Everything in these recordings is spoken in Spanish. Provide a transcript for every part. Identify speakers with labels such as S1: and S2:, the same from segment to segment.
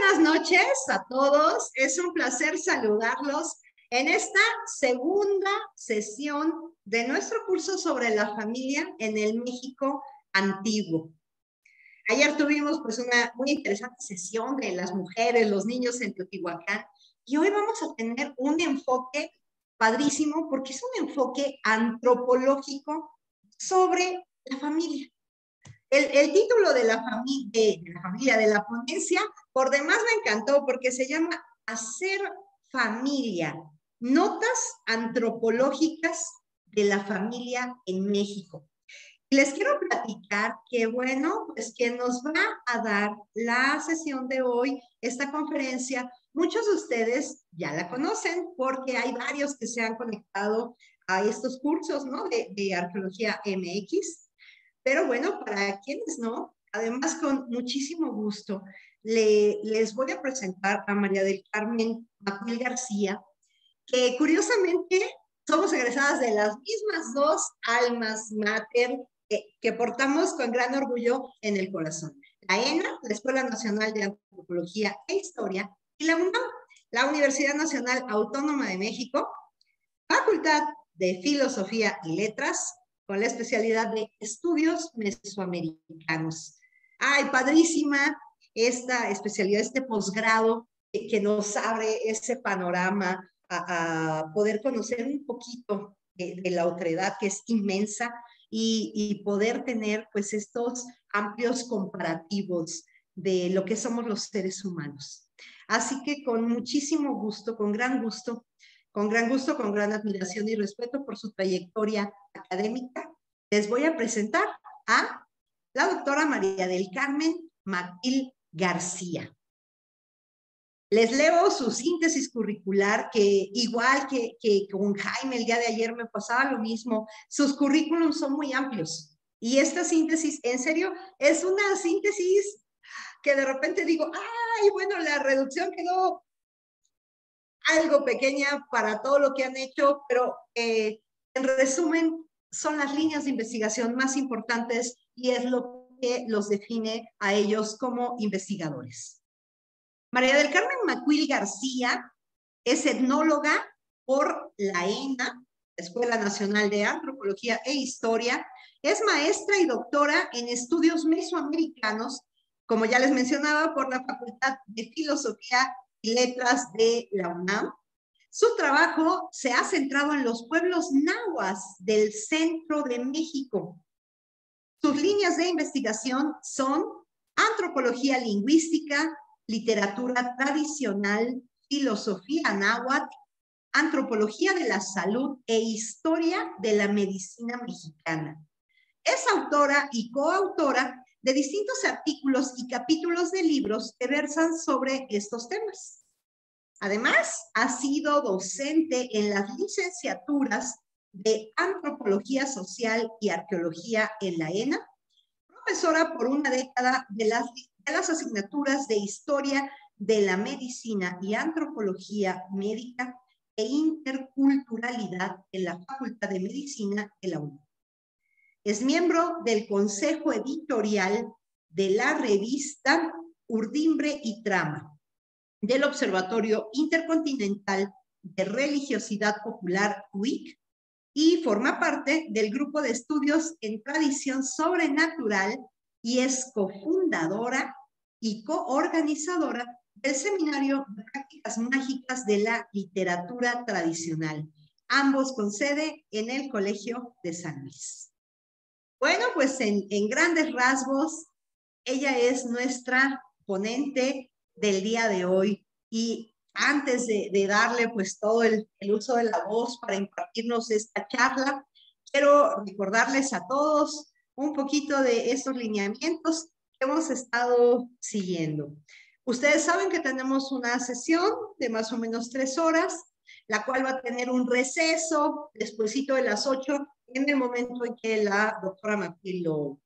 S1: buenas noches a todos. Es un placer saludarlos en esta segunda sesión de nuestro curso sobre la familia en el México antiguo. Ayer tuvimos pues una muy interesante sesión de las mujeres, los niños en Teotihuacán y hoy vamos a tener un enfoque padrísimo porque es un enfoque antropológico sobre la familia. El, título de la, familia, de la ponencia, por demás me encantó porque se llama Hacer familia, notas antropológicas de la familia en México. les quiero platicar que, bueno, es pues que nos va a dar la sesión de hoy, esta conferencia. Muchos de ustedes ya la conocen porque hay varios que se han conectado a estos cursos, de Arqueología MX. Pero bueno, para quienes no, además con muchísimo gusto, les voy a presentar a María del Carmen Macuil García, que curiosamente somos egresadas de las mismas dos almas mater que, que portamos con gran orgullo en el corazón. La ENA, la Escuela Nacional de Antropología e Historia, y la UNAM, la Universidad Nacional Autónoma de México, Facultad de Filosofía y Letras, con la especialidad de estudios mesoamericanos. ¡Ay, padrísima! Esta especialidad, este posgrado que, nos abre ese panorama a, poder conocer un poquito de, la otra edad que es inmensa y, y, poder tener pues estos amplios comparativos de lo que somos los seres humanos. Así que con muchísimo gusto, con gran gusto, con gran gusto, con gran admiración y respeto por su trayectoria académica, les voy a presentar a la doctora María del Carmen Matil García. Les leo su síntesis curricular, que igual que, con Jaime el día de ayer me pasaba lo mismo, sus currículums son muy amplios. Y esta síntesis, en serio, es una síntesis que de repente digo, ay, bueno, la reducción quedó algo pequeña para todo lo que han hecho, pero eh, en resumen son las líneas de investigación más importantes y es lo que los define a ellos como investigadores. María del Carmen Macuil García es etnóloga por la ENA, Escuela Nacional de Antropología e Historia. Es maestra y doctora en estudios mesoamericanos, como ya les mencionaba, por la Facultad de Filosofía Letras de la UNAM. Su trabajo se ha centrado en los pueblos nahuas del centro de México. Sus líneas de investigación son antropología lingüística, literatura tradicional, filosofía náhuatl, antropología de la salud e historia de la medicina mexicana. Es autora y coautora de distintos artículos y capítulos de libros que versan sobre estos temas. Además, ha sido docente en las licenciaturas de Antropología Social y Arqueología en la ENA, profesora por una década de las, de las asignaturas de Historia de la Medicina y Antropología Médica e Interculturalidad en la Facultad de Medicina de la UNED. Es miembro del consejo editorial de la revista Urdimbre y Trama, del Observatorio Intercontinental de Religiosidad Popular UIC y forma parte del grupo de estudios en tradición sobrenatural y es cofundadora y coorganizadora del Seminario Prácticas Mágicas de la Literatura Tradicional, ambos con sede en el Colegio de San Luis. Bueno, pues en, grandes rasgos, ella es nuestra ponente del día de hoy y antes de, darle pues todo el, uso de la voz para impartirnos esta charla, quiero recordarles a todos un poquito de esos lineamientos que hemos estado siguiendo. Ustedes saben que tenemos una sesión de más o menos tres horas la cual va a tener un receso despuesito de las 8 en el momento en que la doctora Martí lo,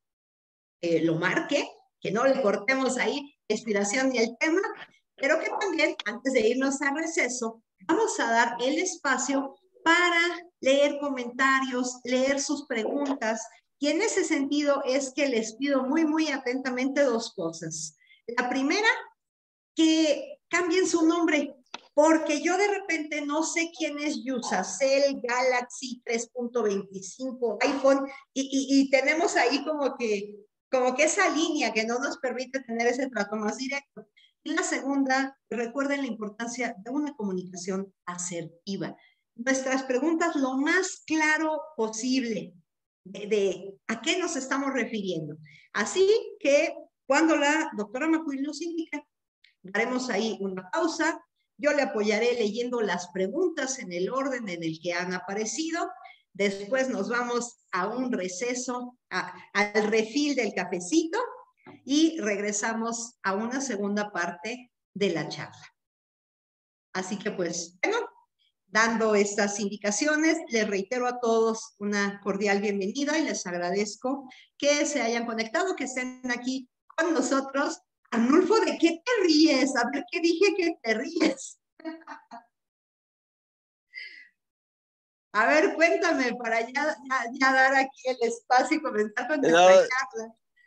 S1: eh, lo marque, que no le cortemos ahí la inspiración ni el tema, pero que también antes de irnos al receso, vamos a dar el espacio para leer comentarios, leer sus preguntas. Y en ese sentido es que les pido muy, muy atentamente dos cosas. La primera, que cambien su nombre porque yo de repente no sé quién es Cel, Galaxy 3.25, iPhone, y, y, tenemos ahí como que, como que esa línea que no nos permite tener ese trato más directo. Y la segunda, recuerden la importancia de una comunicación asertiva. Nuestras preguntas lo más claro posible de, a qué nos estamos refiriendo. Así que cuando la doctora Macuil nos indica, daremos ahí una pausa yo le apoyaré leyendo las preguntas en el orden en el que han aparecido. Después nos vamos a un receso, al refil del cafecito y regresamos a una segunda parte de la charla. Así que pues, bueno, dando estas indicaciones, les reitero a todos una cordial bienvenida y les agradezco que se hayan conectado, que estén aquí con nosotros Arnulfo, ¿de qué te ríes? A ver, ¿qué dije que te ríes? A ver, cuéntame para ya, dar aquí el espacio y comenzar con nuestra de,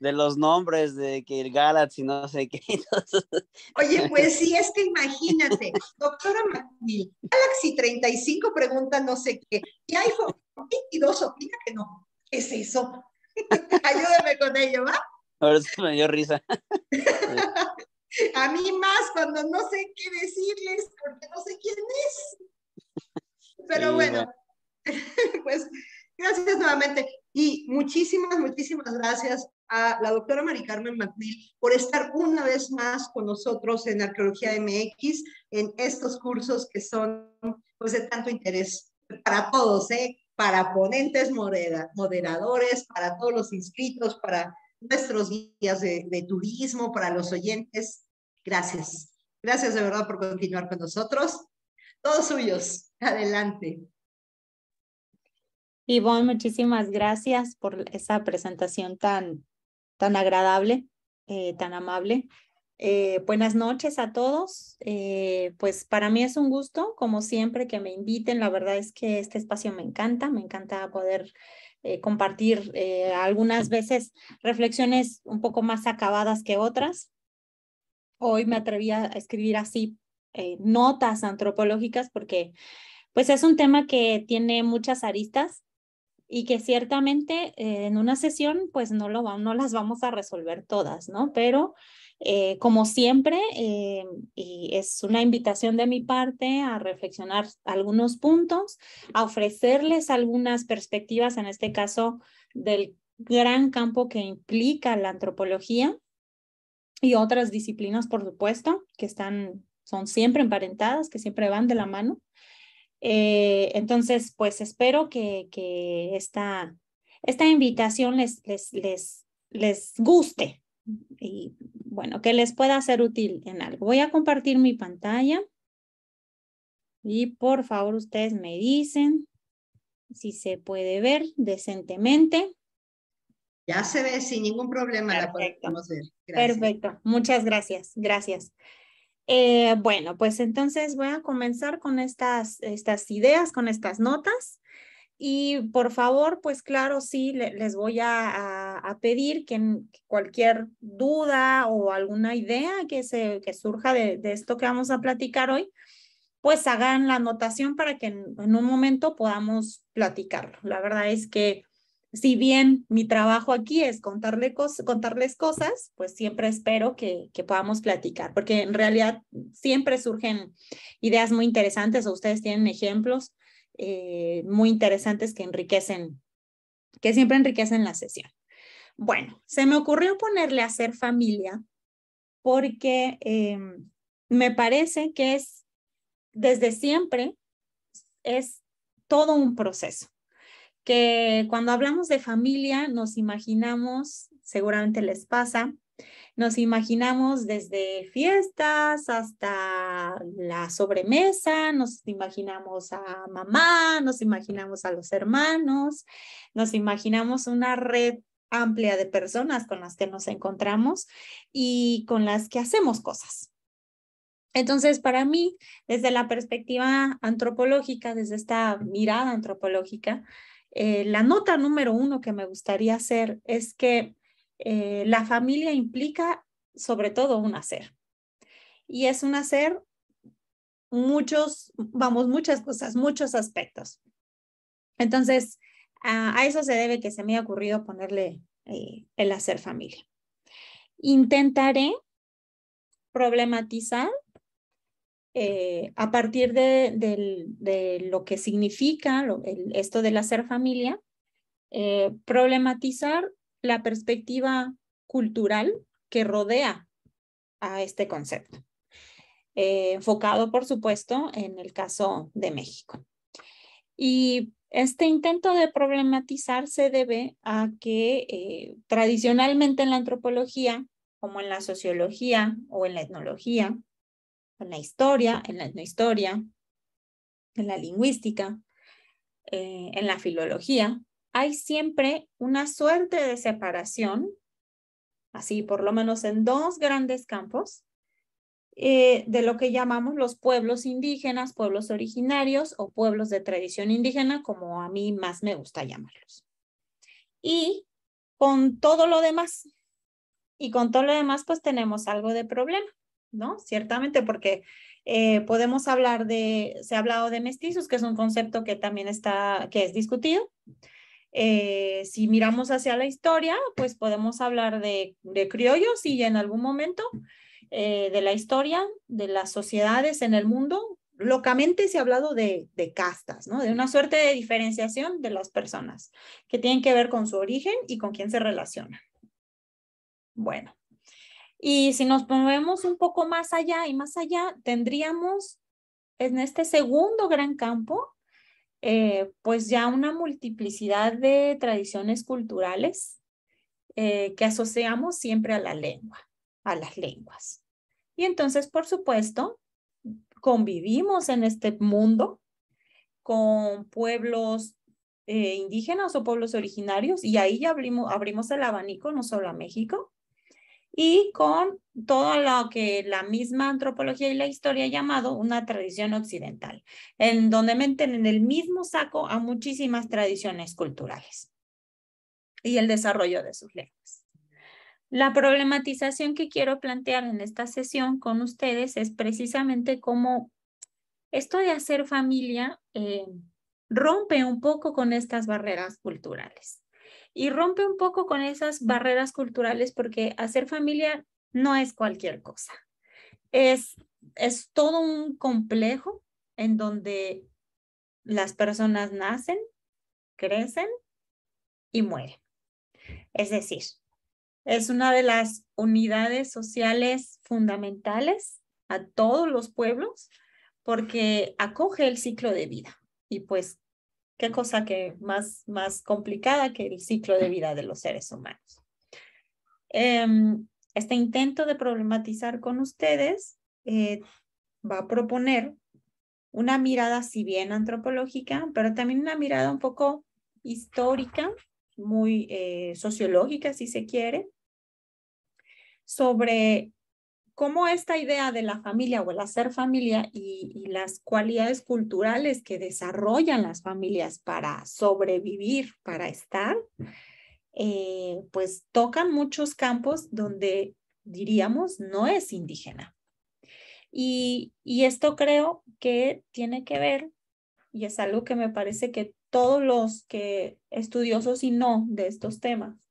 S1: de los nombres de que el Galaxy, no sé qué. Oye, pues sí, es que imagínate, doctora McNeil, Galaxy 35 pregunta no sé qué, y iPhone 22 opina que no. ¿Qué es eso? Ayúdame con ello, ¿va? Ahora sí me dio risa. A mí más cuando no sé qué decirles porque no sé quién es. Pero bueno, pues gracias nuevamente y muchísimas, muchísimas gracias a la doctora Mari Carmen McNeil por estar una vez más con nosotros en Arqueología MX en estos cursos que son pues, de tanto interés para todos, ¿eh? para ponentes moderadores, para todos los inscritos, para nuestros guías de, turismo, para los oyentes. Gracias. Gracias de verdad por continuar con nosotros. Todos suyos. Adelante.
S2: Ivonne, muchísimas gracias por esa presentación tan, tan agradable, eh, tan amable. Eh, buenas noches a todos. Eh, pues para mí es un gusto, como siempre, que me inviten. La verdad es que este espacio me encanta, me encanta poder eh, compartir eh, algunas veces reflexiones un poco más acabadas que otras. Hoy me atreví a escribir así eh, notas antropológicas porque pues es un tema que tiene muchas aristas y que ciertamente en una sesión pues no, lo no las vamos a resolver todas, ¿no? Pero eh, como siempre, eh, y es una invitación de mi parte a reflexionar algunos puntos, a ofrecerles algunas perspectivas, en este caso, del gran campo que implica la antropología y otras disciplinas, por supuesto, que están, son siempre emparentadas, que siempre van de la mano. Eh, entonces, pues espero que, que esta, esta invitación les, les, les, les guste y bueno, que les pueda ser útil en algo. Voy a compartir mi pantalla. Y por favor, ustedes me dicen si se puede ver decentemente. Ya se ve sin ningún problema, Perfecto. la Perfecto, muchas gracias, gracias. Eh, bueno, pues entonces voy a comenzar con estas ideas, con estas notas. Y por favor, pues claro, sí, les voy a, pedir que, cualquier duda o alguna idea que, se, que surja de, esto que vamos a platicar hoy, pues hagan la anotación para que en, un momento podamos platicarlo. La verdad es que si bien mi trabajo aquí es contarles cosas, pues siempre espero que podamos platicar, porque en realidad siempre surgen ideas muy interesantes o ustedes tienen ejemplos eh, muy interesantes que enriquecen, que siempre enriquecen la sesión. Bueno, se me ocurrió ponerle a hacer familia porque em, me parece que es, desde siempre, es todo un proceso que cuando hablamos de familia nos imaginamos, seguramente les pasa, nos imaginamos desde fiestas hasta la sobremesa, nos imaginamos a mamá, nos imaginamos a los hermanos, nos imaginamos una red amplia de personas con las que nos encontramos y con las que hacemos cosas. Entonces, para mí, desde la perspectiva antropológica, desde esta mirada antropológica, eh, la nota número uno que me gustaría hacer es que eh, la familia implica sobre todo un hacer. Y es un hacer muchos, vamos, muchas cosas, muchos aspectos. Entonces, a, eso se debe que se me ha ocurrido ponerle eh, el hacer familia. Intentaré problematizar eh, a partir de, lo que significa esto del hacer familia, problematizar la perspectiva cultural que rodea a este concepto, eh, enfocado, por supuesto, en el caso de México. Y este intento de problematizar se debe a que eh, tradicionalmente en la antropología, como en la sociología o en la etnología, en la historia, en la etnohistoria, en la lingüística, eh, en la filología, hay siempre una suerte de separación, así por lo menos en dos grandes campos, eh, de lo que llamamos los pueblos indígenas, pueblos originarios o pueblos de tradición indígena, como a mí más me gusta llamarlos. Y con todo lo demás, y con todo lo demás, pues tenemos algo de problema, ¿no? Ciertamente, porque eh, podemos hablar de, se ha hablado de mestizos, que es un concepto que también está, que es discutido. Eh, si miramos hacia la historia, pues podemos hablar de, criollos y en algún momento eh, de la historia, de las sociedades en el mundo. Locamente se ha hablado de, castas, ¿no? De una suerte de diferenciación de las personas que tienen que ver con su origen y con quién se relaciona. Bueno, y si nos movemos un poco más allá y más allá, tendríamos en este segundo gran campo eh, pues ya una multiplicidad de tradiciones culturales eh, que asociamos siempre a la lengua, a las lenguas. Y entonces, por supuesto, convivimos en este mundo con pueblos eh, indígenas o pueblos originarios y ahí ya abrimos, abrimos el abanico no solo a México, y con todo lo que la misma antropología y la historia ha llamado una tradición occidental, en donde meten en el mismo saco a muchísimas tradiciones culturales y el desarrollo de sus lenguas. La problematización que quiero plantear en esta sesión con ustedes es precisamente cómo esto de hacer familia eh, rompe un poco con estas barreras culturales y rompe un poco con esas barreras culturales porque hacer familia no es cualquier cosa. Es, es todo un complejo en donde las personas nacen, crecen y mueren. Es decir, es una de las unidades sociales fundamentales a todos los pueblos porque acoge el ciclo de vida. Y pues qué cosa que más, más complicada que el ciclo de vida de los seres humanos. Em, este intento de problematizar con ustedes eh, va a proponer una mirada, si bien antropológica, pero también una mirada un poco histórica, muy eh, sociológica, si se quiere, sobre cómo esta idea de la familia o el hacer familia y, las cualidades culturales que desarrollan las familias para sobrevivir, para estar, eh, pues tocan muchos campos donde diríamos no es indígena. Y, y esto creo que tiene que ver, y es algo que me parece que todos los que estudiosos y no de estos temas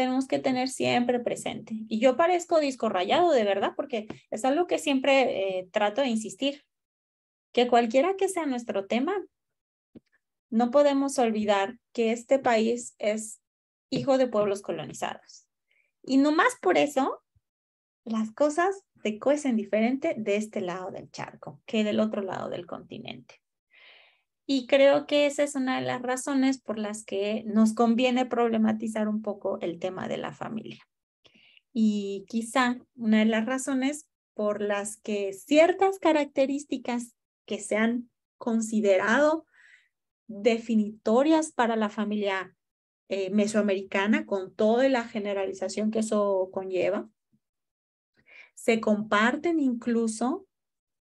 S2: tenemos que tener siempre presente. Y yo parezco disco rayado, de verdad, porque es algo que siempre eh, trato de insistir, que cualquiera que sea nuestro tema, no podemos olvidar que este país es hijo de pueblos colonizados. Y no más por eso, las cosas se cuecen diferente de este lado del charco que del otro lado del continente. Y creo que esa es una de las razones por las que nos conviene problematizar un poco el tema de la familia. Y quizá una de las razones por las que ciertas características que se han considerado definitorias para la familia eh, mesoamericana, con toda la generalización que eso conlleva, se comparten incluso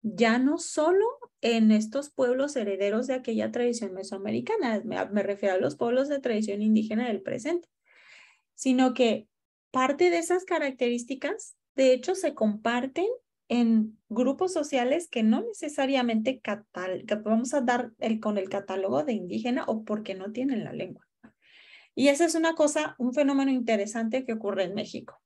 S2: ya no solo en estos pueblos herederos de aquella tradición mesoamericana, me, refiero a los pueblos de tradición indígena del presente, sino que parte de esas características, de hecho, se comparten en grupos sociales que no necesariamente vamos a dar con el catálogo de indígena o porque no tienen la lengua. Y esa es una cosa, un fenómeno interesante que ocurre en México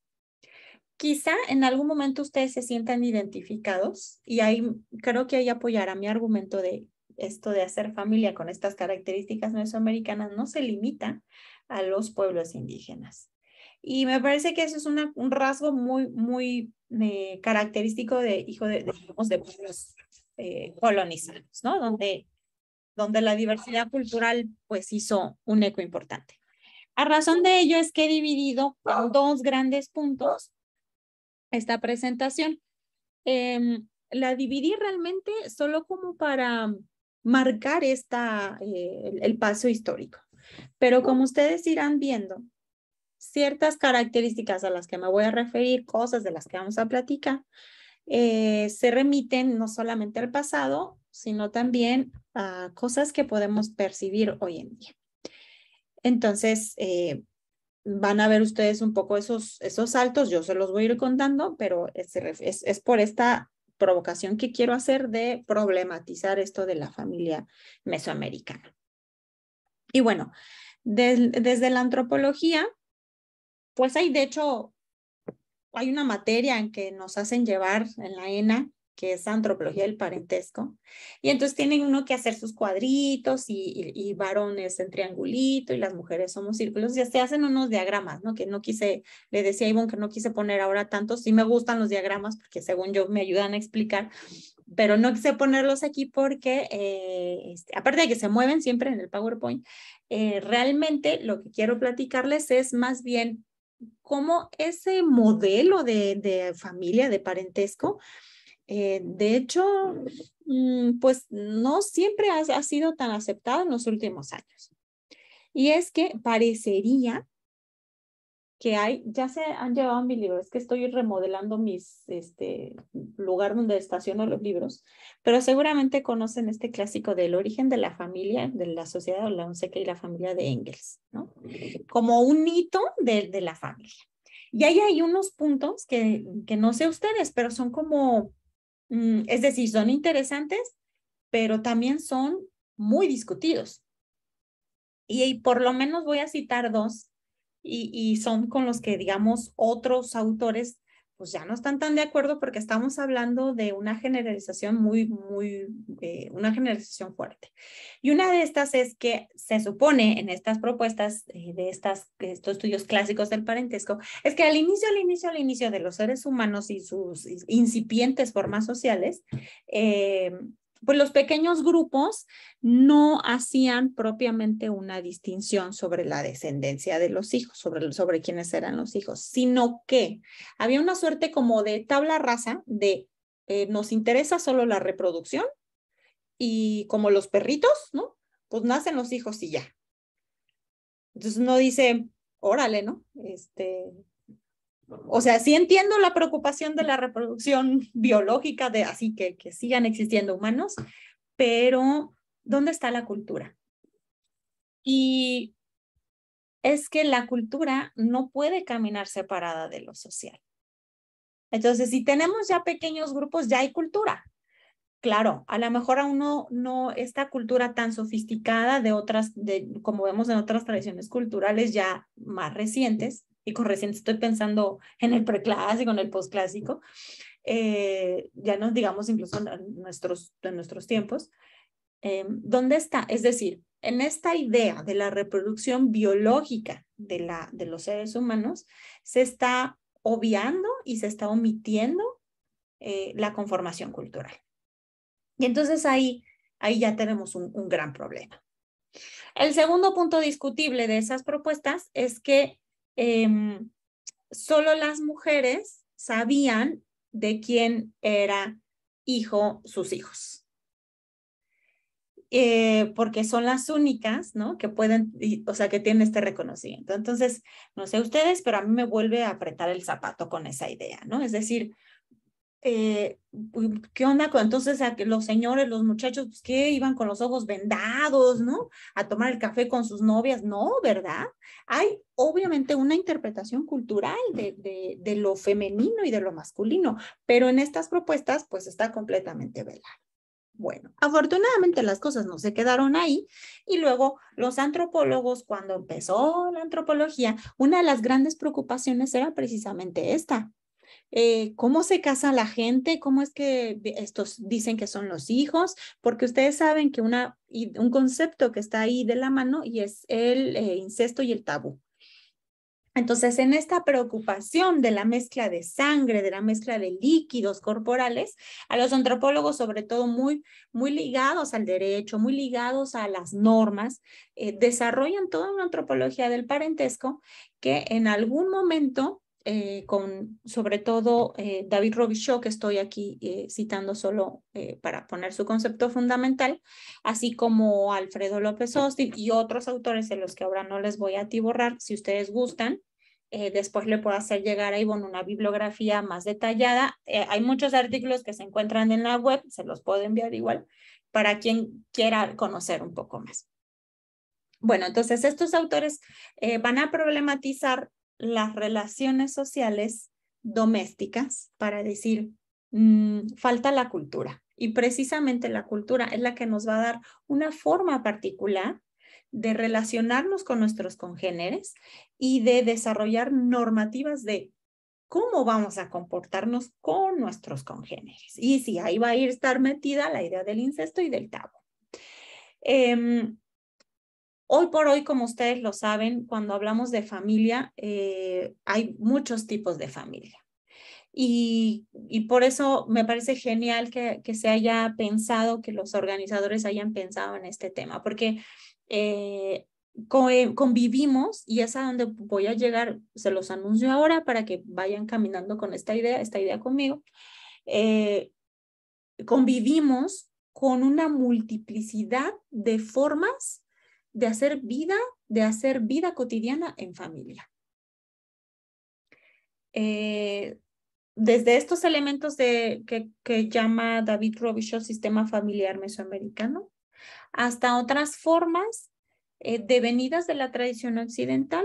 S2: quizá en algún momento ustedes se sientan identificados y ahí creo que ahí apoyará mi argumento de esto de hacer familia con estas características mesoamericanas no se limita a los pueblos indígenas. Y me parece que eso es una, un rasgo muy, muy eh, característico de, hijo de, de pueblos eh, colonizados, ¿no? Donde, donde la diversidad cultural pues hizo un eco importante. A razón de ello es que he dividido en dos grandes puntos esta presentación. Em, la dividí realmente solo como para marcar esta, eh, el paso histórico. Pero como ustedes irán viendo, ciertas características a las que me voy a referir, cosas de las que vamos a platicar, eh, se remiten no solamente al pasado, sino también a cosas que podemos percibir hoy en día. Entonces, eh, van a ver ustedes un poco esos, esos saltos, yo se los voy a ir contando, pero es, por esta provocación que quiero hacer de problematizar esto de la familia mesoamericana. Y bueno, desde la antropología, pues hay de hecho, hay una materia en que nos hacen llevar en la ENA que es antropología del parentesco. Y entonces tienen uno que hacer sus cuadritos y, y, varones en triangulito y las mujeres somos círculos. Ya se hacen unos diagramas, ¿no? Que no quise, le decía a Ivonne que no quise poner ahora tantos. Sí me gustan los diagramas porque según yo me ayudan a explicar, pero no quise ponerlos aquí porque, eh, este, aparte de que se mueven siempre en el PowerPoint, eh, realmente lo que quiero platicarles es más bien cómo ese modelo de, de familia, de parentesco, eh, de hecho, mm, pues no siempre ha, sido tan aceptado en los últimos años. Y es que parecería que hay, ya se han llevado mis libros, es que estoy remodelando mis, este, lugar donde estaciono los libros, pero seguramente conocen este clásico del origen de la familia, de la sociedad de la onceca y la familia de Engels, ¿no? Como un hito de, de la familia. Y ahí hay unos puntos que, que no sé ustedes, pero son como Mm, es decir, son interesantes, pero también son muy discutidos. Y, por lo menos voy a citar dos, y son con los que, digamos, otros autores pues ya no están tan de acuerdo porque estamos hablando de una generalización muy, muy, eh, una generalización fuerte. Y una de estas es que se supone en estas propuestas eh, de estas, estos estudios clásicos del parentesco, es que al inicio, al inicio, al inicio de los seres humanos y sus incipientes formas sociales, eh, pues los pequeños grupos no hacían propiamente una distinción sobre la descendencia de los hijos, sobre, sobre quiénes eran los hijos, sino que había una suerte como de tabla rasa de eh, nos interesa solo la reproducción y como los perritos, ¿no? Pues nacen los hijos y ya. Entonces no dice, órale, ¿no? Este, o sea, sí entiendo la preocupación de la reproducción biológica, de así que, que sigan existiendo humanos, pero ¿dónde está la cultura? Y es que la cultura no puede caminar separada de lo social. Entonces, si tenemos ya pequeños grupos, ya hay cultura. Claro, a lo mejor aún no, no esta cultura tan sofisticada de otras, de, como vemos en otras tradiciones culturales ya más recientes, y con reciente estoy pensando en el preclásico, en el postclásico, eh, ya no digamos incluso en nuestros, en nuestros tiempos, em, ¿dónde está? Es decir, en esta idea de la reproducción biológica de, la, de los seres humanos, se está obviando y se está omitiendo eh, la conformación cultural. Y entonces ahí, ahí ya tenemos un, un gran problema. El segundo punto discutible de esas propuestas es que Em, solo las mujeres sabían de quién era hijo sus hijos. Eh, porque son las únicas, ¿no? Que pueden, o sea, que tienen este reconocimiento. Entonces, no sé ustedes, pero a mí me vuelve a apretar el zapato con esa idea, ¿no? Es decir, eh, ¿qué onda? Entonces a los señores, los muchachos, pues, que Iban con los ojos vendados, ¿no? A tomar el café con sus novias, no, ¿verdad? Hay obviamente una interpretación cultural de, de lo femenino y de lo masculino, pero en estas propuestas pues está completamente velado. Bueno, afortunadamente las cosas no se quedaron ahí y luego los antropólogos, cuando empezó la antropología, una de las grandes preocupaciones era precisamente esta, eh, cómo se casa la gente, cómo es que estos dicen que son los hijos, porque ustedes saben que una, un concepto que está ahí de la mano y es el eh, incesto y el tabú. Entonces, en esta preocupación de la mezcla de sangre, de la mezcla de líquidos corporales, a los antropólogos, sobre todo muy, muy ligados al derecho, muy ligados a las normas, eh, desarrollan toda una antropología del parentesco que en algún momento eh, con sobre todo eh, David Robichaud, que estoy aquí eh, citando solo para poner su concepto fundamental, así como Alfredo López Austin y otros autores en los que ahora no les voy a atiborrar, si ustedes gustan. después le puedo hacer llegar a Ivonne una bibliografía más detallada. hay muchos artículos que se encuentran en la web, se los puedo enviar igual para quien quiera conocer un poco más. Bueno, entonces estos autores van a problematizar las relaciones sociales domésticas para decir, mm, falta la cultura. Y precisamente la cultura es la que nos va a dar una forma particular de relacionarnos con nuestros congéneres y de desarrollar normativas de cómo vamos a comportarnos con nuestros congéneres. Y si ahí va a ir estar metida la idea del incesto y del tabú. Em, Hoy por hoy, como ustedes lo saben, cuando hablamos de familia, eh, hay muchos tipos de familia. Y, y, por eso me parece genial que, que, se haya pensado, que los organizadores hayan pensado en este tema, porque eh, convivimos y es a donde voy a llegar, se los anuncio ahora para que vayan caminando con esta idea, esta idea conmigo. Eh, convivimos con una multiplicidad de formas de hacer vida, de hacer vida cotidiana en familia. Eh, desde estos elementos que, llama David Robichaud sistema familiar mesoamericano, hasta otras formas eh, devenidas de la tradición occidental,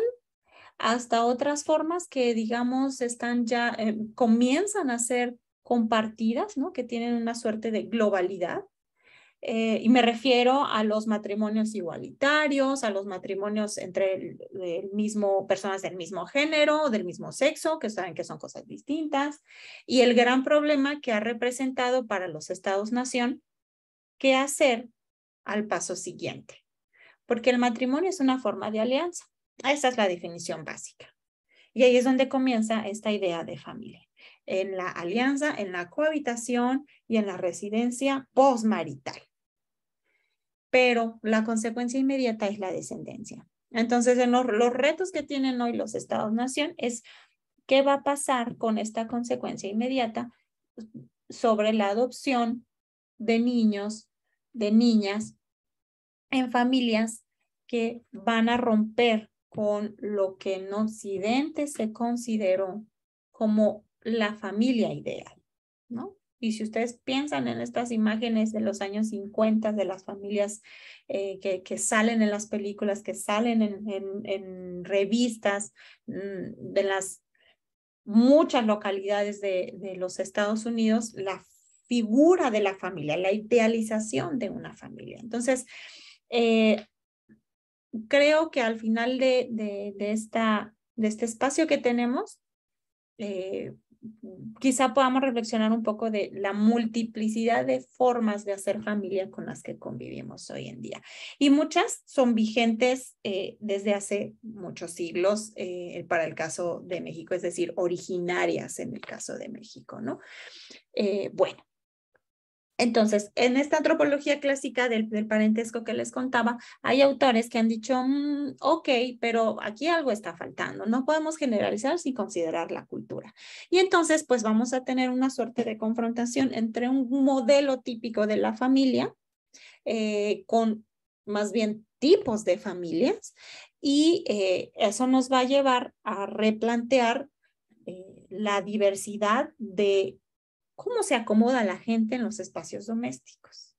S2: hasta otras formas que, digamos, están ya, eh, comienzan a ser compartidas, ¿no? que tienen una suerte de globalidad, eh, y me refiero a los matrimonios igualitarios, a los matrimonios entre el, mismo, personas del mismo género, del mismo sexo, que saben que son cosas distintas, y el gran problema que ha representado para los estados-nación, qué hacer al paso siguiente. Porque el matrimonio es una forma de alianza. Esa es la definición básica. Y ahí es donde comienza esta idea de familia en la alianza, en la cohabitación, y en la residencia postmarital. Pero la consecuencia inmediata es la descendencia. Entonces, los, los retos que tienen hoy los estados-nación es qué va a pasar con esta consecuencia inmediata sobre la adopción de niños, de niñas, en familias que van a romper con lo que en Occidente se consideró como la familia ideal, ¿no? Y si ustedes piensan en estas imágenes de los años 50, de las familias eh, que, que, salen en las películas, que salen en, en, revistas, mm, de las muchas localidades de, de los Estados Unidos, la figura de la familia, la idealización de una familia. Entonces, eh, creo que al final de, esta, de este espacio que tenemos, eh, quizá podamos reflexionar un poco de la multiplicidad de formas de hacer familia con las que convivimos hoy en día. Y muchas son vigentes eh, desde hace muchos siglos eh, para el caso de México, es decir, originarias en el caso de México, ¿no? Eh, bueno, entonces, en esta antropología clásica del, parentesco que les contaba, hay autores que han dicho, mm, ok, pero aquí algo está faltando, no podemos generalizar sin considerar la cultura. Y entonces, pues vamos a tener una suerte de confrontación entre un modelo típico de la familia, eh, con más bien tipos de familias, y eh, eso nos va a llevar a replantear eh, la diversidad de cómo se acomoda la gente en los espacios domésticos.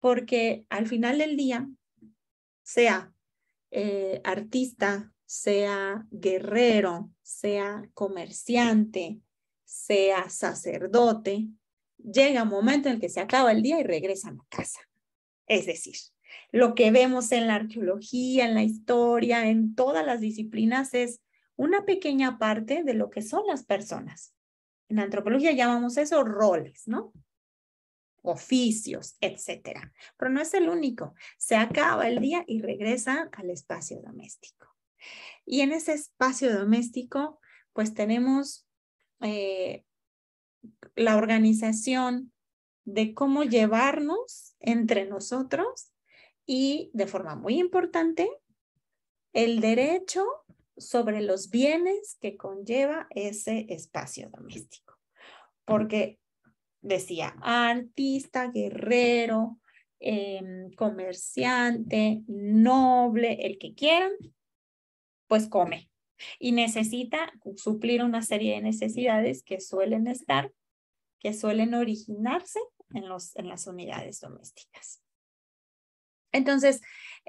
S2: Porque al final del día, sea eh, artista, sea guerrero, sea comerciante, sea sacerdote, llega un momento en el que se acaba el día y regresan a casa. Es decir, lo que vemos en la arqueología, en la historia, en todas las disciplinas es una pequeña parte de lo que son las personas. En antropología llamamos eso roles, ¿no? oficios, etcétera. Pero no es el único. Se acaba el día y regresa al espacio doméstico. Y en ese espacio doméstico, pues tenemos eh, la organización de cómo llevarnos entre nosotros y de forma muy importante, el derecho sobre los bienes que conlleva ese espacio doméstico porque decía artista, guerrero, em, comerciante, noble, el que quieran, pues come. Y necesita suplir una serie de necesidades que suelen estar, que suelen originarse en, las unidades domésticas. Entonces,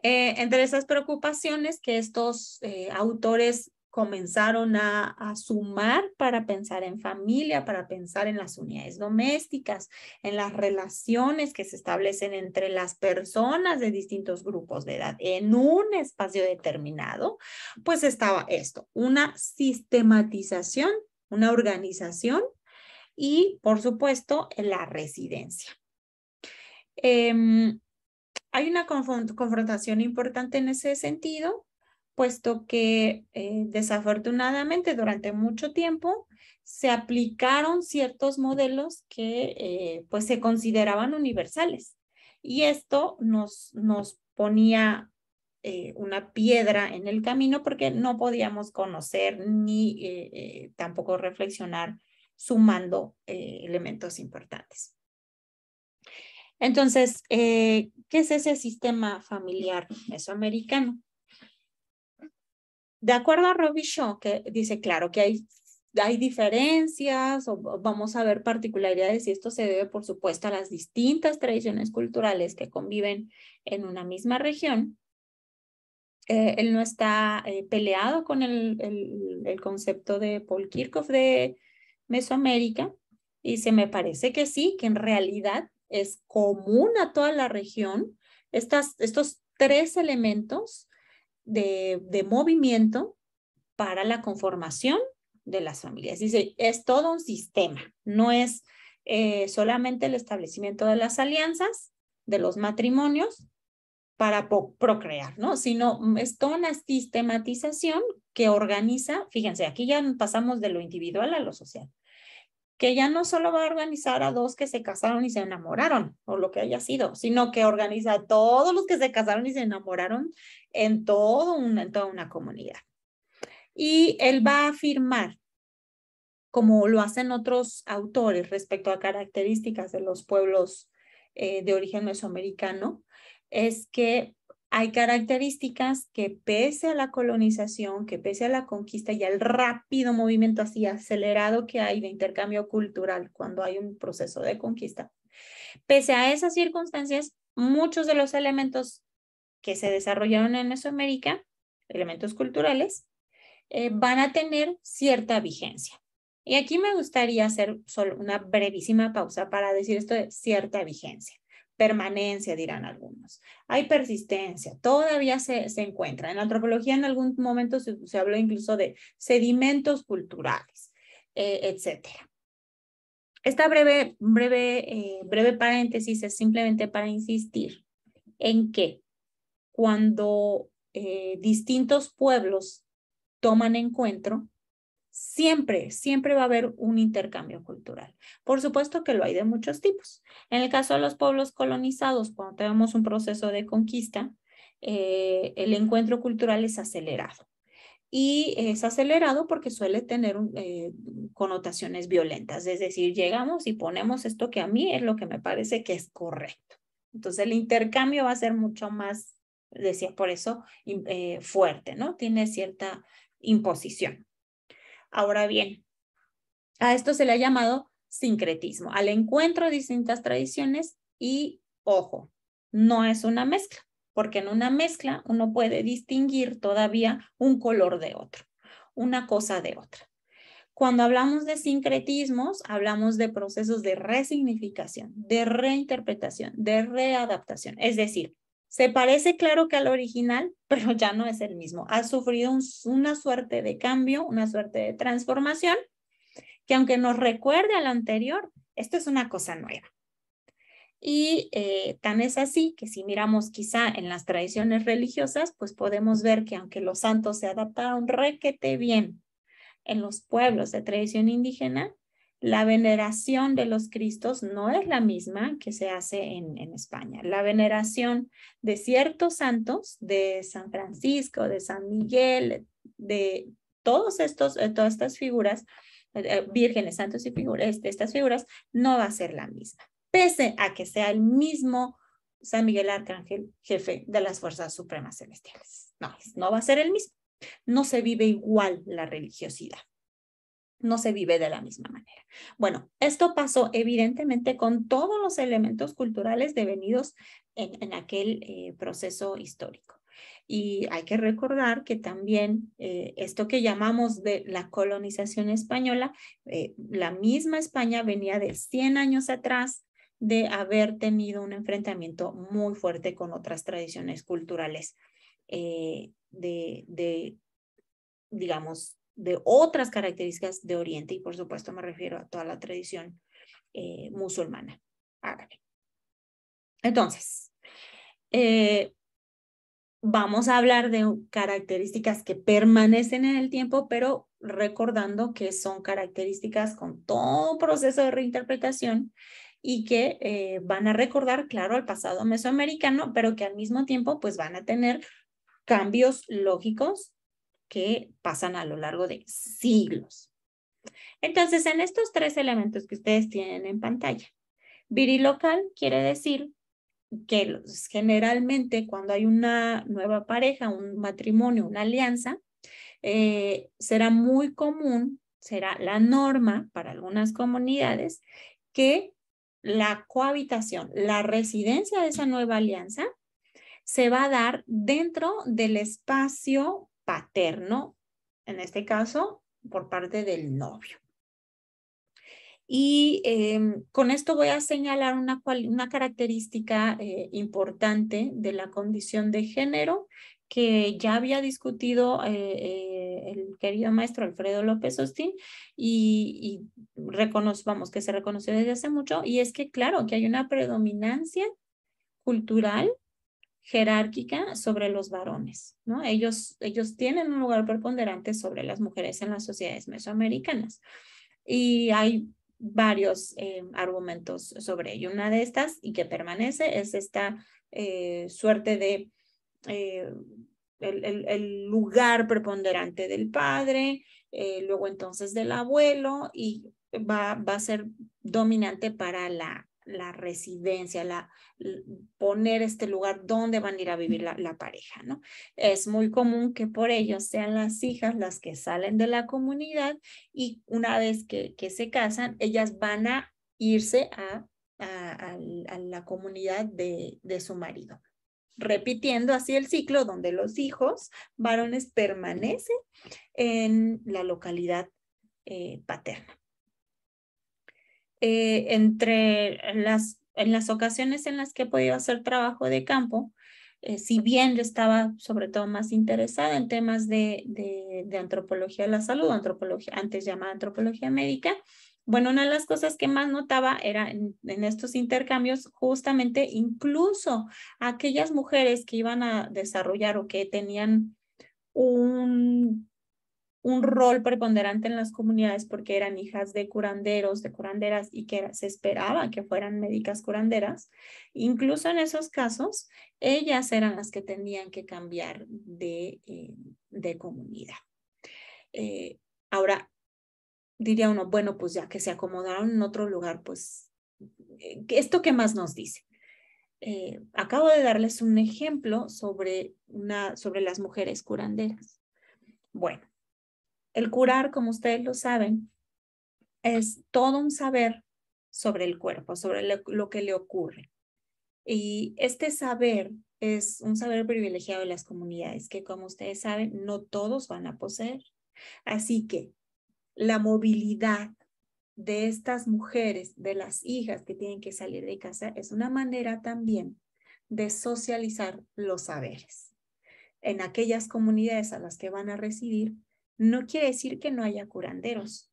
S2: eh, entre esas preocupaciones que estos eh, autores comenzaron a, sumar para pensar en familia, para pensar en las unidades domésticas, en las relaciones que se establecen entre las personas de distintos grupos de edad en un espacio determinado, pues estaba esto, una sistematización, una organización y, por supuesto, la residencia. Em, hay una confrontación importante en ese sentido puesto que eh, desafortunadamente durante mucho tiempo se aplicaron ciertos modelos que eh, pues se consideraban universales y esto nos, nos ponía eh, una piedra en el camino porque no podíamos conocer ni tampoco reflexionar sumando elementos importantes. Entonces, ¿qué es ese sistema familiar mesoamericano? De acuerdo a Robbie Shaw, que dice, claro, que hay, hay diferencias o vamos a ver particularidades y esto se debe, por supuesto, a las distintas tradiciones culturales que conviven en una misma región. Eh, él no está eh, peleado con el, el, concepto de Paul Kirchhoff de Mesoamérica. y se me parece que sí, que en realidad es común a toda la región estas, estos tres elementos de, movimiento para la conformación de las familias. Dice, es todo un sistema, no es eh, solamente el establecimiento de las alianzas, de los matrimonios para procrear, ¿no? Sino mm, es toda una sistematización que organiza, fíjense, aquí ya pasamos de lo individual a lo social, que ya no solo va a organizar a dos que se casaron y se enamoraron, o lo que haya sido, sino que organiza a todos los que se casaron y se enamoraron en, todo en toda una comunidad. Y él va a afirmar, como lo hacen otros autores respecto a características de los pueblos eh, de origen mesoamericano, es que hay características que pese a la colonización, que pese a la conquista y al rápido movimiento así acelerado que hay de intercambio cultural cuando hay un proceso de conquista, pese a esas circunstancias, muchos de los elementos que se desarrollaron en Mesoamérica, elementos culturales, eh, van a tener cierta vigencia. Y aquí me gustaría hacer solo una brevísima pausa para decir esto de cierta vigencia permanencia, dirán algunos. Hay persistencia, todavía se, encuentra. En la antropología en algún momento se, habló incluso de sedimentos culturales, etc. Eh, etcétera. Esta breve, breve, eh, breve paréntesis es simplemente para insistir en que cuando eh, distintos pueblos toman encuentro, siempre, siempre va a haber un intercambio cultural. Por supuesto que lo hay de muchos tipos. En el caso de los pueblos colonizados, cuando tenemos un proceso de conquista, eh, el encuentro cultural es acelerado. Y es acelerado porque suele tener eh, connotaciones violentas, es decir, llegamos y ponemos esto que a mí es lo que me parece que es correcto. Entonces el intercambio va a ser mucho más, decía por eso, eh, fuerte, ¿no? Tiene cierta imposición. Ahora bien, a esto se le ha llamado sincretismo, al encuentro de distintas tradiciones y, ojo, no es una mezcla, porque en una mezcla uno puede distinguir todavía un color de otro, una cosa de otra. Cuando hablamos de sincretismos, hablamos de procesos de resignificación, de reinterpretación, de readaptación. Es decir, se parece, claro, que al original, pero ya no es el mismo. Ha sufrido una suerte de cambio, una suerte de transformación, que aunque nos recuerde al anterior, esto es una cosa nueva. Y eh, tan es así que si miramos quizá en las tradiciones religiosas, pues podemos ver que aunque los santos se adaptaron requete bien en los pueblos de tradición indígena, la veneración de los Cristos no es la misma que se hace en, España. La veneración de ciertos santos, de San Francisco, de San Miguel, de todos estos, todas estas figuras, eh, eh, vírgenes, santos y figuras, este, estas figuras, no va a ser la misma, pese a que sea el mismo San Miguel Arcángel, jefe de las fuerzas supremas celestiales. No, no va a ser el mismo. No se vive igual la religiosidad no se vive de la misma manera. Bueno, esto pasó evidentemente con todos los elementos culturales devenidos en, aquel eh, proceso histórico. Y hay que recordar que también eh, esto que llamamos de la colonización española, eh, la misma España venía de 100 años atrás de haber tenido un enfrentamiento muy fuerte con otras tradiciones culturales de, de, digamos, de otras características de Oriente y por supuesto me refiero a toda la tradición eh, musulmana árabe. Entonces, eh, vamos a hablar de características que permanecen en el tiempo, pero recordando que son características con todo proceso de reinterpretación y que eh, van a recordar, claro, al pasado mesoamericano, pero que al mismo tiempo pues van a tener cambios lógicos que pasan a lo largo de siglos. Entonces, en estos tres elementos que ustedes tienen en pantalla, virilocal quiere decir que generalmente cuando hay una nueva pareja, un matrimonio, una alianza, eh, será muy común, será la norma para algunas comunidades que la cohabitación, la residencia de esa nueva alianza se va a dar dentro del espacio paterno, en este caso, por parte del novio. Y em, con esto voy a señalar una, característica eh, importante de la condición de género que ya había discutido eh, eh, el querido maestro Alfredo López Ostín y, y que se reconoció desde hace mucho, y es que claro, que hay una predominancia cultural jerárquica sobre los varones, ¿no? Ellos, ellos tienen un lugar preponderante sobre las mujeres en las sociedades mesoamericanas. Y hay varios eh, argumentos sobre ello. Una de estas, y que permanece, es esta eh, suerte de eh, el, el, lugar preponderante del padre, luego entonces del abuelo, y va, va a ser dominante para la la residencia, la, poner este lugar donde van a ir a vivir la, pareja, ¿no? Es muy común que por ello sean las hijas las que salen de la comunidad y una vez que, se casan, ellas van a irse a, la comunidad de, su marido. Repitiendo así el ciclo donde los hijos varones permanecen en la localidad eh, paterna. Eh, entre las, en las ocasiones en las que he podido hacer trabajo de campo, eh, si bien yo estaba sobre todo más interesada en temas de, de, antropología de la salud, antropología, antes llamada antropología médica, bueno, una de las cosas que más notaba era en estos intercambios justamente incluso aquellas mujeres que iban a desarrollar o que tenían un un rol preponderante en las comunidades porque eran hijas de curanderos, de curanderas y que se esperaba que fueran médicas curanderas. Incluso en esos casos, ellas eran las que tenían que cambiar de, eh, comunidad. Eh, ahora, diría uno, bueno, pues ya que se acomodaron en otro lugar, pues, eh, ¿esto qué más nos dice? acabo de darles un ejemplo sobre, una, sobre las mujeres curanderas. Bueno, el curar, como ustedes lo saben, es todo un saber sobre el cuerpo, sobre lo que le ocurre. Y este saber es un saber privilegiado de las comunidades que, como ustedes saben, no todos van a poseer. Así que la movilidad de estas mujeres, de las hijas que tienen que salir de casa, es una manera también de socializar los saberes. En aquellas comunidades a las que van a residir, no quiere decir que no haya curanderos,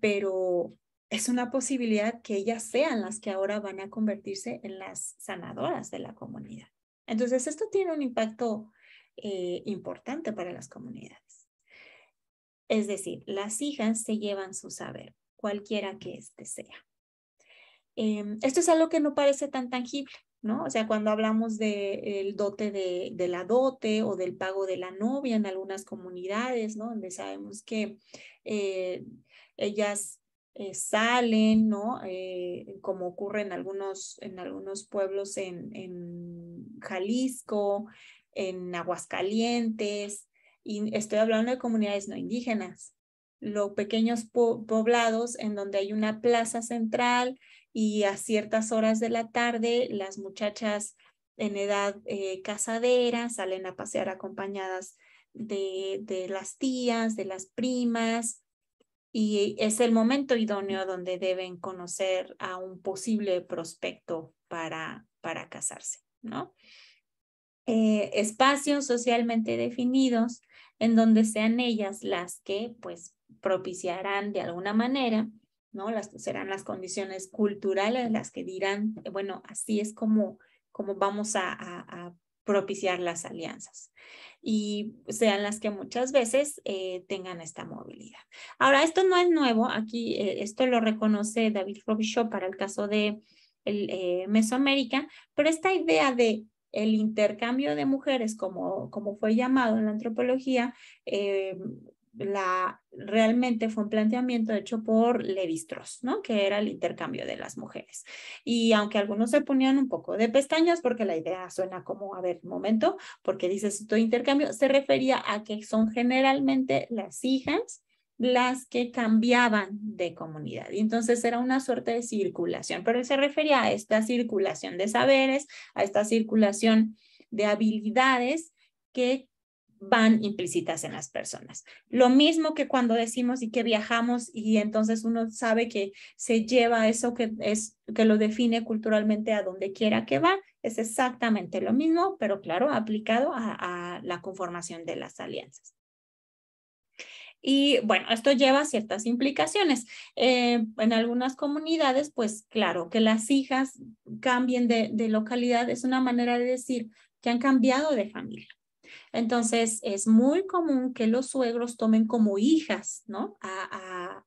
S2: pero es una posibilidad que ellas sean las que ahora van a convertirse en las sanadoras de la comunidad. Entonces, esto tiene un impacto eh, importante para las comunidades. Es decir, las hijas se llevan su saber, cualquiera que éste sea. Em, esto es algo que no parece tan tangible, o sea, cuando hablamos del de dote de, la dote o del pago de la novia en algunas comunidades, ¿no? Donde sabemos que eh, ellas eh, salen, ¿no? Eh, como ocurre en algunos, en algunos pueblos en, Jalisco, en Aguascalientes, y estoy hablando de comunidades no indígenas, los pequeños poblados en donde hay una plaza central y a ciertas horas de la tarde las muchachas en edad eh, casadera salen a pasear acompañadas de, las tías, de las primas, y es el momento idóneo donde deben conocer a un posible prospecto para, para casarse, ¿no? Eh, espacios socialmente definidos en donde sean ellas las que pues propiciarán de alguna manera serán las condiciones culturales las que dirán, bueno, así es como, como vamos a, propiciar las alianzas y sean las que muchas veces eh, tengan esta movilidad. Ahora, esto no es nuevo, aquí eh, esto lo reconoce David Robichaud para el caso de el, eh, Mesoamérica, pero esta idea de el intercambio de mujeres, como, como fue llamado en la antropología, la, realmente fue un planteamiento hecho por Levi ¿no? Que era el intercambio de las mujeres. Y aunque algunos se ponían un poco de pestañas, porque la idea suena como, a ver, momento, porque dices tu intercambio, se refería a que son generalmente las hijas las que cambiaban de comunidad. Y entonces era una suerte de circulación, pero se refería a esta circulación de saberes, a esta circulación de habilidades que van implícitas en las personas. Lo mismo que cuando decimos y que viajamos y entonces uno sabe que se lleva eso que es que lo define culturalmente a donde quiera que va, es exactamente lo mismo, pero claro, aplicado a, la conformación de las alianzas. Y bueno, esto lleva ciertas implicaciones. Eh, en algunas comunidades, pues claro, que las hijas cambien de localidad es una manera de decir que han cambiado de familia entonces, es muy común que los suegros tomen como hijas, ¿no? A,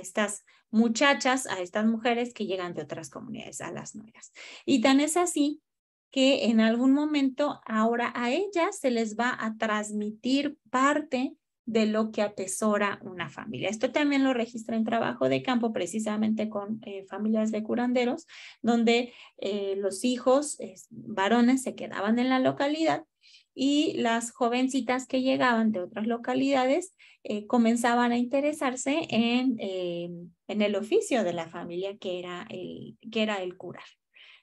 S2: estas muchachas, a estas mujeres que llegan de otras comunidades, a las nuevas. Y tan es así que en algún momento ahora a ellas se les va a transmitir parte de lo que atesora una familia. Esto también lo registra en trabajo de campo, precisamente con eh, familias de curanderos, donde eh, los hijos varones se quedaban en la localidad y las jovencitas que llegaban de otras localidades eh, comenzaban a interesarse eh, en, el oficio de la familia que era el, que curar.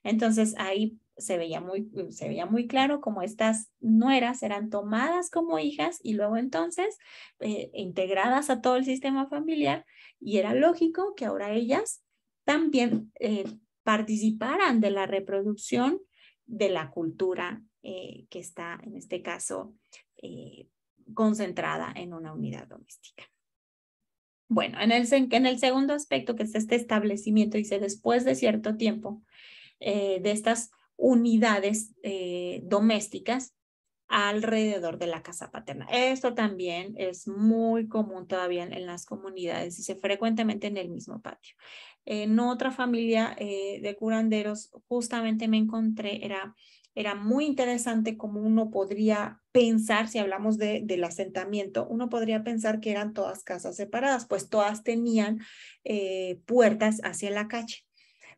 S2: Entonces ahí se veía, muy, se veía muy claro cómo estas nueras eran tomadas como hijas y luego entonces eh, integradas a todo el sistema familiar y era lógico que ahora ellas también participaran de la reproducción de la cultura eh, que está en este caso eh, concentrada en una unidad doméstica. Bueno, en el, segundo aspecto que es este establecimiento, hice después de cierto tiempo eh, de estas unidades domésticas, alrededor de la casa paterna. Esto también es muy común todavía en, las comunidades, y se frecuentemente en el mismo patio. En otra familia de curanderos, justamente me encontré, era era muy interesante como uno podría pensar, si hablamos de, del asentamiento, uno podría pensar que eran todas casas separadas, pues todas tenían eh, puertas hacia la calle.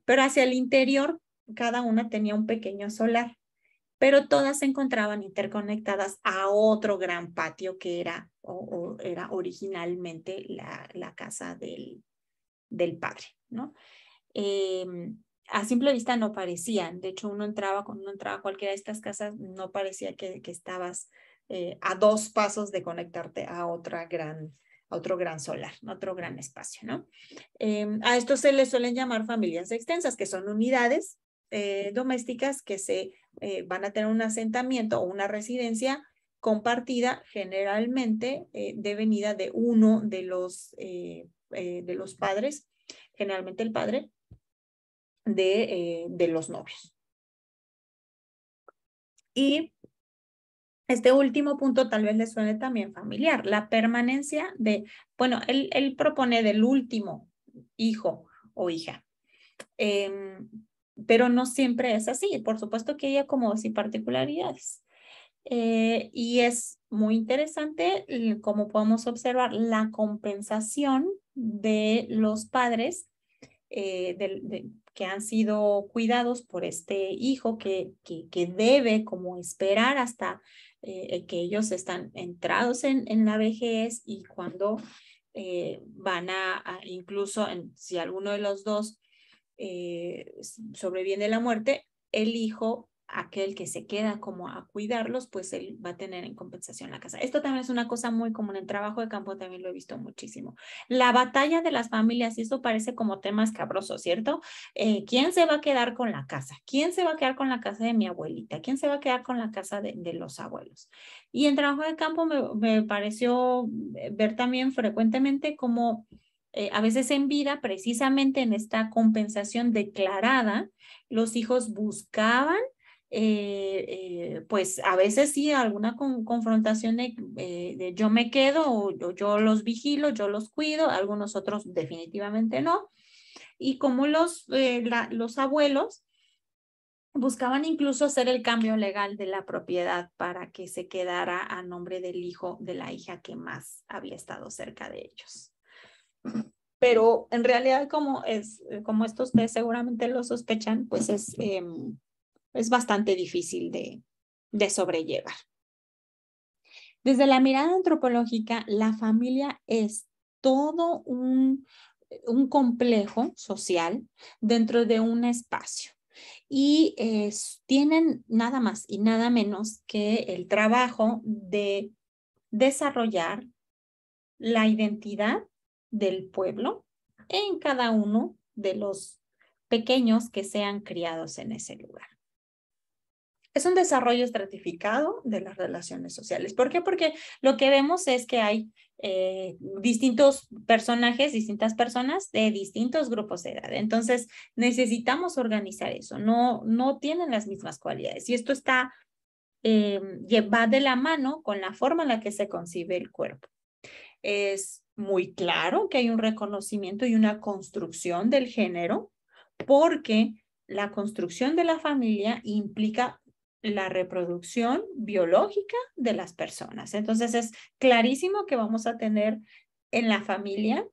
S2: Pero hacia el interior, cada una tenía un pequeño solar, pero todas se encontraban interconectadas a otro gran patio que era, era originalmente la, la casa del, del padre, ¿no? Em, a simple vista no parecían. De hecho, uno entraba, cuando uno entraba a cualquiera de estas casas, no parecía que, estabas eh, a dos pasos de conectarte a otra gran a otro gran solar, otro gran espacio, ¿no? Em, a esto se le suelen llamar familias extensas, que son unidades eh, domésticas que se eh, van a tener un asentamiento o una residencia compartida generalmente devenida de uno de los, de los padres, generalmente el padre, eh,
S3: de, los novios.
S2: Y este último punto tal vez le suene también familiar, la permanencia de, bueno, él, propone del último hijo o hija. Em, pero no siempre es así. Por supuesto que hay como y particularidades. Eh, y es muy interesante, como podemos observar, la compensación de los padres eh, de, que han sido cuidados por este hijo que, que, debe como esperar hasta eh, eh, que ellos están entrados en, en la vejez y cuando eh, van a, incluso si alguno de los dos sobreviene la muerte, el hijo aquel que se queda como a cuidarlos, pues él va a tener en compensación la casa. Esto también es una cosa muy común en trabajo de campo, también lo he visto muchísimo. La batalla de las familias, y esto parece como tema escabroso, ¿cierto? Eh, ¿Quién se va a quedar con la casa? ¿Quién se va a quedar con la casa de mi abuelita? ¿Quién se va a quedar con la casa de, los abuelos? Y en trabajo de campo me, pareció ver también frecuentemente como... Eh, a veces en vida, precisamente en esta compensación declarada, los hijos buscaban eh, eh, pues a veces sí, alguna confrontación eh, de, yo me quedo o yo, los vigilo, yo los cuido, algunos otros definitivamente no. Y como los, los abuelos buscaban incluso hacer el cambio legal de la propiedad para que se quedara a nombre del hijo de la hija que más había estado cerca de ellos. Pero en realidad, como, es, como estos ustedes seguramente lo sospechan, pues es em, es bastante difícil de, sobrellevar. Desde la mirada antropológica, la familia es todo un, complejo social dentro de un espacio y eh, tienen nada más y nada menos que el trabajo de desarrollar la identidad del pueblo en cada uno de los pequeños que sean criados en ese lugar es un desarrollo estratificado de las relaciones sociales. ¿Por qué? Porque lo que vemos es que hay eh, distintos personajes, distintas personas de distintos grupos de edad. Entonces, necesitamos organizar eso. No, no tienen las mismas cualidades. Y esto está eh, va de la mano con la forma en la que se concibe el cuerpo. Es muy claro que hay un reconocimiento y una construcción del género porque la construcción de la familia implica la reproducción biológica de las personas. Entonces es clarísimo que vamos a tener en la familia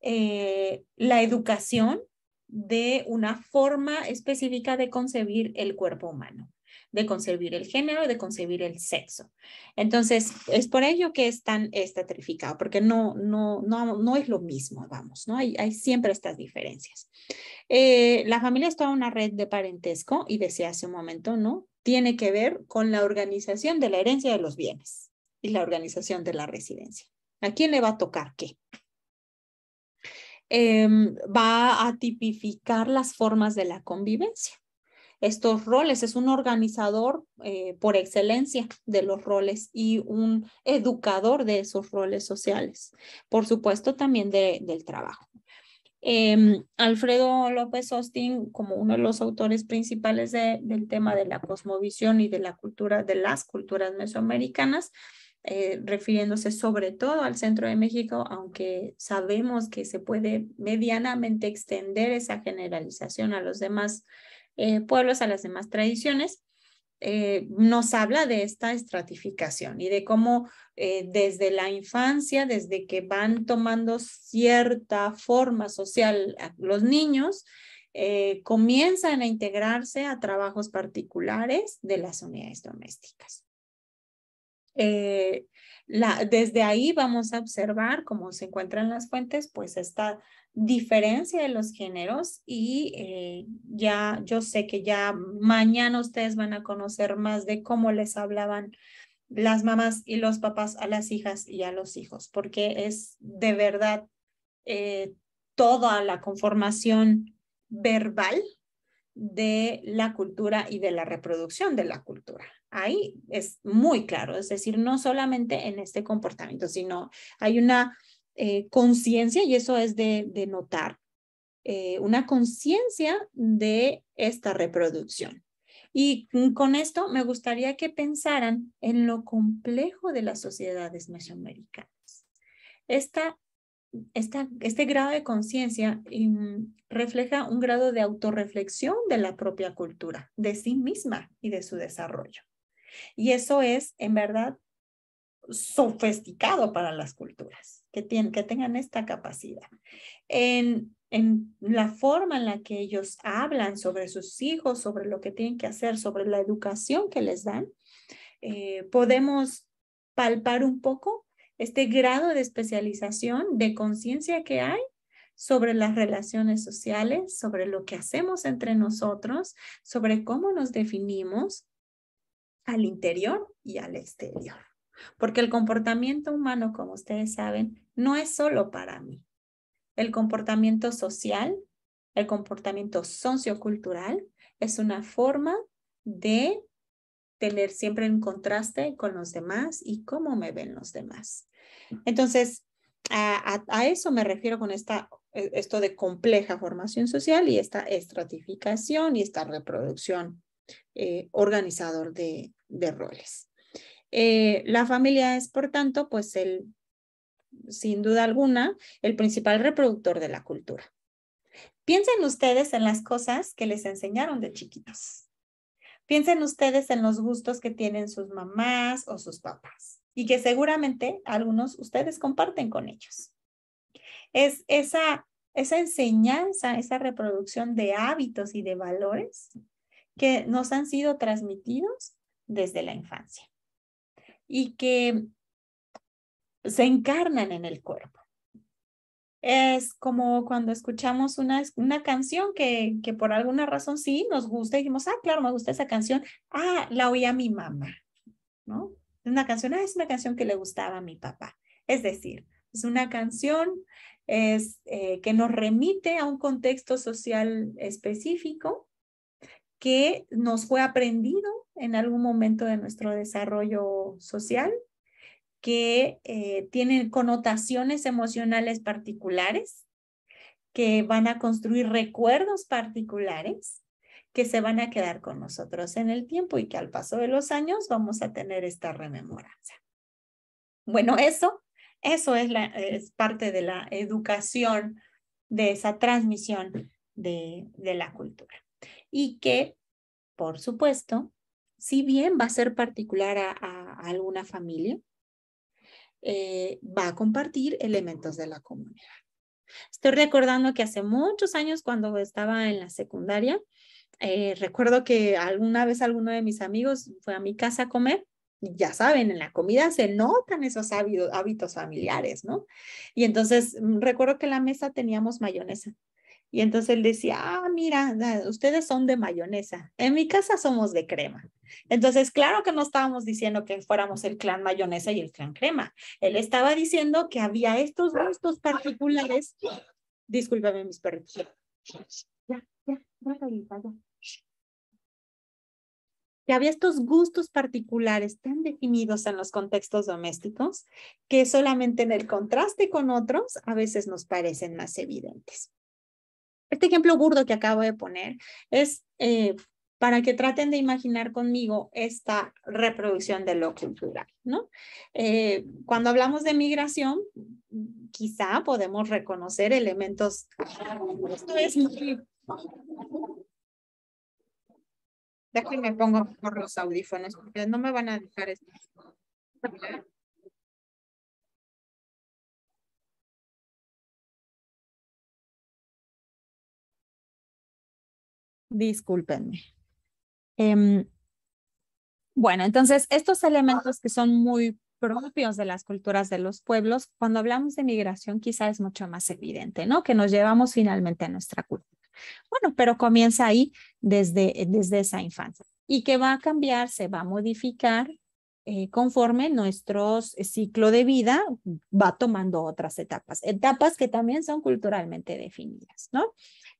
S2: eh, la educación de una forma específica de concebir el cuerpo humano, de concebir el género, de concebir el sexo. Entonces, es por ello que es tan estratificado, porque no, no, no, no es lo mismo, vamos, ¿no? Hay, siempre estas diferencias. Eh, la familia es toda una red de parentesco y decía hace un momento, ¿no? tiene que ver con la organización de la herencia de los bienes y la organización de la residencia. ¿A quién le va a tocar qué? Em, va a tipificar las formas de la convivencia. Estos roles es un organizador eh, por excelencia de los roles y un educador de esos roles sociales. Por supuesto, también del trabajo. Em, Alfredo López Austin, como uno de los autores principales del tema de la cosmovisión y de la cultura, de las culturas mesoamericanas, eh, refiriéndose sobre todo al centro de México, aunque sabemos que se puede medianamente extender esa generalización a los demás eh, pueblos, a las demás tradiciones. Eh, nos habla de esta estratificación y de cómo eh, desde la infancia, desde que van tomando cierta forma social los niños, eh, comienzan a integrarse a trabajos particulares de las unidades domésticas. Eh, desde ahí vamos a observar cómo se encuentran las fuentes, pues esta diferencia de los géneros y eh, ya yo sé que ya mañana ustedes van a conocer más de cómo les hablaban las mamás y los papás a las hijas y a los hijos, porque es de verdad eh, toda la conformación verbal de la cultura y de la reproducción de la cultura. Ahí es muy claro, es decir, no solamente en este comportamiento, sino hay una eh, conciencia, y eso es de, notar, eh, una conciencia de esta reproducción. Y con esto me gustaría que pensaran en lo complejo de las sociedades mesoamericanas. Esta este grado de conciencia em, refleja un grado de autorreflexión de la propia cultura, de sí misma y de su desarrollo. Y eso es, en verdad, sofisticado para las culturas, que, tienen, que tengan esta capacidad. En, la forma en la que ellos hablan sobre sus hijos, sobre lo que tienen que hacer, sobre la educación que les dan, eh, podemos palpar un poco este grado de especialización de conciencia que hay sobre las relaciones sociales, sobre lo que hacemos entre nosotros, sobre cómo nos definimos al interior y al exterior. Porque el comportamiento humano, como ustedes saben, no es solo para mí. El comportamiento social, el comportamiento sociocultural, es una forma de tener siempre en contraste con los demás y cómo me ven los demás. Entonces, a, eso me refiero con esta, e, esto de compleja formación social y esta estratificación y esta reproducción eh, organizador de, roles. Eh, la familia es, por tanto, pues el, sin duda alguna, el principal reproductor de la cultura. Piensen ustedes en las cosas que les enseñaron de chiquitos. Piensen ustedes en los gustos que tienen sus mamás o sus papás y que seguramente algunos ustedes comparten con ellos. Es esa, esa enseñanza, esa reproducción de hábitos y de valores que nos han sido transmitidos desde la infancia y que se encarnan en el cuerpo. Es como cuando escuchamos una, una canción que, que por alguna razón sí nos gusta y dijimos, ah, claro, me gusta esa canción, ah, la oía mi mamá, ¿no? Una canción, ah, es una canción que le gustaba a mi papá. Es decir, es una canción es, eh, que nos remite a un contexto social específico que nos fue aprendido en algún momento de nuestro desarrollo social, que eh, tiene tienen connotaciones emocionales particulares, que van a construir recuerdos particulares que se van a quedar con nosotros en el tiempo y que al paso de los años vamos a tener esta rememoranza. Bueno, eso, eso es, es parte de la educación, de esa transmisión de, la cultura. Y que, por supuesto, si bien va a ser particular a, alguna familia, eh, va a compartir elementos de la comunidad. Estoy recordando que hace muchos años cuando estaba en la secundaria, eh, recuerdo que alguna vez alguno de mis amigos fue a mi casa a comer ya saben, en la comida se notan esos hábitos familiares, ¿no? Y entonces mm, recuerdo que en la mesa teníamos mayonesa. Y entonces él decía, ah, mira, ah, ustedes son de mayonesa, en mi casa somos de crema. Entonces, claro que no estábamos diciendo que fuéramos el clan mayonesa y el clan crema. Él estaba diciendo que había estos gustos particulares. Discúlpame, mis perritos. Ya, ya, ya, ya, ya que había estos gustos particulares tan definidos en los contextos domésticos que solamente en el contraste con otros a veces nos parecen más evidentes. Este ejemplo burdo que acabo de poner es eh, para que traten de imaginar conmigo esta reproducción de lo cultural, ¿no? Eh, cuando hablamos de migración, quizá podemos reconocer elementos. Déjenme pongo por los audífonos, porque no me van a dejar esto.
S3: Disculpenme.
S2: Em, bueno, entonces estos elementos que son muy propios de las culturas de los pueblos, cuando hablamos de migración quizá es mucho más evidente, ¿no? Que nos llevamos finalmente a nuestra cultura. Bueno, pero comienza ahí desde, desde esa infancia. ¿Y que va a cambiar? Se va a modificar eh, conforme nuestro eh, ciclo de vida va tomando otras etapas, etapas que también son culturalmente definidas, ¿no?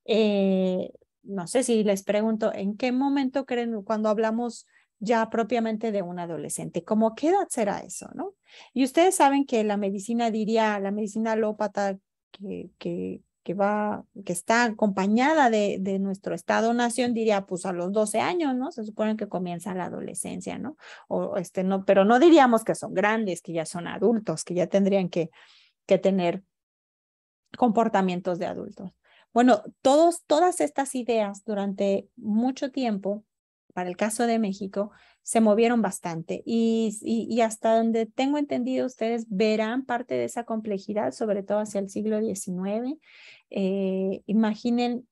S2: Eh, no sé si les pregunto, ¿en qué momento creen cuando hablamos ya propiamente de un adolescente? ¿Cómo qué edad será eso, no? Y ustedes saben que la medicina diría, la medicina lópata, que, que, que va, que está acompañada de, nuestro estado-nación, diría, pues a los 12 años, ¿no? Se supone que comienza la adolescencia, ¿no? O este, no, pero no diríamos que son grandes, que ya son adultos, que ya tendrían que, que tener comportamientos de adultos. Bueno, todos, todas estas ideas durante mucho tiempo, para el caso de México, se movieron bastante y, hasta donde tengo entendido ustedes verán parte de esa complejidad, sobre todo hacia el siglo XIX. Eh, imaginen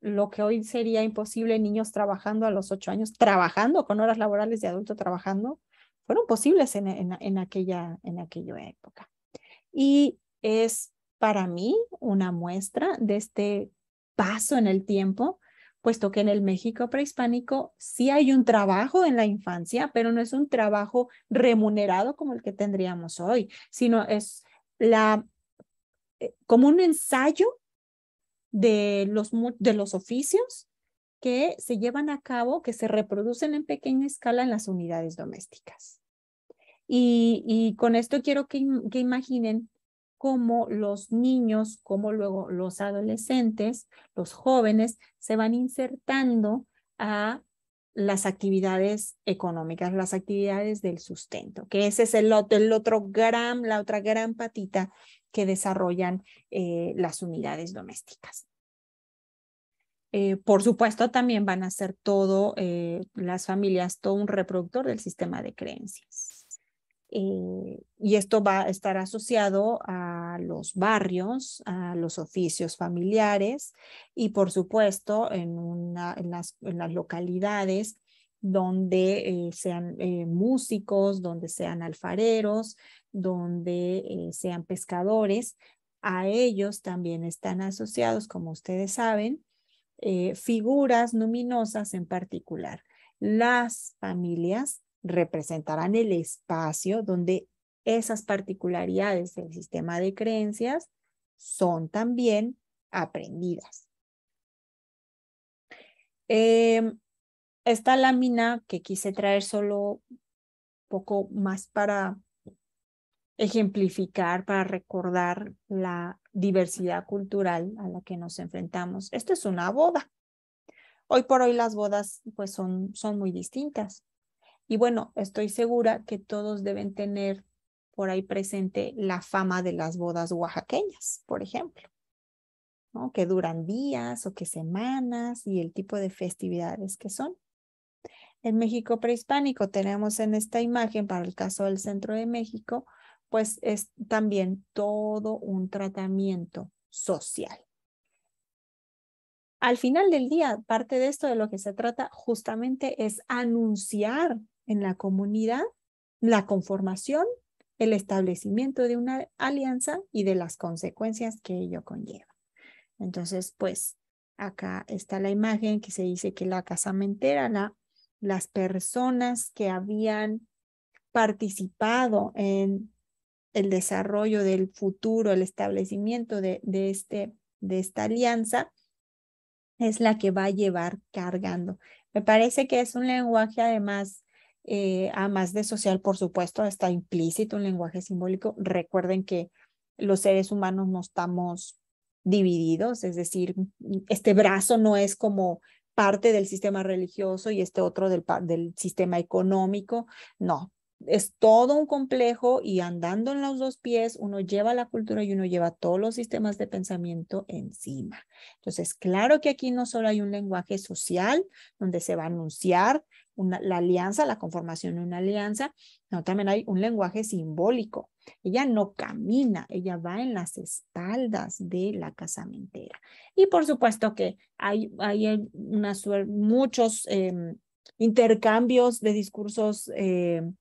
S2: lo que hoy sería imposible niños trabajando a los ocho años, trabajando con horas laborales de adulto trabajando, fueron posibles en, aquella, en aquella época. Y es para mí una muestra de este paso en el tiempo puesto que en el México prehispánico sí hay un trabajo en la infancia, pero no es un trabajo remunerado como el que tendríamos hoy, sino es la, eh, como un ensayo de los, de los oficios que se llevan a cabo, que se reproducen en pequeña escala en las unidades domésticas. Y, con esto quiero que, que imaginen cómo los niños, como luego los adolescentes, los jóvenes se van insertando a las actividades económicas, las actividades del sustento, que ese es el, otro gran, la otra gran patita que desarrollan eh, las unidades domésticas. Eh, por supuesto, también van a ser todo, eh, las familias, todo un reproductor del sistema de creencias. Eh, y esto va a estar asociado a los barrios, a los oficios familiares y por supuesto en, las, localidades donde eh, sean eh, músicos, donde sean alfareros, donde sean pescadores. A ellos también están asociados, como ustedes saben, figuras luminosas en particular. Las familias representarán el espacio donde esas particularidades del sistema de creencias son también aprendidas. Em, esta lámina que quise traer solo un poco más para ejemplificar, para recordar la diversidad cultural a la que nos enfrentamos. Esto es una boda. Hoy por hoy las bodas pues son, son muy distintas. Y bueno, estoy segura que todos deben tener por ahí presente la fama de las bodas oaxaqueñas, por ejemplo, que duran días o que semanas y el tipo de festividades que son. En México prehispánico tenemos en esta imagen, para el caso del centro de México, pues es también todo un tratamiento social. Al final del día, parte de esto de lo que se trata justamente es anunciar en la comunidad, la conformación, el establecimiento de una alianza y de las consecuencias que ello conlleva. Entonces, pues acá está la imagen que se dice que la casa mentera, las personas que habían participado en el desarrollo del futuro, el establecimiento de, de, este, de esta alianza, es la que va a llevar cargando. Me parece que es un lenguaje además eh, además de social, por supuesto, está implícito un lenguaje simbólico. Recuerden que los seres humanos no estamos divididos, es decir, este brazo no es como parte del sistema religioso y este otro del sistema económico, no, es todo un complejo y andando en los dos pies, uno lleva la cultura y uno lleva todos los sistemas de pensamiento encima. Entonces, claro que aquí no solo hay un lenguaje social donde se va a anunciar la alianza, la conformación de una alianza, también hay un lenguaje simbólico. Ella no camina, ella va en las espaldas de la casamentera. Y por supuesto que hay, hay muchos em, intercambios de discursos. Em,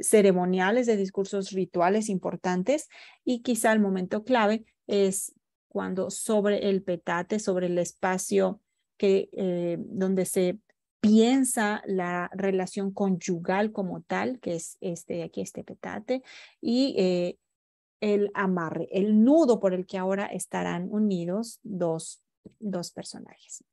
S2: ceremoniales, de discursos rituales importantes y quizá el momento clave es cuando sobre el petate, sobre el espacio que, eh, donde se piensa la relación conyugal como tal, que es este aquí, este petate, y eh, el amarre, el nudo por el que ahora estarán unidos dos, dos personajes.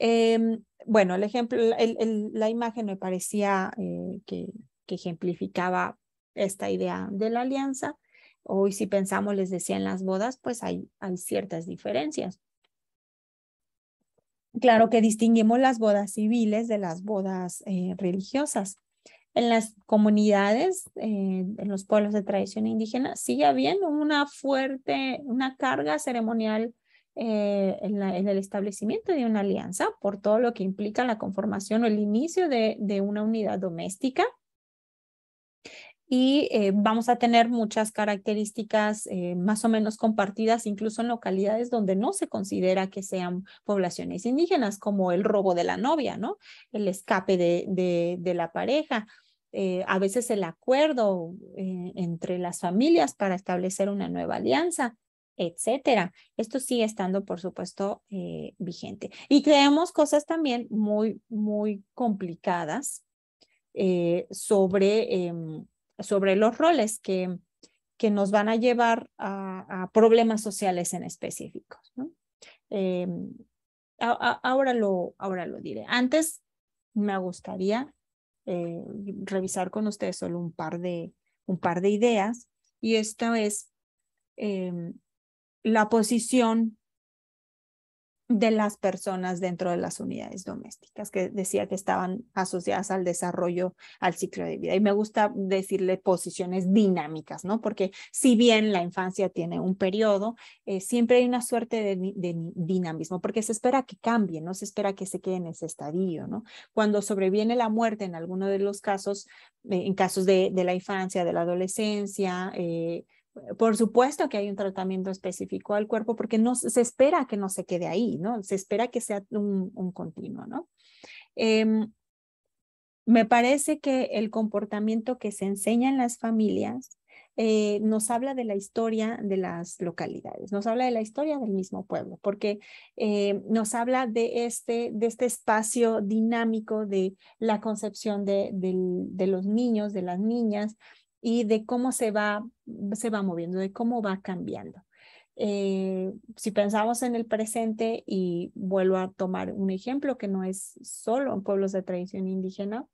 S2: Em, bueno, el ejemplo, la imagen me parecía eh, que, ejemplificaba esta idea de la alianza. Hoy si pensamos, les decía en las bodas, pues hay, hay ciertas diferencias. Claro que distinguimos las bodas civiles de las bodas eh, religiosas. En las comunidades, eh, en los pueblos de tradición indígena, sigue habiendo una fuerte, una carga ceremonial eh, en, el establecimiento de una alianza por todo lo que implica la conformación o el inicio de una unidad doméstica y eh, vamos a tener muchas características eh, más o menos compartidas, incluso en localidades donde no se considera que sean poblaciones indígenas, como el robo de la novia, ¿no? El escape de, la pareja. Eh, a veces el acuerdo entre las familias para establecer una nueva alianza, etcétera. Esto sigue estando, por supuesto, vigente. Y creemos cosas también muy, muy complicadas sobre em, sobre los roles que, que nos van a llevar a, problemas sociales en específicos eh, ahora, lo, ahora lo diré. Antes me gustaría eh, revisar con ustedes solo un par de, un par de ideas y esta es eh, la posición de las personas dentro de las unidades domésticas, que decía que estaban asociadas al desarrollo, al ciclo de vida. Y me gusta decirle posiciones dinámicas, ¿no? Porque si bien la infancia tiene un periodo, eh, siempre hay una suerte de, dinamismo, porque se espera que cambie, no se espera que se quede en ese estadio, ¿no? Cuando sobreviene la muerte en algunos de los casos, eh, en casos de, de, la infancia, de la adolescencia, eh, por supuesto que hay un tratamiento específico al cuerpo porque no, se espera que no se quede ahí, ¿no? Se espera que sea un, continuo, ¿no? Em, me parece que el comportamiento que se enseña en las familias eh, nos habla de la historia de las localidades, nos habla de la historia del mismo pueblo, porque eh, nos habla de este, de este espacio dinámico de la concepción de los niños, de las niñas, y de cómo se va, se va moviendo, de cómo va cambiando. Eh, si pensamos en el presente y vuelvo a tomar un ejemplo que no es solo en pueblos de tradición indígena,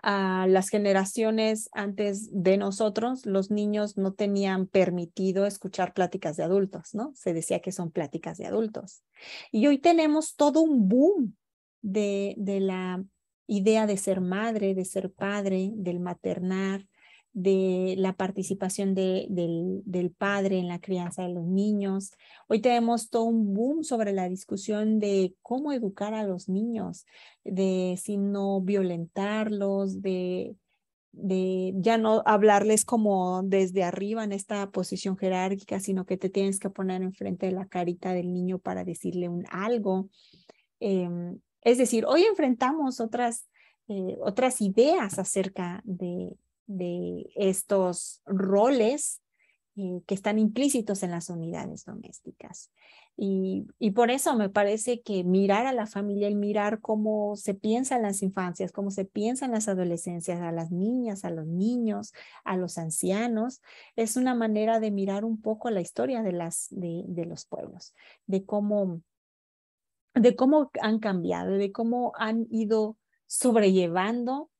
S2: a las generaciones antes de nosotros, los niños no tenían permitido escuchar pláticas de adultos, ¿no? Se decía que son pláticas de adultos. Y hoy tenemos todo un boom de, de la idea de ser madre, de ser padre, del maternar, de la participación del, padre en la crianza de los niños. Hoy tenemos todo un boom sobre la discusión de cómo educar a los niños, de si no violentarlos, de, ya no hablarles como desde arriba en esta posición jerárquica, sino que te tienes que poner enfrente de la carita del niño para decirle un algo. Em, es decir, hoy enfrentamos otras, eh, otras ideas acerca de, estos roles eh, que están implícitos en las unidades domésticas. Y, por eso me parece que mirar a la familia y mirar cómo se piensan las infancias, cómo se piensan las adolescencias, a las niñas, a los niños, a los ancianos, es una manera de mirar un poco la historia de, las, de los pueblos, de cómo de cómo han cambiado, de cómo han ido sobrellevando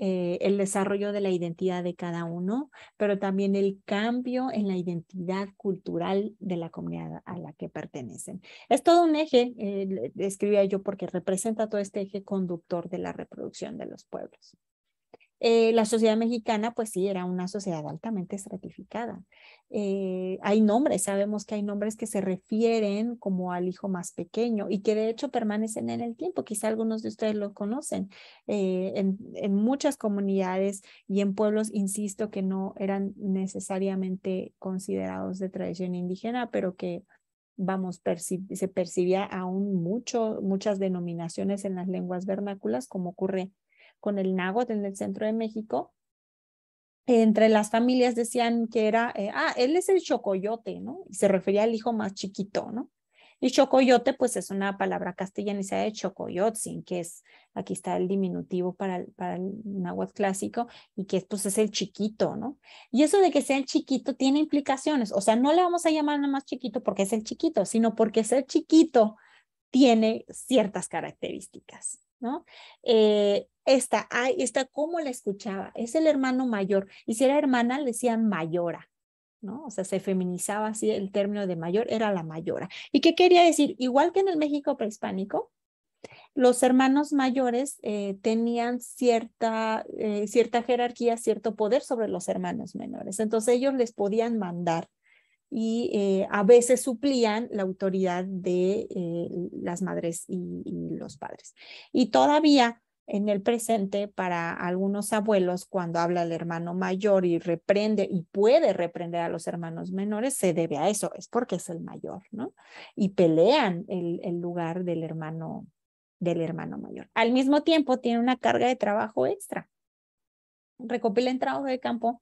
S2: eh, el desarrollo de la identidad de cada uno, pero también el cambio en la identidad cultural de la comunidad a la que pertenecen. Es todo un eje, eh, escribía yo, porque representa todo este eje conductor de la reproducción de los pueblos. Eh, la sociedad mexicana, pues sí, era una sociedad altamente estratificada. Eh, hay nombres, sabemos que hay nombres que se refieren como al hijo más pequeño y que de hecho permanecen en el tiempo. Quizá algunos de ustedes lo conocen. Eh, en, muchas comunidades y en pueblos, insisto, que no eran necesariamente considerados de tradición indígena, pero que vamos, se percibía aún mucho, muchas denominaciones en las lenguas vernáculas, como ocurre con el náhuatl en el centro de México, entre las familias decían que era, eh, ah, él es el chocoyote, ¿no? Y se refería al hijo más chiquito, ¿no? Y chocoyote, pues es una palabra castellanizada de chocoyotzin, que es, aquí está el diminutivo para el, para el náhuatl clásico, y que pues es el chiquito, ¿no? Y eso de que sea el chiquito tiene implicaciones, o sea, no le vamos a llamar nada más chiquito porque es el chiquito, sino porque ser chiquito tiene ciertas características, ¿no? Eh, esta, ay, ¿cómo la escuchaba? Es el hermano mayor. Y si era hermana, le decían mayora, ¿no? O sea, se feminizaba así el término de mayor, era la mayora. ¿Y qué quería decir? Igual que en el México prehispánico, los hermanos mayores eh, tenían cierta, eh, cierta jerarquía, cierto poder sobre los hermanos menores. Entonces ellos les podían mandar y eh, a veces suplían la autoridad de las madres y los padres. Y todavía en el presente para algunos abuelos cuando habla el hermano mayor y reprende y puede reprender a los hermanos menores se debe a eso, es porque es el mayor, ¿no? Y pelean el, lugar del hermano, del hermano mayor. Al mismo tiempo tiene una carga de trabajo extra. Recopilen trabajo de campo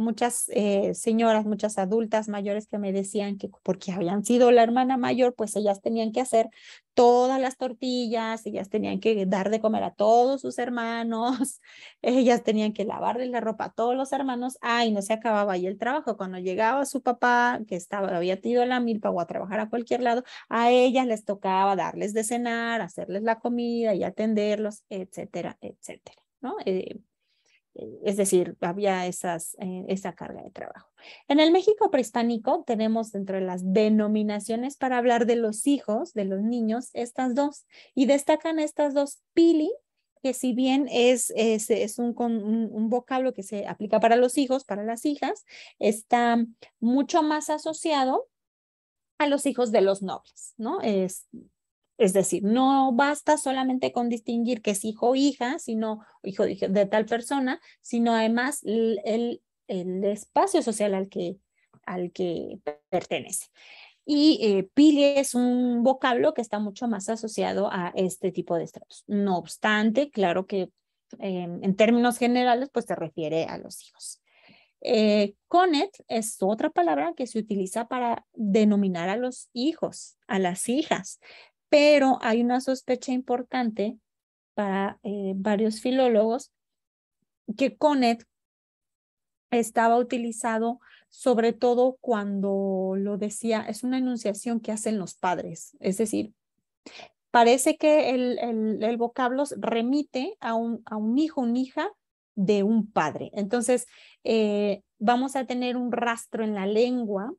S2: muchas eh, señoras, muchas adultas mayores que me decían que porque habían sido la hermana mayor, pues ellas tenían que hacer todas las tortillas, ellas tenían que dar de comer a todos sus hermanos, ellas tenían que lavarles la ropa a todos los hermanos, ay, no se acababa ahí el trabajo. Cuando llegaba su papá, que estaba, había tenido la milpa o a trabajar a cualquier lado, a ellas les tocaba darles de cenar, hacerles la comida y atenderlos, etcétera, etcétera, ¿no? Eh, eh, es decir, había eh, esa carga de trabajo. En el México prehispánico tenemos dentro de las denominaciones para hablar de los hijos, de los niños, estas dos. Y destacan estas dos, pili, que si bien es, es, un, un, vocablo que se aplica para los hijos, para las hijas, está mucho más asociado a los hijos de los nobles, ¿no? Es, es decir, no basta solamente con distinguir que es hijo o hija, sino hijo de tal persona, sino además el, espacio social al que, pertenece. Y eh, pili es un vocablo que está mucho más asociado a este tipo de estratos. No obstante, claro que eh, en términos generales, pues se refiere a los hijos. Eh, conet es otra palabra que se utiliza para denominar a los hijos, a las hijas pero hay una sospecha importante para eh, varios filólogos que Conet estaba utilizado sobre todo cuando lo decía, es una enunciación que hacen los padres, es decir, parece que el, el, vocablo remite a un, a un hijo, una hija de un padre. Entonces, eh, vamos a tener un rastro en la lengua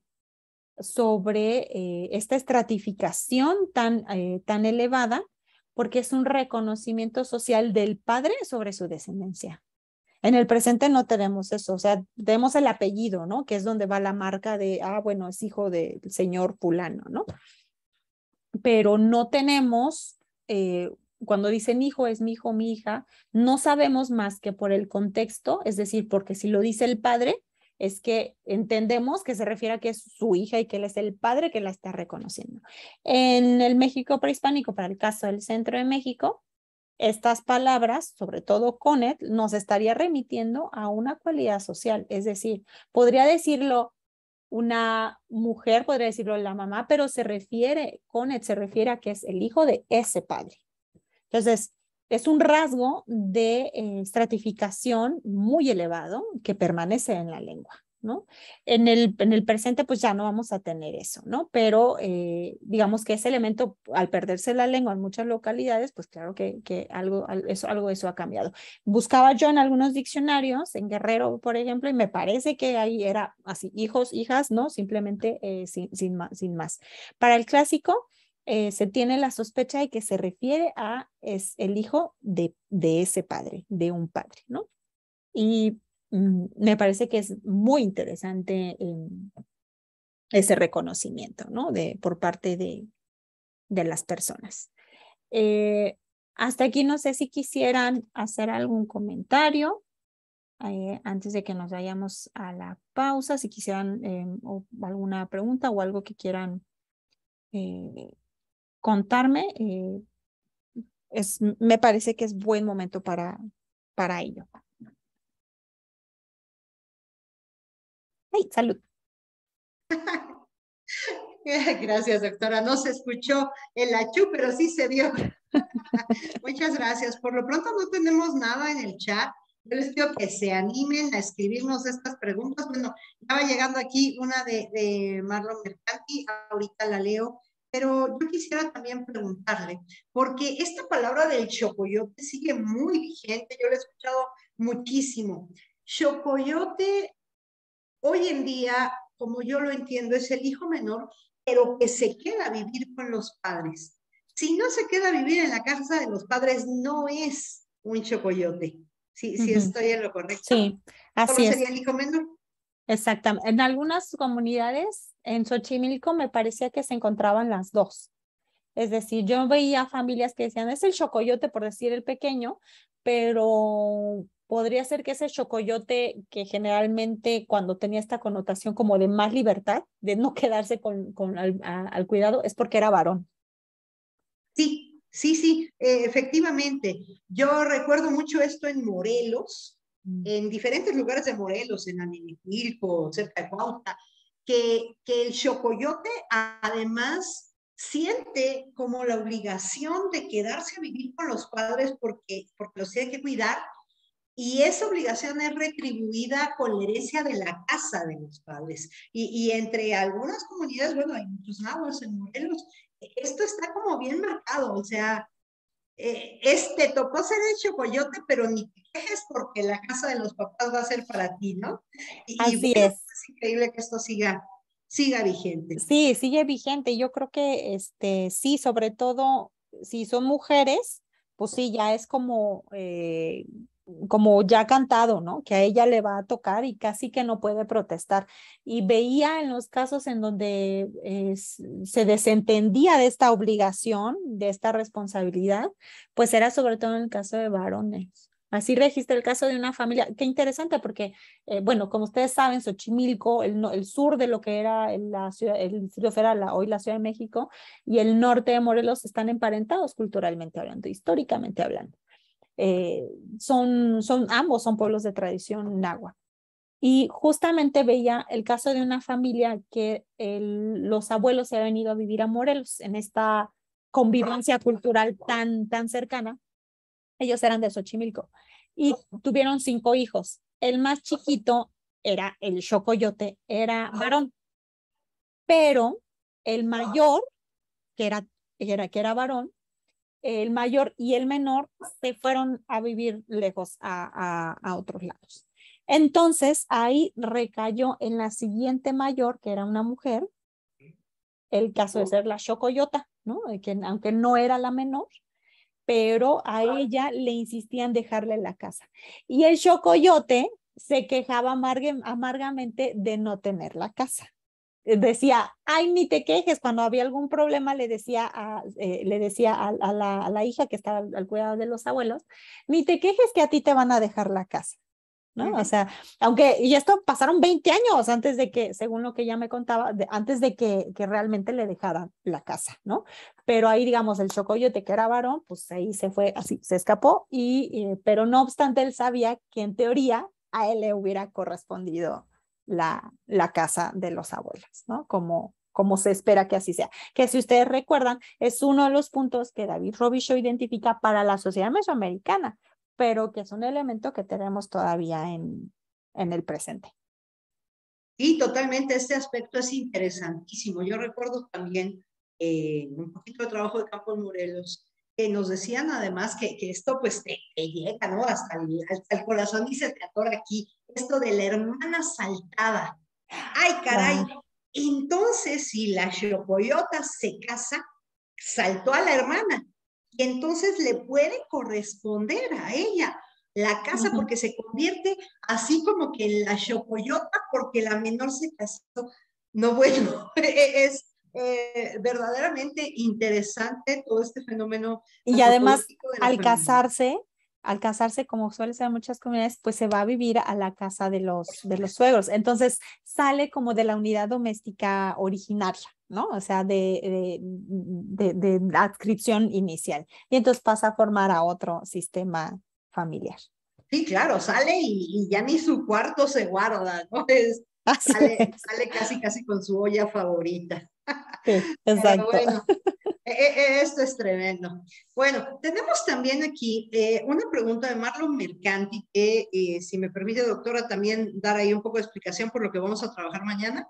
S2: sobre eh, esta estratificación tan, eh, tan elevada, porque es un reconocimiento social del padre sobre su descendencia. En el presente no tenemos eso, o sea, tenemos el apellido, ¿no? Que es donde va la marca de, ah, bueno, es hijo del señor fulano, ¿no? Pero no tenemos, eh, cuando dicen hijo, es mi hijo, mi hija, no sabemos más que por el contexto, es decir, porque si lo dice el padre, es que entendemos que se refiere a que es su hija y que él es el padre que la está reconociendo. En el México prehispánico, para el caso del centro de México, estas palabras, sobre todo Conet, nos estaría remitiendo a una cualidad social, es decir, podría decirlo una mujer, podría decirlo la mamá, pero se refiere, Conet se refiere a que es el hijo de ese padre. Entonces, es un rasgo de eh, estratificación muy elevado que permanece en la lengua. ¿No? En el, en el presente pues ya no vamos a tener eso, ¿no? Pero eh, digamos que ese elemento, al perderse la lengua en muchas localidades, pues claro que, que algo, eso, algo de eso ha cambiado. Buscaba yo en algunos diccionarios, en Guerrero, por ejemplo, y me parece que ahí era así, hijos, hijas, ¿no? Simplemente eh, sin, sin más. Para el clásico, eh, se tiene la sospecha de que se refiere a es el hijo de, de ese padre, de un padre, ¿no? Y mm, me parece que es muy interesante em, ese reconocimiento, ¿no? De, por parte de, de las personas. Eh, hasta aquí no sé si quisieran hacer algún comentario eh, antes de que nos vayamos a la pausa, si quisieran em, alguna pregunta o algo que quieran contarme, eh, es, me parece que es buen momento para, para ello.
S3: Hey, salud.
S1: Gracias, doctora. No se escuchó el achú, pero sí se vio. Muchas gracias. Por lo pronto no tenemos nada en el chat. Yo les pido que se animen a escribirnos estas preguntas. Bueno, estaba llegando aquí una de, de Marlon Mercanti, ahorita la leo. Pero yo quisiera también preguntarle, porque esta palabra del chocoyote sigue muy vigente, yo la he escuchado muchísimo. Chocoyote, hoy en día, como yo lo entiendo, es el hijo menor, pero que se queda a vivir con los padres. Si no se queda a vivir en la casa de los padres, no es un chocoyote. Si, estoy en lo correcto. Sí,
S2: así es. sería el hijo menor. Exactamente. En algunas comunidades, en Xochimilco, me parecía que se encontraban las dos. Es decir, yo veía familias que decían, es el chocoyote, por decir el pequeño, pero podría ser que ese chocoyote que generalmente cuando tenía esta connotación como de más libertad, de no quedarse con, al, cuidado, es porque era varón.
S1: Sí, sí, sí, eh, efectivamente. Yo recuerdo mucho esto en Morelos, Mm. en diferentes lugares de Morelos, en Amiquilco, cerca de Pauta, que, que el chocoyote además siente como la obligación de quedarse a vivir con los padres porque, porque los tiene que cuidar y esa obligación es retribuida con la herencia de la casa de los padres. Y, y entre algunas comunidades, bueno, hay muchos nahuas en Morelos, e-, esto está como bien marcado, o sea, este tocó ser hecho chocoyote, pero ni te quejes porque la casa de los papás va a ser para ti, ¿no? Y, Así es. Pues, es increíble que esto siga siga vigente.
S2: Sí, sigue vigente. Yo creo que este sí, sobre todo si son mujeres, pues sí, ya es como eh, como ya cantado, ¿no? Que a ella le va a tocar y casi que no puede protestar. Y veía en los casos en donde eh, se desentendía de esta obligación, de esta responsabilidad, pues era sobre todo en el caso de varones. Así registra el caso de una familia, qué interesante porque, eh, bueno, como ustedes saben, Xochimilco, el, sur de lo que era la ciudad, el Distrito Federal, la, hoy la Ciudad de México, y el norte de Morelos están emparentados culturalmente hablando, históricamente hablando. Eh, son, son, ambos son pueblos de tradición nagua Y justamente veía el caso de una familia que los abuelos se habían ido a vivir a Morelos en esta convivencia cultural tan, tan cercana. Ellos eran de Xochimilco y tuvieron cinco hijos. El más chiquito era el Chocoyote, era varón. Pero el mayor, que era, que era varón, el mayor y el menor se fueron a vivir lejos a, otros lados. Entonces ahí recayó en la siguiente mayor, que era una mujer, el caso de ser la Chocoyota, ¿no? Que, aunque no era la menor, pero a ella le insistían dejarle la casa. Y el Chocoyote se quejaba amargamente de no tener la casa. Eh, decía, ay, ni te quejes, cuando había algún problema le decía a, eh, le decía a, la, hija que estaba al, cuidado de los abuelos, ni te quejes que a ti te van a dejar la casa, ¿no? O sea, aunque, y esto pasaron 20 años antes de que, según lo que ya me contaba, antes de que, realmente le dejaran la casa, ¿no? Pero ahí, digamos, el chocoyote que era varón, pues ahí se fue, así, se escapó, y, eh, pero no obstante, él sabía que en teoría a él le hubiera correspondido la, la casa de los abuelos, ¿no? Como, como se espera que así sea. Que si ustedes recuerdan, es uno de los puntos que David Robicho identifica para la sociedad mesoamericana, pero que es un elemento que tenemos todavía en,
S1: en el presente. y totalmente, este aspecto es interesantísimo. Yo recuerdo también eh, un poquito de trabajo de Campos Morelos que nos decían además que, esto pues te, llega, ¿no? Hasta el, corazón y se te ator aquí, esto de la hermana saltada. ¡Ay, caray! Entonces, si la shopoyota se casa, saltó a la hermana y entonces le puede corresponder a ella la casa porque se convierte así como que la shopoyota, porque la menor se casó. No, bueno, es, eh, verdaderamente interesante todo este fenómeno. Y además, al casarse,
S2: al casarse, como suele ser en muchas comunidades, pues se va a vivir a la casa de los, de los suegros. Entonces sale como de la unidad doméstica originaria, ¿no? O sea, de, de, de, adscripción inicial. Y entonces pasa a formar a otro sistema familiar.
S1: Sí, claro, sale y, ya ni su cuarto se guarda, ¿no? sale, sale casi, casi con su olla favorita. exacto. Bueno, e, e, e, esto es tremendo. Bueno, tenemos también aquí eh, una pregunta de Marlon Mercanti, que eh, si me permite, doctora, también dar ahí un poco de explicación por lo que vamos a trabajar mañana.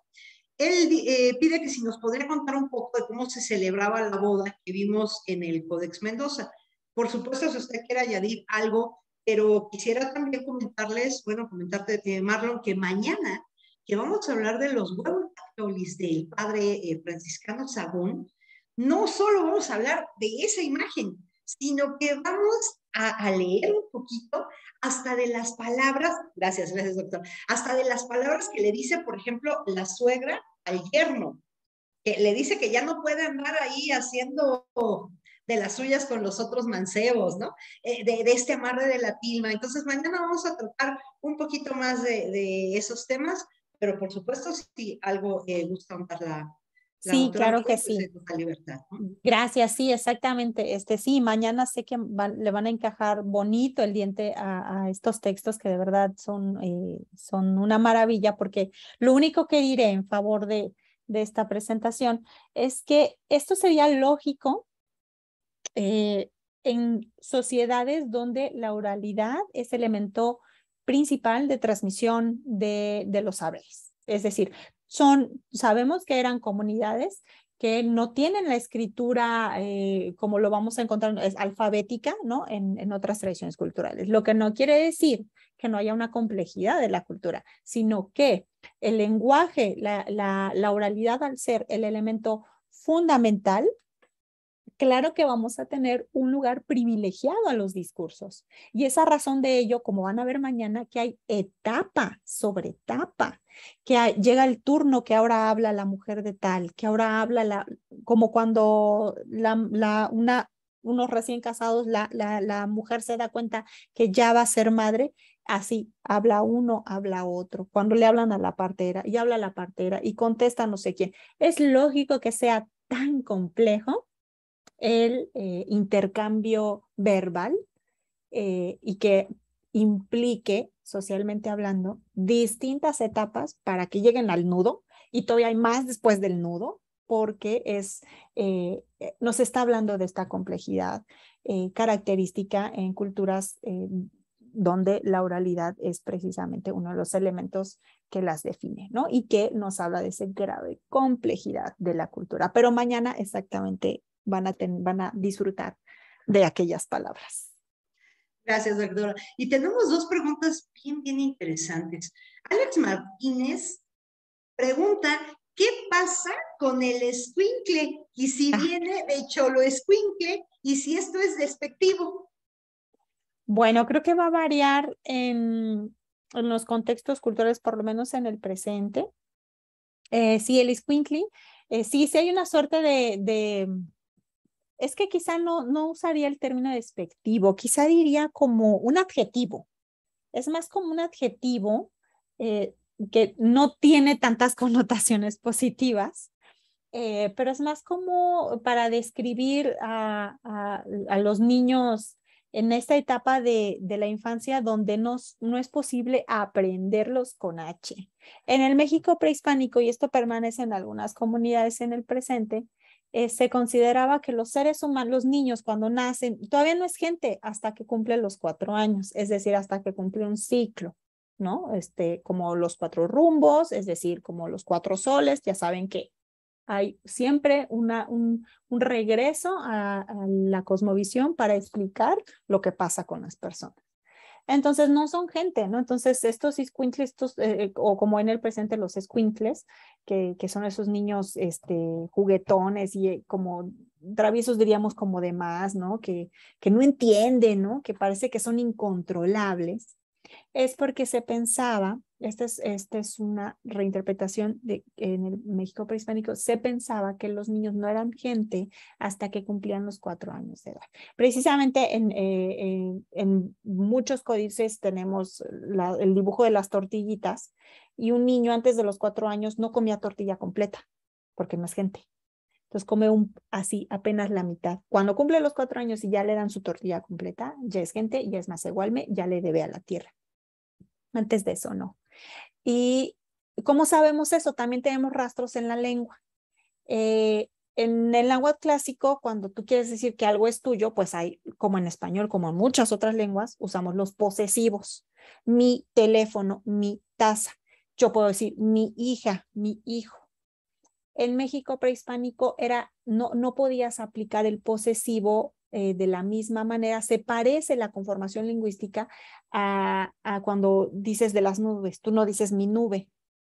S1: Él eh, pide que si nos podría contar un poco de cómo se celebraba la boda que vimos en el Codex Mendoza. Por supuesto, si usted quiere añadir algo, pero quisiera también comentarles, bueno, comentarte, Marlon, que mañana que vamos a hablar de los huevos del padre eh, franciscano Sabón, no solo vamos a hablar de esa imagen, sino que vamos a, a, leer un poquito hasta de las palabras, gracias, gracias doctor, hasta de las palabras que le dice, por ejemplo, la suegra al yerno, que le dice que ya no puede andar ahí haciendo de las suyas con los otros mancebos, ¿no? Eh, de, de, este amarre de la tilma. Entonces, mañana vamos a tratar un poquito más de, de esos temas, pero por supuesto sí, algo eh, gusta contar la, la
S2: sí, claro que pues, sí. Libertad, Gracias, sí, exactamente. Este sí, mañana sé que le van a encajar bonito el diente a, estos textos que de verdad son, eh, son una maravilla, porque lo único que diré en favor de, de esta presentación es que esto sería lógico eh, en sociedades donde la oralidad es elemento principal de transmisión de, los saberes. Es decir, son, sabemos que eran comunidades que no tienen la escritura eh, como lo vamos a encontrar, es alfabética, ¿no? En, otras tradiciones culturales. Lo que no quiere decir que no haya una complejidad de la cultura, sino que el lenguaje, la oralidad al ser el elemento fundamental claro que vamos a tener un lugar privilegiado a los discursos. Y esa razón de ello, como van a ver mañana, que hay etapa sobre etapa, que llega el turno que ahora habla la mujer de tal, que ahora habla la, como cuando la, la, una, unos recién casados, la, la mujer se da cuenta que ya va a ser madre, así habla uno, habla otro, cuando le hablan a la partera y habla la partera y contesta no sé quién. Es lógico que sea tan complejo el eh, intercambio verbal eh, y que implique, socialmente hablando, distintas etapas para que lleguen al nudo y todavía hay más después del nudo porque es, eh, nos está hablando de esta complejidad característica en culturas donde la oralidad es precisamente uno de los elementos que las define, ¿no? Y que nos habla de ese grave complejidad de la cultura. Pero mañana exactamente van a, van a disfrutar de aquellas
S1: palabras. Gracias, doctora. Y tenemos dos preguntas bien, bien interesantes. Alex Martínez pregunta, ¿qué pasa con el escuincle? Y si ah. viene de cholo escuincle y si esto es despectivo.
S2: Bueno, creo que va a variar en, los contextos culturales, por lo menos en el presente. Eh, sí, el escuincle, eh, sí, sí hay una suerte de es que quizá no, usaría el término despectivo, quizá diría como un adjetivo. Es más como un adjetivo eh, que no tiene tantas connotaciones positivas, eh, pero es más como para describir a, los niños en esta etapa de, la infancia donde no, es posible aprenderlos con H. En el México prehispánico, y esto permanece en algunas comunidades en el presente, eh, se consideraba que los seres humanos, los niños cuando nacen, todavía no es gente hasta que cumple los cuatro años, es decir, hasta que cumple un ciclo, ¿no? Este, como los cuatro rumbos, es decir, como los cuatro soles, ya saben que hay siempre un, regreso a la cosmovisión para explicar lo que pasa con las personas. Entonces no son gente, ¿no? Entonces estos escuintles, estos, eh, o como en el presente los escuintles, que, son esos niños este, juguetones y eh, como traviesos diríamos como demás, ¿no? Que, que no entienden, ¿no? Que parece que son incontrolables, es porque se pensaba esta es, una reinterpretación de en el México prehispánico. Se pensaba que los niños no eran gente hasta que cumplían los cuatro años de edad. Precisamente en, eh, eh, muchos códices tenemos el dibujo de las tortillitas y un niño antes de los cuatro años no comía tortilla completa porque no es gente. Entonces come un, así apenas la mitad. Cuando cumple los cuatro años y ya le dan su tortilla completa, ya es gente, ya es más igualme, ya le debe a la tierra. Antes de eso, no. ¿Y cómo sabemos eso? También tenemos rastros en la lengua. Eh, en el náhuatl clásico, cuando tú quieres decir que algo es tuyo, pues hay, como en español, como en muchas otras lenguas, usamos los posesivos. Mi teléfono, mi taza. Yo puedo decir mi hija, mi hijo. En México prehispánico era, no, no podías aplicar el posesivo eh, de la misma manera, se parece la conformación lingüística a, cuando dices de las nubes, tú no dices mi nube,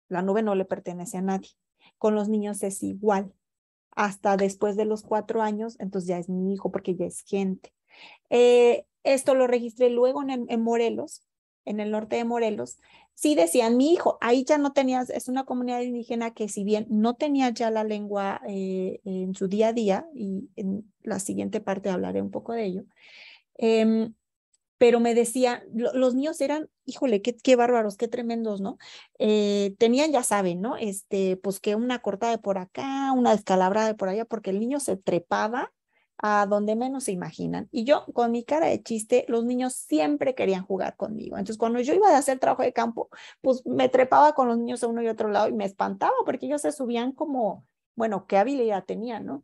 S2: la nube no le pertenece a nadie. Con los niños es igual, hasta después de los cuatro años, entonces ya es mi hijo porque ya es gente. Eh, esto lo registré luego en Morelos, en el norte de Morelos, sí decían, mi hijo, ahí ya no tenías, es una comunidad indígena que si bien no tenía ya la lengua eh, en su día a día, y en la siguiente parte hablaré un poco de ello, em, pero me decía, los niños eran, híjole, qué, bárbaros, qué tremendos, ¿no? Eh, tenían, ya saben, ¿no? Este, pues que una cortada de por acá, una descalabrada de por allá, porque el niño se trepaba a donde menos se imaginan. Y yo, con mi cara de chiste, los niños siempre querían jugar conmigo. Entonces, cuando yo iba a hacer trabajo de campo, pues me trepaba con los niños a uno y otro lado y me espantaba porque ellos se subían como, bueno, qué habilidad tenían, ¿no?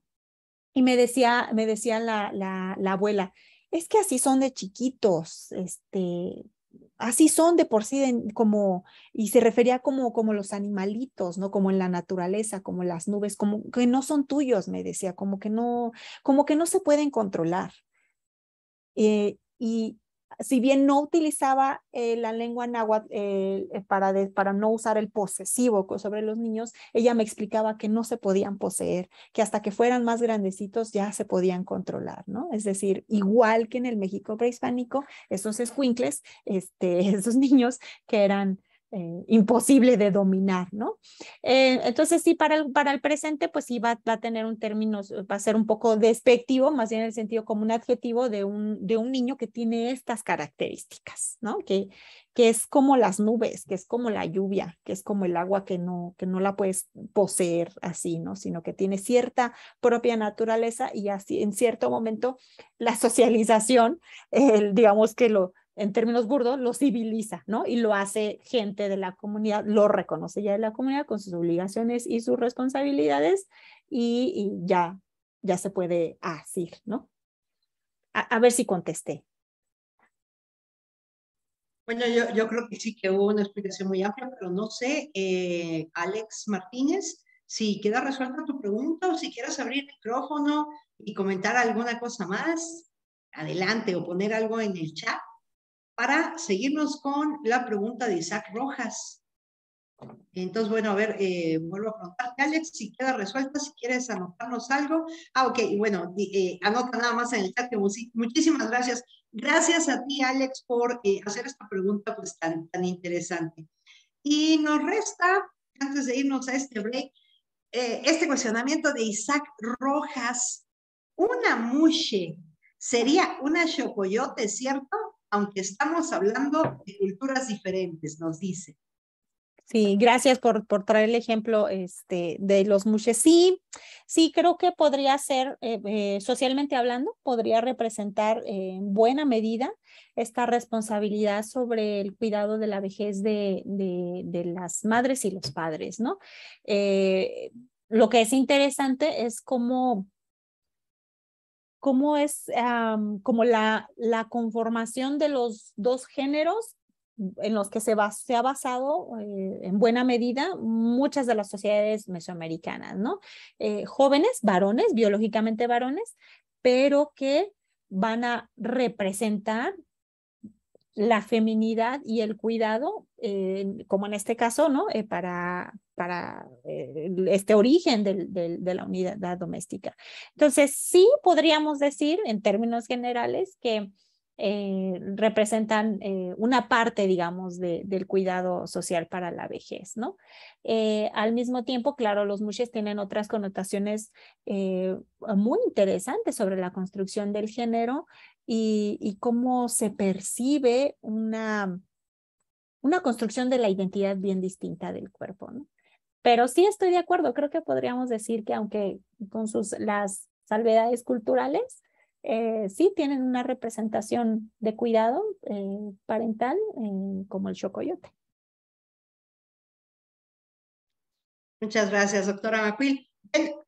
S2: Y me decía, me decía la, la abuela, es que así son de chiquitos, este, así son de por sí, como, y se refería como, como los animalitos, ¿no? Como en la naturaleza, como las nubes, como que no son tuyos, me decía, como que no, como que no se pueden controlar. Eh, y, si bien no utilizaba eh, la lengua náhuatl eh, eh, para, para no usar el posesivo sobre los niños, ella me explicaba que no se podían poseer, que hasta que fueran más grandecitos ya se podían controlar, ¿no? Es decir, igual que en el México prehispánico, esos escuincles, este, esos niños que eran eh, imposible de dominar, ¿no? Eh, entonces, sí, para el, para el presente, pues sí va, a tener un término, va a ser un poco despectivo, más bien en el sentido como un adjetivo de un, de un niño que tiene estas características, ¿no? Que, que es como las nubes, que es como la lluvia, que es como el agua que no, que no la puedes poseer así, ¿no? Sino que tiene cierta propia naturaleza y así en cierto momento la socialización, digamos que lo, en términos burdos, lo civiliza, ¿no? Y lo hace gente de la comunidad, lo reconoce ya de la comunidad con sus obligaciones y sus responsabilidades y, ya, ya se puede asir, ¿no? A, ver si
S1: contesté. Bueno, yo, creo que sí que hubo una explicación muy amplia, pero no sé, eh, Alex Martínez, si queda resuelta tu pregunta o si quieres abrir el micrófono y comentar alguna cosa más, adelante o poner algo en el chat para seguirnos con la pregunta de Isaac Rojas. Entonces, bueno, a ver, eh, vuelvo a preguntarte, Alex, si queda resuelta, si quieres anotarnos algo. Ah, ok, bueno, eh, anota nada más en el chat. muchísimas gracias. Gracias a ti, Alex, por eh, hacer esta pregunta pues, tan, tan interesante. Y nos resta, antes de irnos a este break, este cuestionamiento de Isaac Rojas. Una mushe sería una chocoyote, ¿cierto? aunque estamos hablando de culturas diferentes, nos dice.
S2: Sí, gracias por, por traer el ejemplo este, de los mushes. Sí, sí, creo que podría ser, eh, eh, socialmente hablando, podría representar en buena medida esta responsabilidad sobre el cuidado de la vejez de, de, de las madres y los padres, ¿no? Eh, lo que es interesante es cómo cómo es como la, la, conformación de los dos géneros en los que se, se ha basado eh, en buena medida muchas de las sociedades mesoamericanas, ¿no? Eh, jóvenes, varones, biológicamente varones, pero que van a representar la feminidad y el cuidado, como en este caso, ¿no? Eh, para eh, este origen de la unidad doméstica. Entonces, sí podríamos decir, en términos generales, que eh, representan una parte, digamos, del cuidado social para la vejez, ¿no? al mismo tiempo, claro, los mushes tienen otras connotaciones muy interesantes sobre la construcción del género, y, cómo se percibe una, una construcción de la identidad bien distinta del cuerpo, Pero sí estoy de acuerdo, creo que podríamos decir que aunque con sus las salvedades culturales, eh, sí tienen una representación de cuidado eh, parental eh, como el chocoyote.
S1: Muchas gracias, doctora Macuil.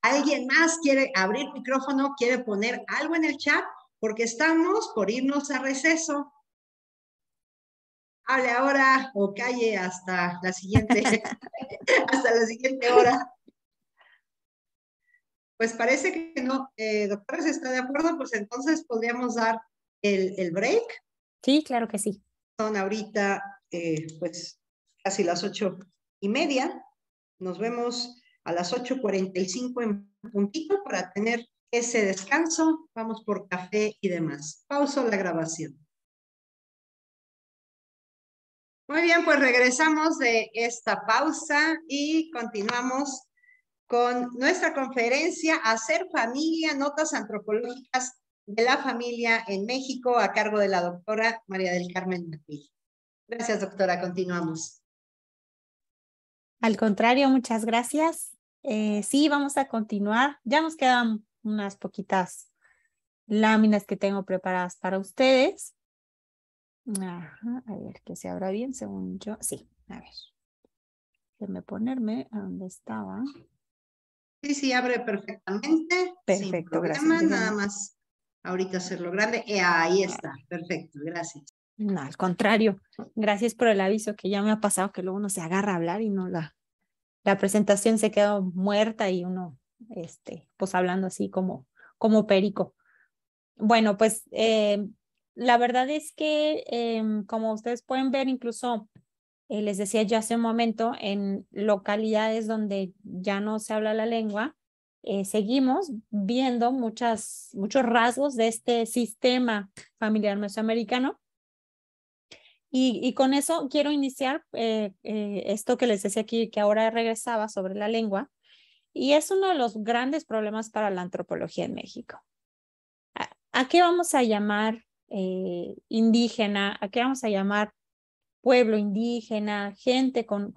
S1: ¿Alguien más quiere abrir micrófono, quiere poner algo en el chat? porque estamos por irnos a receso. Hable ahora o calle hasta la siguiente, hasta la siguiente hora. Pues parece que no, eh, doctora, ¿se está de acuerdo, pues entonces podríamos dar el, break. Sí, claro que sí. Son ahorita, eh, pues, casi las ocho y media. Nos vemos a las 8.45 en puntito para tener ese descanso, vamos por café y demás. Pauso la grabación. Muy bien, pues regresamos de esta pausa y continuamos con nuestra conferencia Hacer familia, notas antropológicas de la familia en México a cargo de la doctora María del Carmen Matil. Gracias, doctora. Continuamos.
S2: Al contrario, muchas gracias. Eh, sí, vamos a continuar. Ya nos quedan unas poquitas láminas que tengo preparadas para ustedes. a ver, que se abra bien según yo. Sí, a ver. Déjeme ponerme a donde estaba.
S1: Sí, sí, abre perfectamente. Perfecto, gracias. Nada más ahorita hacerlo grande. y eh, ahí está, perfecto, gracias.
S2: No, al contrario. Gracias por el aviso que ya me ha pasado que luego uno se agarra a hablar y no la, la presentación se quedó muerta y uno este, pues hablando así como, como perico. Bueno, pues eh, la verdad es que, em, como ustedes pueden ver, incluso eh, les decía yo hace un momento, en localidades donde ya no se habla la lengua, eh, seguimos viendo muchas, muchos rasgos de este sistema familiar mesoamericano. Y, y con eso quiero iniciar esto que les decía aquí, que ahora regresaba sobre la lengua, y es uno de los grandes problemas para la antropología en México. ¿A, qué vamos a llamar eh, indígena? ¿A qué vamos a llamar pueblo indígena? Gente con,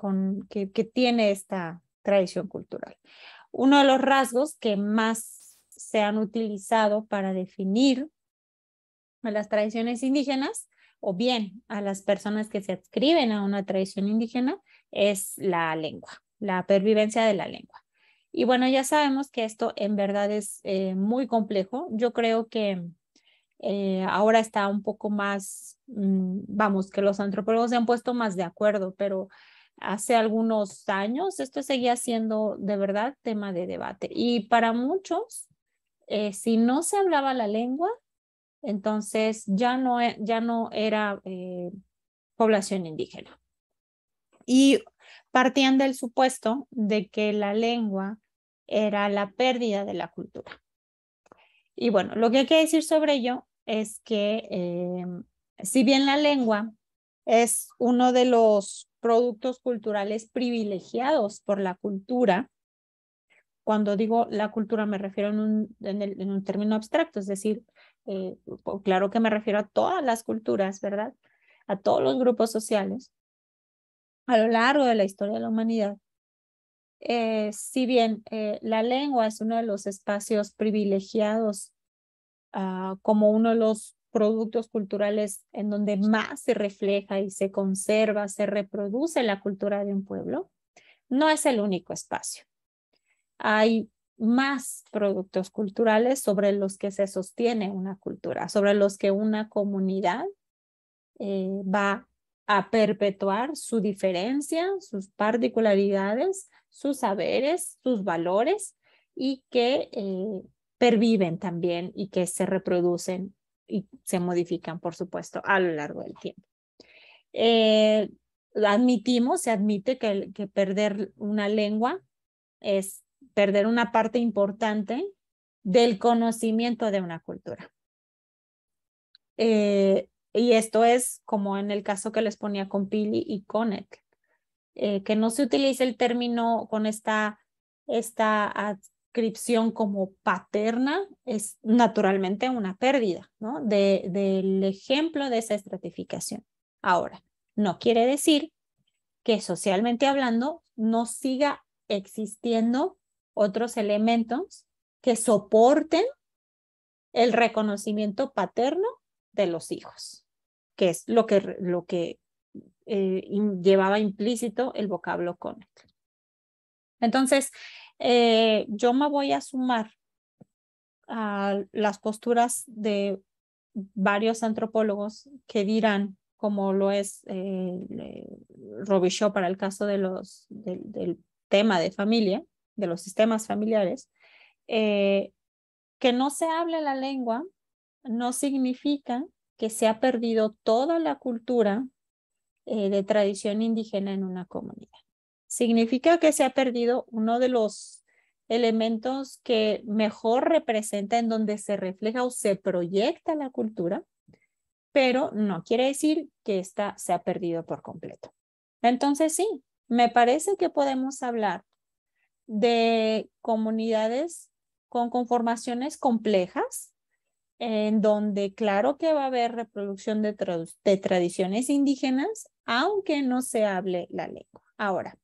S2: que, que tiene esta tradición cultural. Uno de los rasgos que más se han utilizado para definir a las tradiciones indígenas o bien a las personas que se adscriben a una tradición indígena es la lengua, la pervivencia de la lengua. Y bueno, ya sabemos que esto en verdad es eh, muy complejo. Yo creo que eh, ahora está un poco más, mm, vamos, que los antropólogos se han puesto más de acuerdo, pero hace algunos años esto seguía siendo de verdad tema de debate. Y para muchos, eh, si no se hablaba la lengua, entonces ya no, e, ya no era población indígena. Y partían del supuesto de que la lengua era la pérdida de la cultura. Y bueno, lo que hay que decir sobre ello es que eh, si bien la lengua es uno de los productos culturales privilegiados por la cultura, cuando digo la cultura me refiero en un, término abstracto, es decir, eh, claro que me refiero a todas las culturas, ¿verdad? A todos los grupos sociales a lo largo de la historia de la humanidad, eh, si bien eh, la lengua es uno de los espacios privilegiados ah, como uno de los productos culturales en donde más se refleja y se conserva, se reproduce la cultura de un pueblo, no es el único espacio. Hay más productos culturales sobre los que se sostiene una cultura, sobre los que una comunidad eh, va a perpetuar su diferencia, sus particularidades, sus saberes, sus valores y que eh, perviven también y que se reproducen y se modifican, por supuesto, a lo largo del tiempo. Eh, admitimos, se admite que, perder una lengua es perder una parte importante del conocimiento de una cultura. Eh, y esto es como en el caso que les ponía con Pili y Conet, eh, que no se utilice el término con esta, esta adscripción como paterna, es naturalmente una pérdida ¿no? de, del ejemplo de esa estratificación. Ahora, no quiere decir que socialmente hablando no siga existiendo otros elementos que soporten el reconocimiento paterno de los hijos, que es lo que, lo que eh, llevaba implícito el vocablo connect. Entonces, eh, yo me voy a sumar a las posturas de varios antropólogos que dirán, como lo es eh, eh para el caso de los, del tema de familia, de los sistemas familiares, que no se hable la lengua no significa que se ha perdido toda la cultura eh, de tradición indígena en una comunidad. Significa que se ha perdido uno de los elementos que mejor representa en donde se refleja o se proyecta la cultura, pero no quiere decir que esta se ha perdido por completo. Entonces sí, me parece que podemos hablar de comunidades con conformaciones complejas, en donde claro que va a haber reproducción de, tradiciones indígenas, aunque no se hable la lengua. Ahora,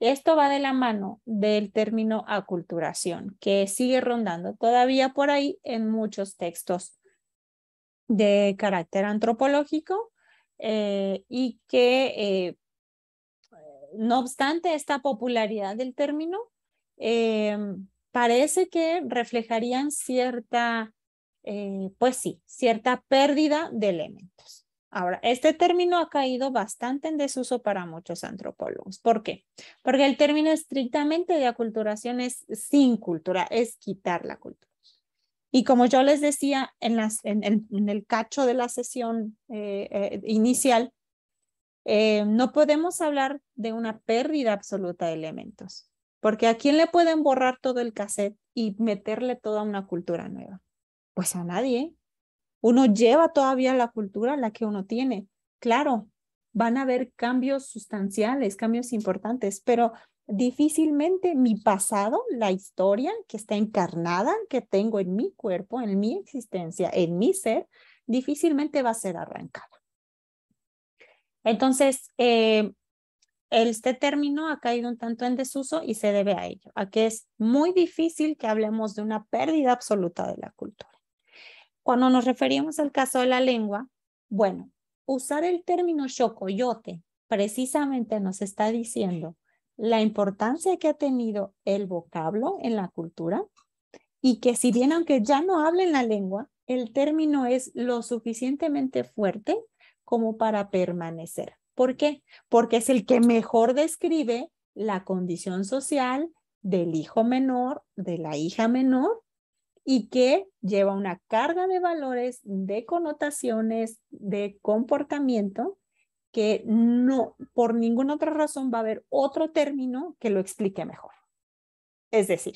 S2: esto va de la mano del término aculturación, que sigue rondando todavía por ahí en muchos textos de carácter antropológico eh, y que, eh, no obstante esta popularidad del término, eh, parece que reflejarían cierta eh, pues sí, cierta pérdida de elementos. Ahora, este término ha caído bastante en desuso para muchos antropólogos. ¿Por qué? Porque el término estrictamente de aculturación es sin cultura, es quitar la cultura. Y como yo les decía en, el, cacho de la sesión eh, eh, inicial, no podemos hablar de una pérdida absoluta de elementos, porque ¿a quién le pueden borrar todo el cassette y meterle toda una cultura nueva? Pues a nadie. Uno lleva todavía la cultura la que uno tiene. Claro, van a haber cambios sustanciales, cambios importantes, pero difícilmente mi pasado, la historia que está encarnada, que tengo en mi cuerpo, en mi existencia, en mi ser, difícilmente va a ser arrancada. Entonces, eh, este término ha caído un tanto en desuso y se debe a ello, a que es muy difícil que hablemos de una pérdida absoluta de la cultura. Cuando nos referimos al caso de la lengua, bueno, usar el término chocoyote precisamente nos está diciendo la importancia que ha tenido el vocablo en la cultura y que si bien aunque ya no hablen la lengua, el término es lo suficientemente fuerte como para permanecer. ¿Por qué? Porque es el que mejor describe la condición social del hijo menor, de la hija menor y que lleva una carga de valores, de connotaciones, de comportamiento que no, por ninguna otra razón va a haber otro término que lo explique mejor. Es decir,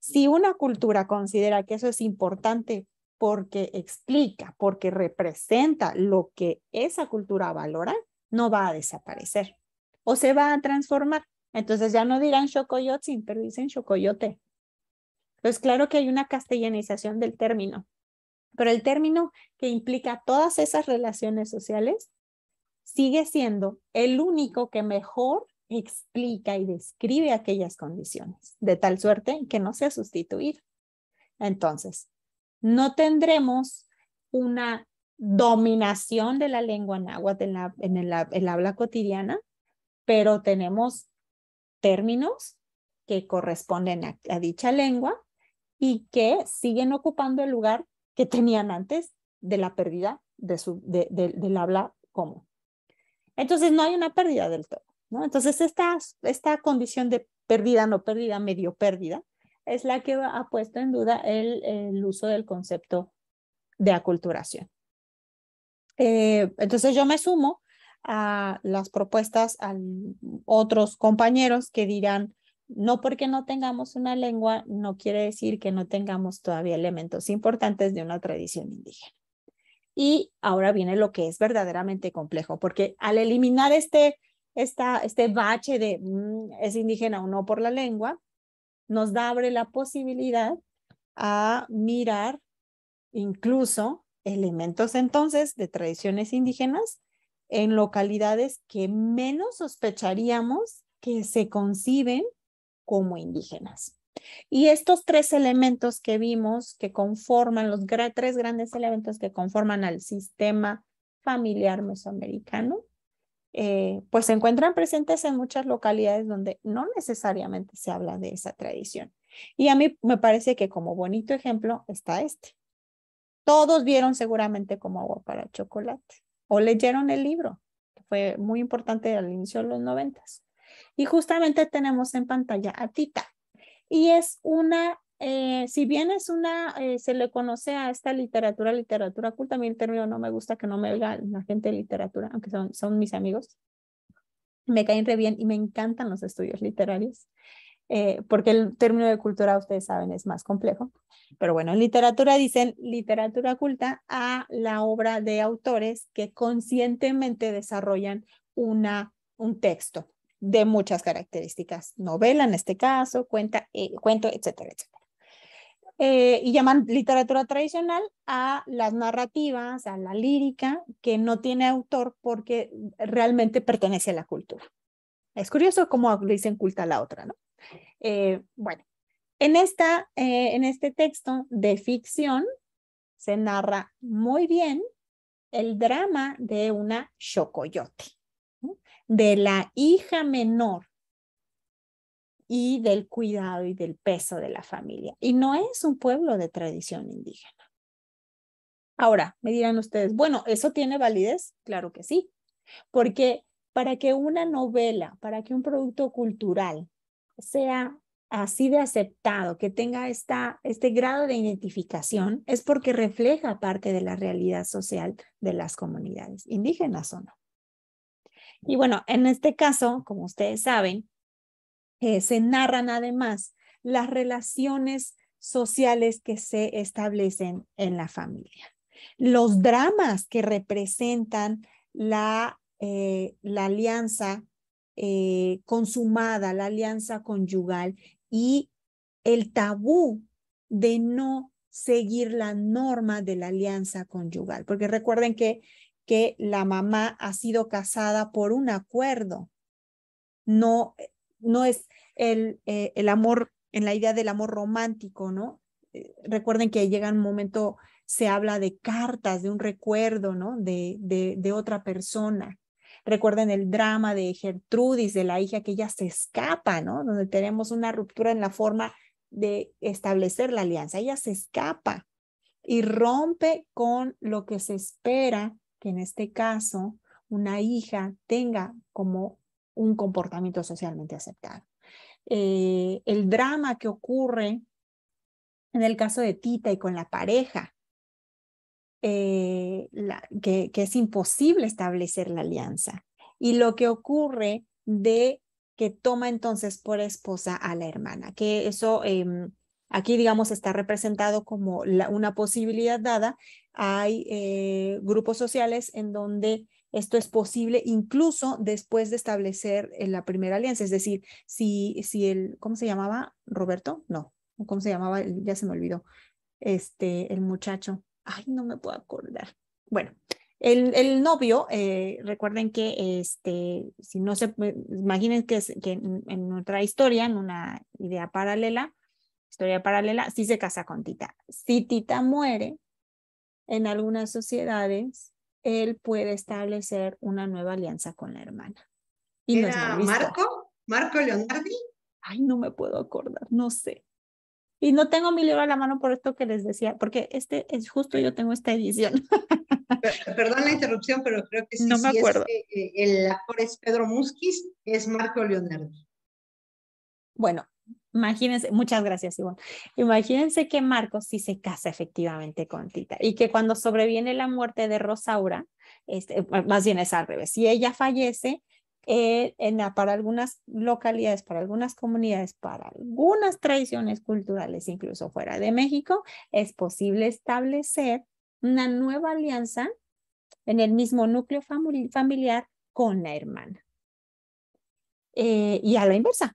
S2: si una cultura considera que eso es importante porque explica, porque representa lo que esa cultura valora, no va a desaparecer o se va a transformar. Entonces ya no dirán Shokoyotzin, pero dicen chocoyote. Pues claro que hay una castellanización del término, pero el término que implica todas esas relaciones sociales sigue siendo el único que mejor explica y describe aquellas condiciones, de tal suerte que no sea sustituido Entonces, no tendremos una dominación de la lengua náhuatl en, la, en el, habla cotidiana, pero tenemos términos que corresponden a dicha lengua y que siguen ocupando el lugar que tenían antes de la pérdida de del habla común. Entonces no hay una pérdida del todo. Entonces esta, condición de pérdida, no pérdida, medio pérdida, es la que ha puesto en duda el, uso del concepto de aculturación. Eh, entonces yo me sumo a las propuestas a otros compañeros que dirán, no porque no tengamos una lengua, no quiere decir que no tengamos todavía elementos importantes de una tradición indígena. Y ahora viene lo que es verdaderamente complejo, porque al eliminar este, esta, este bache de mm, es indígena o no por la lengua, nos da, abre la posibilidad a mirar incluso elementos entonces de tradiciones indígenas en localidades que menos sospecharíamos que se conciben como indígenas. Y estos tres elementos que vimos que conforman, los tres grandes elementos que conforman al sistema familiar mesoamericano, eh, pues se encuentran presentes en muchas localidades donde no necesariamente se habla de esa tradición. Y a mí me parece que como bonito ejemplo está este. Todos vieron seguramente como agua para chocolate o leyeron el libro, que fue muy importante al inicio de los noventas. Y justamente tenemos en pantalla a Tita. Y es una, eh, si bien es una, eh, se le conoce a esta literatura, literatura culta, a mí el término no me gusta que no me oiga la gente de literatura, aunque son, son mis amigos. Me caen re bien y me encantan los estudios literarios. Eh, porque el término de cultura, ustedes saben, es más complejo. Pero bueno, en literatura dicen literatura culta a la obra de autores que conscientemente desarrollan una, un texto, de muchas características, novela en este caso, cuenta, eh, cuento, etcétera, etcétera. Eh, y llaman literatura tradicional a las narrativas, a la lírica, que no tiene autor porque realmente pertenece a la cultura. Es curioso cómo le dicen culta a la otra, ¿no? Eh, bueno, en, esta, en este texto de ficción se narra muy bien el drama de una chocoyote de la hija menor y del cuidado y del peso de la familia. Y no es un pueblo de tradición indígena. Ahora, me dirán ustedes, bueno, ¿eso tiene validez? Claro que sí, porque para que una novela, para que un producto cultural sea así de aceptado, que tenga este grado de identificación, es porque refleja parte de la realidad social de las comunidades, indígenas o no. Y bueno, en este caso, como ustedes saben, eh, se narran además las relaciones sociales que se establecen en la familia, los dramas que representan la, eh, la alianza eh, consumada, la alianza conyugal y el tabú de no seguir la norma de la alianza conyugal, porque recuerden que que la mamá ha sido casada por un acuerdo. No, eh, no es el, eh, el amor, en la idea del amor romántico, ¿no? Eh, recuerden que llega un momento, se habla de cartas, de un recuerdo, ¿no? De, de, de otra persona. Recuerden el drama de Gertrudis, de la hija que ella se escapa, ¿no? Donde tenemos una ruptura en la forma de establecer la alianza. Ella se escapa y rompe con lo que se espera que en este caso una hija tenga como un comportamiento socialmente aceptado. Eh, el drama que ocurre en el caso de Tita y con la pareja, eh, que, es imposible establecer la alianza, y lo que ocurre de que toma entonces por esposa a la hermana, que eso em, aquí digamos está representado como una posibilidad dada hay eh, grupos sociales en donde esto es posible incluso después de establecer eh, la primera alianza. Es decir, si, si el, ¿cómo se llamaba? Roberto, no, ¿cómo se llamaba? Ya se me olvidó. Este, el muchacho. Ay, no me puedo acordar. Bueno, el, el novio, eh, recuerden que, este, si no se, imaginen que, que en, otra historia, en una idea paralela, historia paralela, si se casa con Tita. Si Tita muere, en algunas sociedades, él puede establecer una nueva alianza con la hermana.
S1: Y Marco?
S2: ¿Marco Leonardi? Ay, no me puedo acordar, no sé. Y no tengo mi libro a la mano por esto que les decía, porque este es justo, yo tengo esta edición.
S1: Perdón la interrupción, pero creo que si No eh, eh, el actor es Pedro Musquiz, es Marco Leonardi.
S2: Bueno, Imagínense, muchas gracias, Ivonne. Imagínense que Marcos sí se casa efectivamente con Tita y que cuando sobreviene la muerte de Rosaura, este, eh, más bien es al revés, si ella fallece, eh, para algunas localidades, para algunas comunidades, para algunas tradiciones culturales, incluso fuera de México, es posible establecer una nueva alianza en el mismo núcleo familiar con la hermana. Eh, y a la inversa,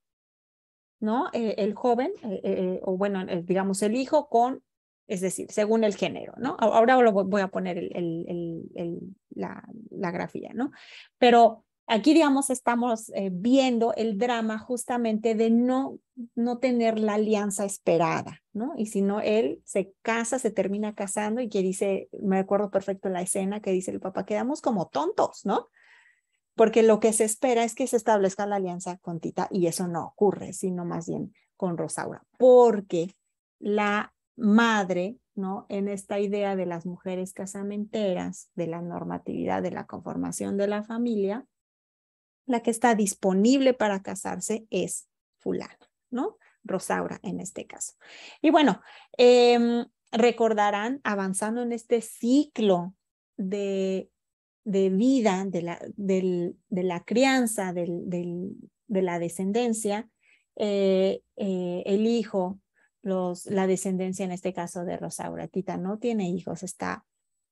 S2: ¿no? Eh, el joven, eh, eh, o bueno, digamos, el hijo con, es decir, según el género, ¿no? Ahora lo voy a poner la, grafía, ¿no? Pero aquí, digamos, estamos viendo el drama justamente de no, no tener la alianza esperada, ¿no? Y si no, él se casa, se termina casando y que dice, me acuerdo perfecto la escena que dice el papá, quedamos como tontos, ¿no? porque lo que se espera es que se establezca la alianza con Tita y eso no ocurre, sino más bien con Rosaura, porque la madre, ¿no? En esta idea de las mujeres casamenteras, de la normatividad, de la conformación de la familia, la que está disponible para casarse es fulano, ¿no? Rosaura en este caso. Y bueno, em, recordarán avanzando en este ciclo de de vida de la, de la crianza, de la descendencia, eh, eh, el hijo, los, la descendencia en este caso de Rosaura Tita no tiene hijos, está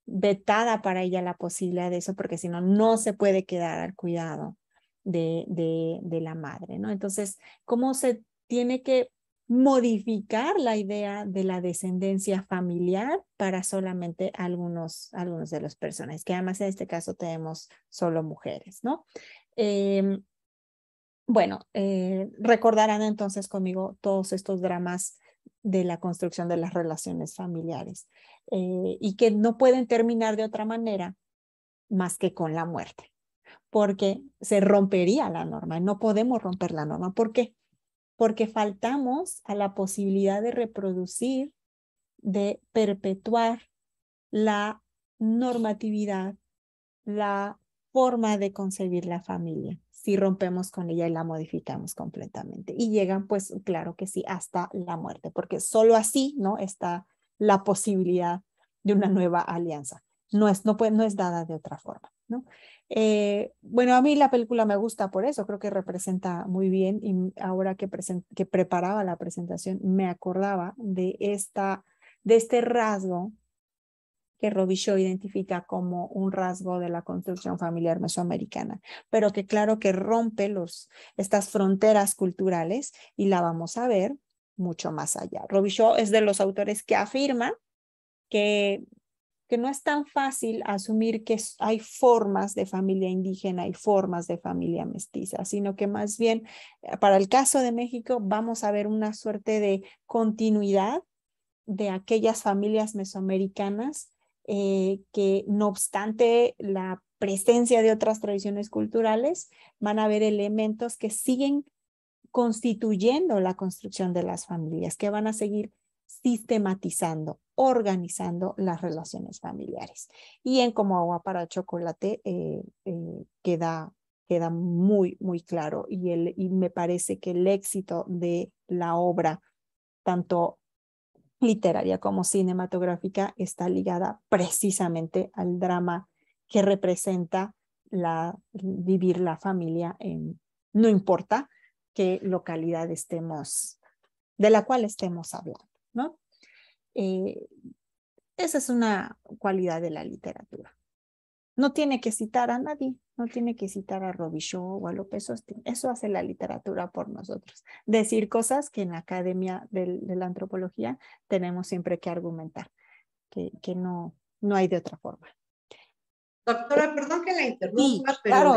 S2: vetada para ella la posibilidad de eso porque si no, no se puede quedar al cuidado de, de, de la madre, ¿no? Entonces, ¿cómo se tiene que modificar la idea de la descendencia familiar para solamente algunos, algunos de los personajes, que además en este caso tenemos solo mujeres, ¿no? Em, bueno, eh, recordarán entonces conmigo todos estos dramas de la construcción de las relaciones familiares eh, y que no pueden terminar de otra manera más que con la muerte, porque se rompería la norma, no podemos romper la norma. ¿Por qué? porque faltamos a la posibilidad de reproducir, de perpetuar la normatividad, la forma de concebir la familia, si rompemos con ella y la modificamos completamente. Y llegan, pues, claro que sí, hasta la muerte, porque solo así, ¿no? Está la posibilidad de una nueva alianza. No es, no, no es dada de otra forma, ¿no? Eh, bueno, a mí la película me gusta por eso, creo que representa muy bien y ahora que, que preparaba la presentación me acordaba de, esta, de este rasgo que Robichaud identifica como un rasgo de la construcción familiar mesoamericana, pero que claro que rompe los, estas fronteras culturales y la vamos a ver mucho más allá. Robichaud es de los autores que afirma que no es tan fácil asumir que hay formas de familia indígena y formas de familia mestiza, sino que más bien eh, para el caso de México vamos a ver una suerte de continuidad de aquellas familias mesoamericanas eh, que no obstante la presencia de otras tradiciones culturales, van a haber elementos que siguen constituyendo la construcción de las familias, que van a seguir sistematizando organizando las relaciones familiares. Y en Como agua para chocolate eh, eh, queda, queda muy, muy claro y, el, y me parece que el éxito de la obra, tanto literaria como cinematográfica, está ligada precisamente al drama que representa la, vivir la familia en, no importa qué localidad estemos, de la cual estemos hablando, ¿no? Eh, esa es una cualidad de la literatura. No tiene que citar a nadie, no tiene que citar a Robichaud o a López Austin. Eso hace la literatura por nosotros. Decir cosas que en la Academia de, la Antropología tenemos siempre que argumentar, que, que no, no hay de otra forma.
S1: Doctora, perdón que la interrumpa, pero claro,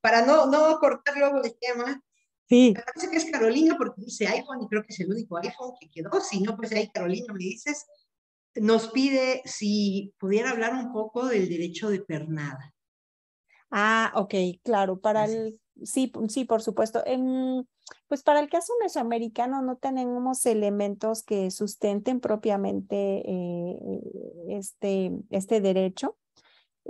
S1: para no, no cortar luego el tema, Sí. Me parece que es Carolina porque dice iPhone y creo que es el único iPhone que quedó. Si no, pues ahí Carolina me dices, nos pide si pudiera hablar un poco del derecho de pernada. Ah, ok, claro, para el, sí, sí, por
S2: supuesto. Em, pues para el caso mesoamericano no tenemos elementos que sustenten propiamente eh, este, este derecho.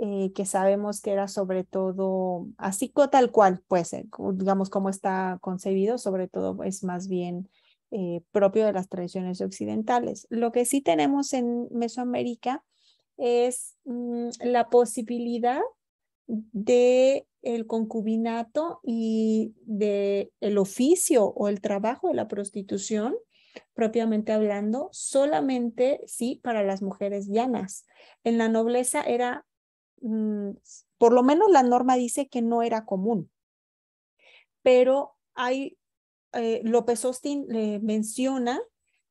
S2: Eh, que sabemos que era sobre todo, así tal cual, pues, eh, digamos, como está concebido, sobre todo es más bien eh, propio de las tradiciones occidentales. Lo que sí tenemos en Mesoamérica es mm, la posibilidad de el concubinato y de el oficio o el trabajo de la prostitución propiamente hablando solamente sí para las mujeres llanas en la nobleza era Mm, por lo menos la norma dice que no era común, pero hay, eh, López Austin le menciona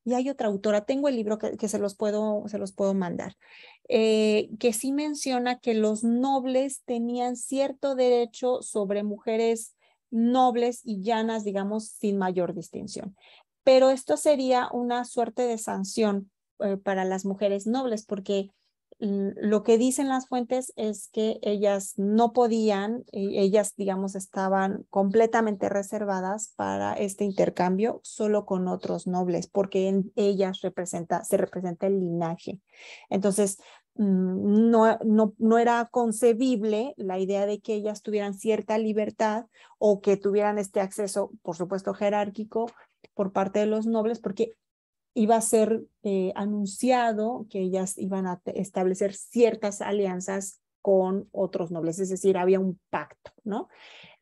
S2: y hay otra autora, tengo el libro que, se, los puedo, se los puedo mandar, eh, que sí menciona que los nobles tenían cierto derecho sobre mujeres nobles y llanas, digamos, sin mayor distinción. Pero esto sería una suerte de sanción eh, para las mujeres nobles, porque lo que dicen las fuentes es que ellas no podían, ellas, digamos, estaban completamente reservadas para este intercambio solo con otros nobles, porque en ellas representa, se representa el linaje. Entonces, mm, no, no, no, era concebible la idea de que ellas tuvieran cierta libertad o que tuvieran este acceso, por supuesto, jerárquico por parte de los nobles, porque iba a ser eh, anunciado que ellas iban a establecer ciertas alianzas con otros nobles, es decir, había un pacto, ¿no?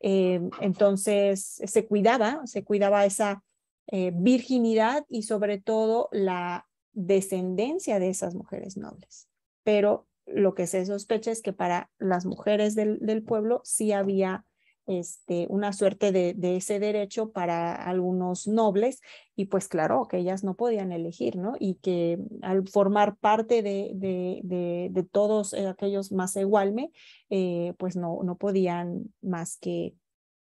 S2: Eh, entonces se cuidaba, se cuidaba esa eh, virginidad y sobre todo la descendencia de esas mujeres nobles. Pero lo que se sospecha es que para las mujeres del, del pueblo sí había este, una suerte de, ese derecho para algunos nobles y pues claro que ellas no podían elegir, ¿no? Y que al formar parte de, todos aquellos más igualme, eh, pues no, no podían más que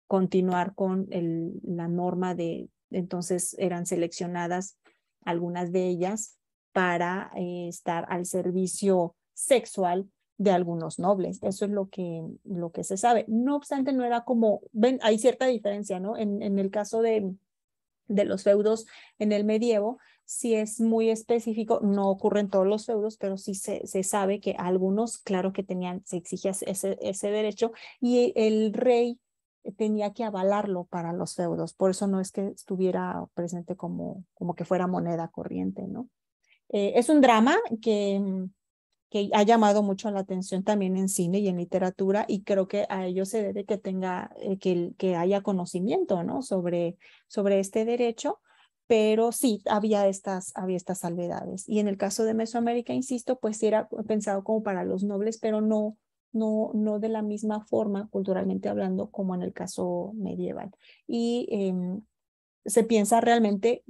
S2: continuar con la norma de, entonces eran seleccionadas algunas de ellas para eh, estar al servicio sexual de algunos nobles. Eso es lo que, lo que se sabe. No obstante, no era como, ven, hay cierta diferencia, ¿no? En, en el caso de, de los feudos en el medievo, si es muy específico, no ocurren todos los feudos, pero sí se, se sabe que algunos, claro que tenían, se exigía ese, ese derecho y el rey tenía que avalarlo para los feudos, por eso no es que estuviera presente como, como que fuera moneda corriente, ¿no? Eh, es un drama que que ha llamado mucho la atención también en cine y en literatura y creo que a ello se debe que tenga eh, que, que haya conocimiento ¿no? sobre, sobre este derecho pero sí había estas, había estas salvedades. Y en el caso de Mesoamérica, insisto, pues era pensado como para los nobles, pero no, no, no de la misma forma, culturalmente hablando, como en el caso medieval. Y em, se piensa realmente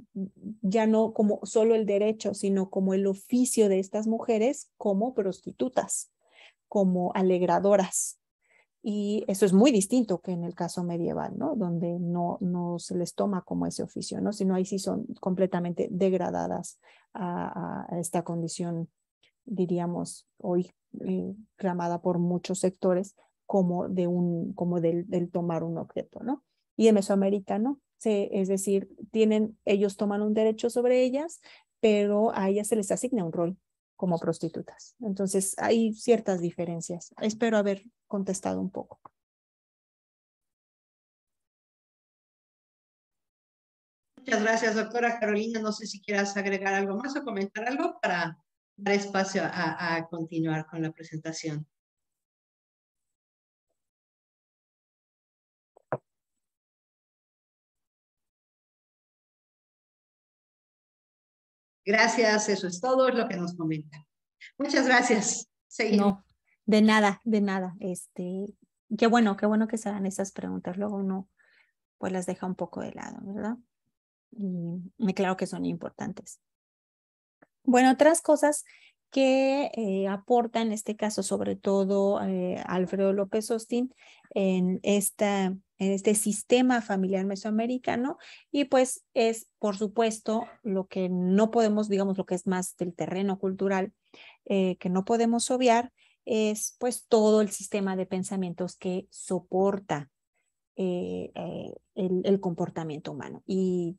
S2: ya no como solo el derecho, sino como el oficio de estas mujeres como prostitutas, como alegradoras. Y eso es muy distinto que en el caso medieval, ¿no? Donde no, no se les toma como ese oficio, ¿no? Sino ahí sí son completamente degradadas a, esta condición, diríamos, hoy clamada eh, por muchos sectores como, de un, como del, tomar un objeto, ¿no? Y en ¿no? es decir, tienen, ellos toman un derecho sobre ellas, pero a ellas se les asigna un rol como prostitutas. Entonces, hay ciertas diferencias. Espero haber contestado un poco.
S1: Muchas gracias, doctora Carolina. No sé si quieras agregar algo más o comentar algo para dar espacio a continuar con la presentación.
S3: Gracias,
S1: eso es todo lo que nos comenta. Muchas gracias.
S2: No, de nada, de nada. Este, qué bueno, qué bueno que se hagan esas preguntas. Luego uno pues las deja un poco de lado, ¿verdad? Y me claro que son importantes. Bueno, otras cosas que eh, aporta en este caso, sobre todo eh, Alfredo López Austin, en esta en este sistema familiar mesoamericano y pues es, por supuesto, lo que no podemos, digamos, lo que es más del terreno cultural, eh, que no podemos obviar, es pues todo el sistema de pensamientos que soporta eh, eh, el, comportamiento humano y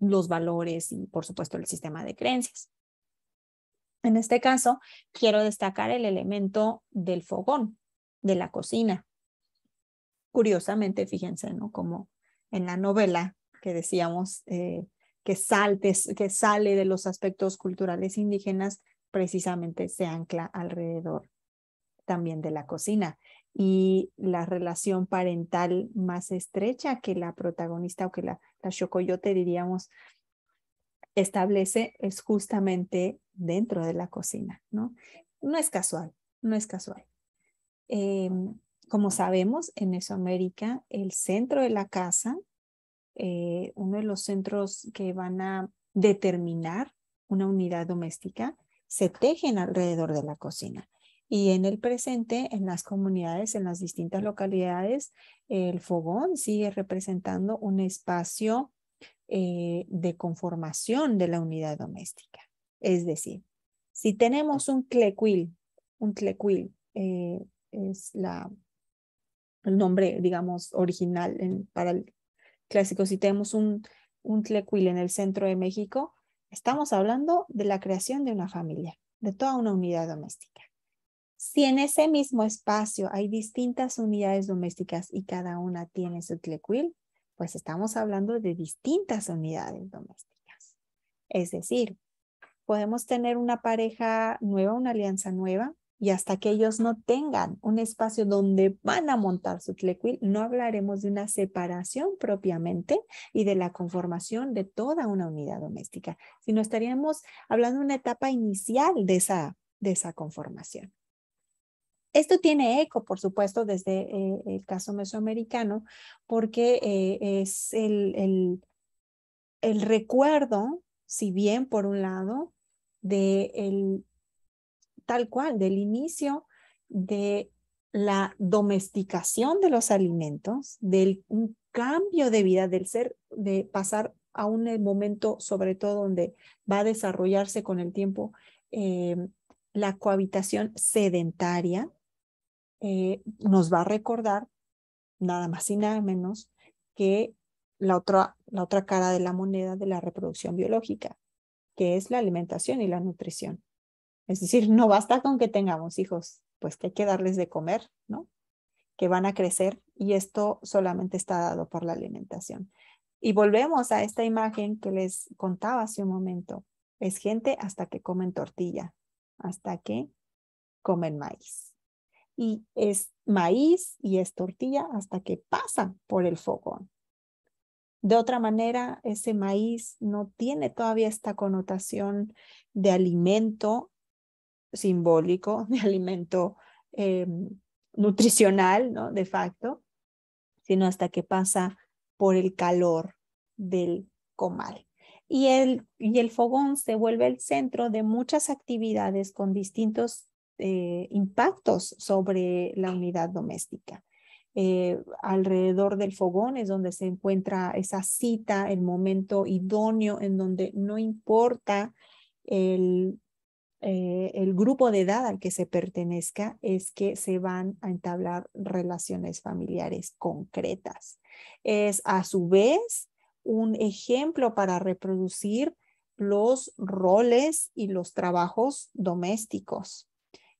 S2: los valores y, por supuesto, el sistema de creencias. En este caso, quiero destacar el elemento del fogón, de la cocina, curiosamente, fíjense, ¿no? Como en la novela que decíamos eh, que, salte, que sale de los aspectos culturales indígenas, precisamente se ancla alrededor también de la cocina. Y la relación parental más estrecha que la protagonista o que la, la chocoyote diríamos, establece es justamente dentro de la cocina, ¿no? No es casual, no es casual. Eh, como sabemos, en Mesoamérica, el centro de la casa, eh, uno de los centros que van a determinar una unidad doméstica, se tejen alrededor de la cocina. Y en el presente, en las comunidades, en las distintas localidades, el fogón sigue representando un espacio eh, de conformación de la unidad doméstica. Es decir, si tenemos un klequil, un klequil eh, es la el nombre, digamos, original para el clásico. Si tenemos un, un tlecuil en el centro de México, estamos hablando de la creación de una familia, de toda una unidad doméstica. Si en ese mismo espacio hay distintas unidades domésticas y cada una tiene su tlecuil, pues estamos hablando de distintas unidades domésticas. Es decir, podemos tener una pareja nueva, una alianza nueva, y hasta que ellos no tengan un espacio donde van a montar su tlequil, no hablaremos de una separación propiamente y de la conformación de toda una unidad doméstica, sino estaríamos hablando de una etapa inicial de esa, de esa conformación. Esto tiene eco, por supuesto, desde eh, el caso mesoamericano, porque eh, es el, el, el recuerdo, si bien por un lado, de el tal cual, del inicio de la domesticación de los alimentos, del un cambio de vida del ser, de pasar a un eh, momento sobre todo donde va a desarrollarse con el tiempo eh, la cohabitación sedentaria, eh, nos va a recordar nada más y nada menos que la otra, la otra cara de la moneda de la reproducción biológica, que es la alimentación y la nutrición. Es decir, no basta con que tengamos hijos, pues que hay que darles de comer, ¿no? Que van a crecer y esto solamente está dado por la alimentación. Y volvemos a esta imagen que les contaba hace un momento. Es gente hasta que comen tortilla, hasta que comen maíz. Y es maíz y es tortilla hasta que pasan por el fogón. De otra manera, ese maíz no tiene todavía esta connotación de alimento simbólico, de alimento eh, nutricional, ¿no? De facto, sino hasta que pasa por el calor del comal. Y el, y el fogón se vuelve el centro de muchas actividades con distintos eh, impactos sobre la unidad doméstica. Eh, alrededor del fogón es donde se encuentra esa cita, el momento idóneo en donde no importa el eh, el grupo de edad al que se pertenezca es que se van a entablar relaciones familiares concretas. Es a su vez un ejemplo para reproducir los roles y los trabajos domésticos.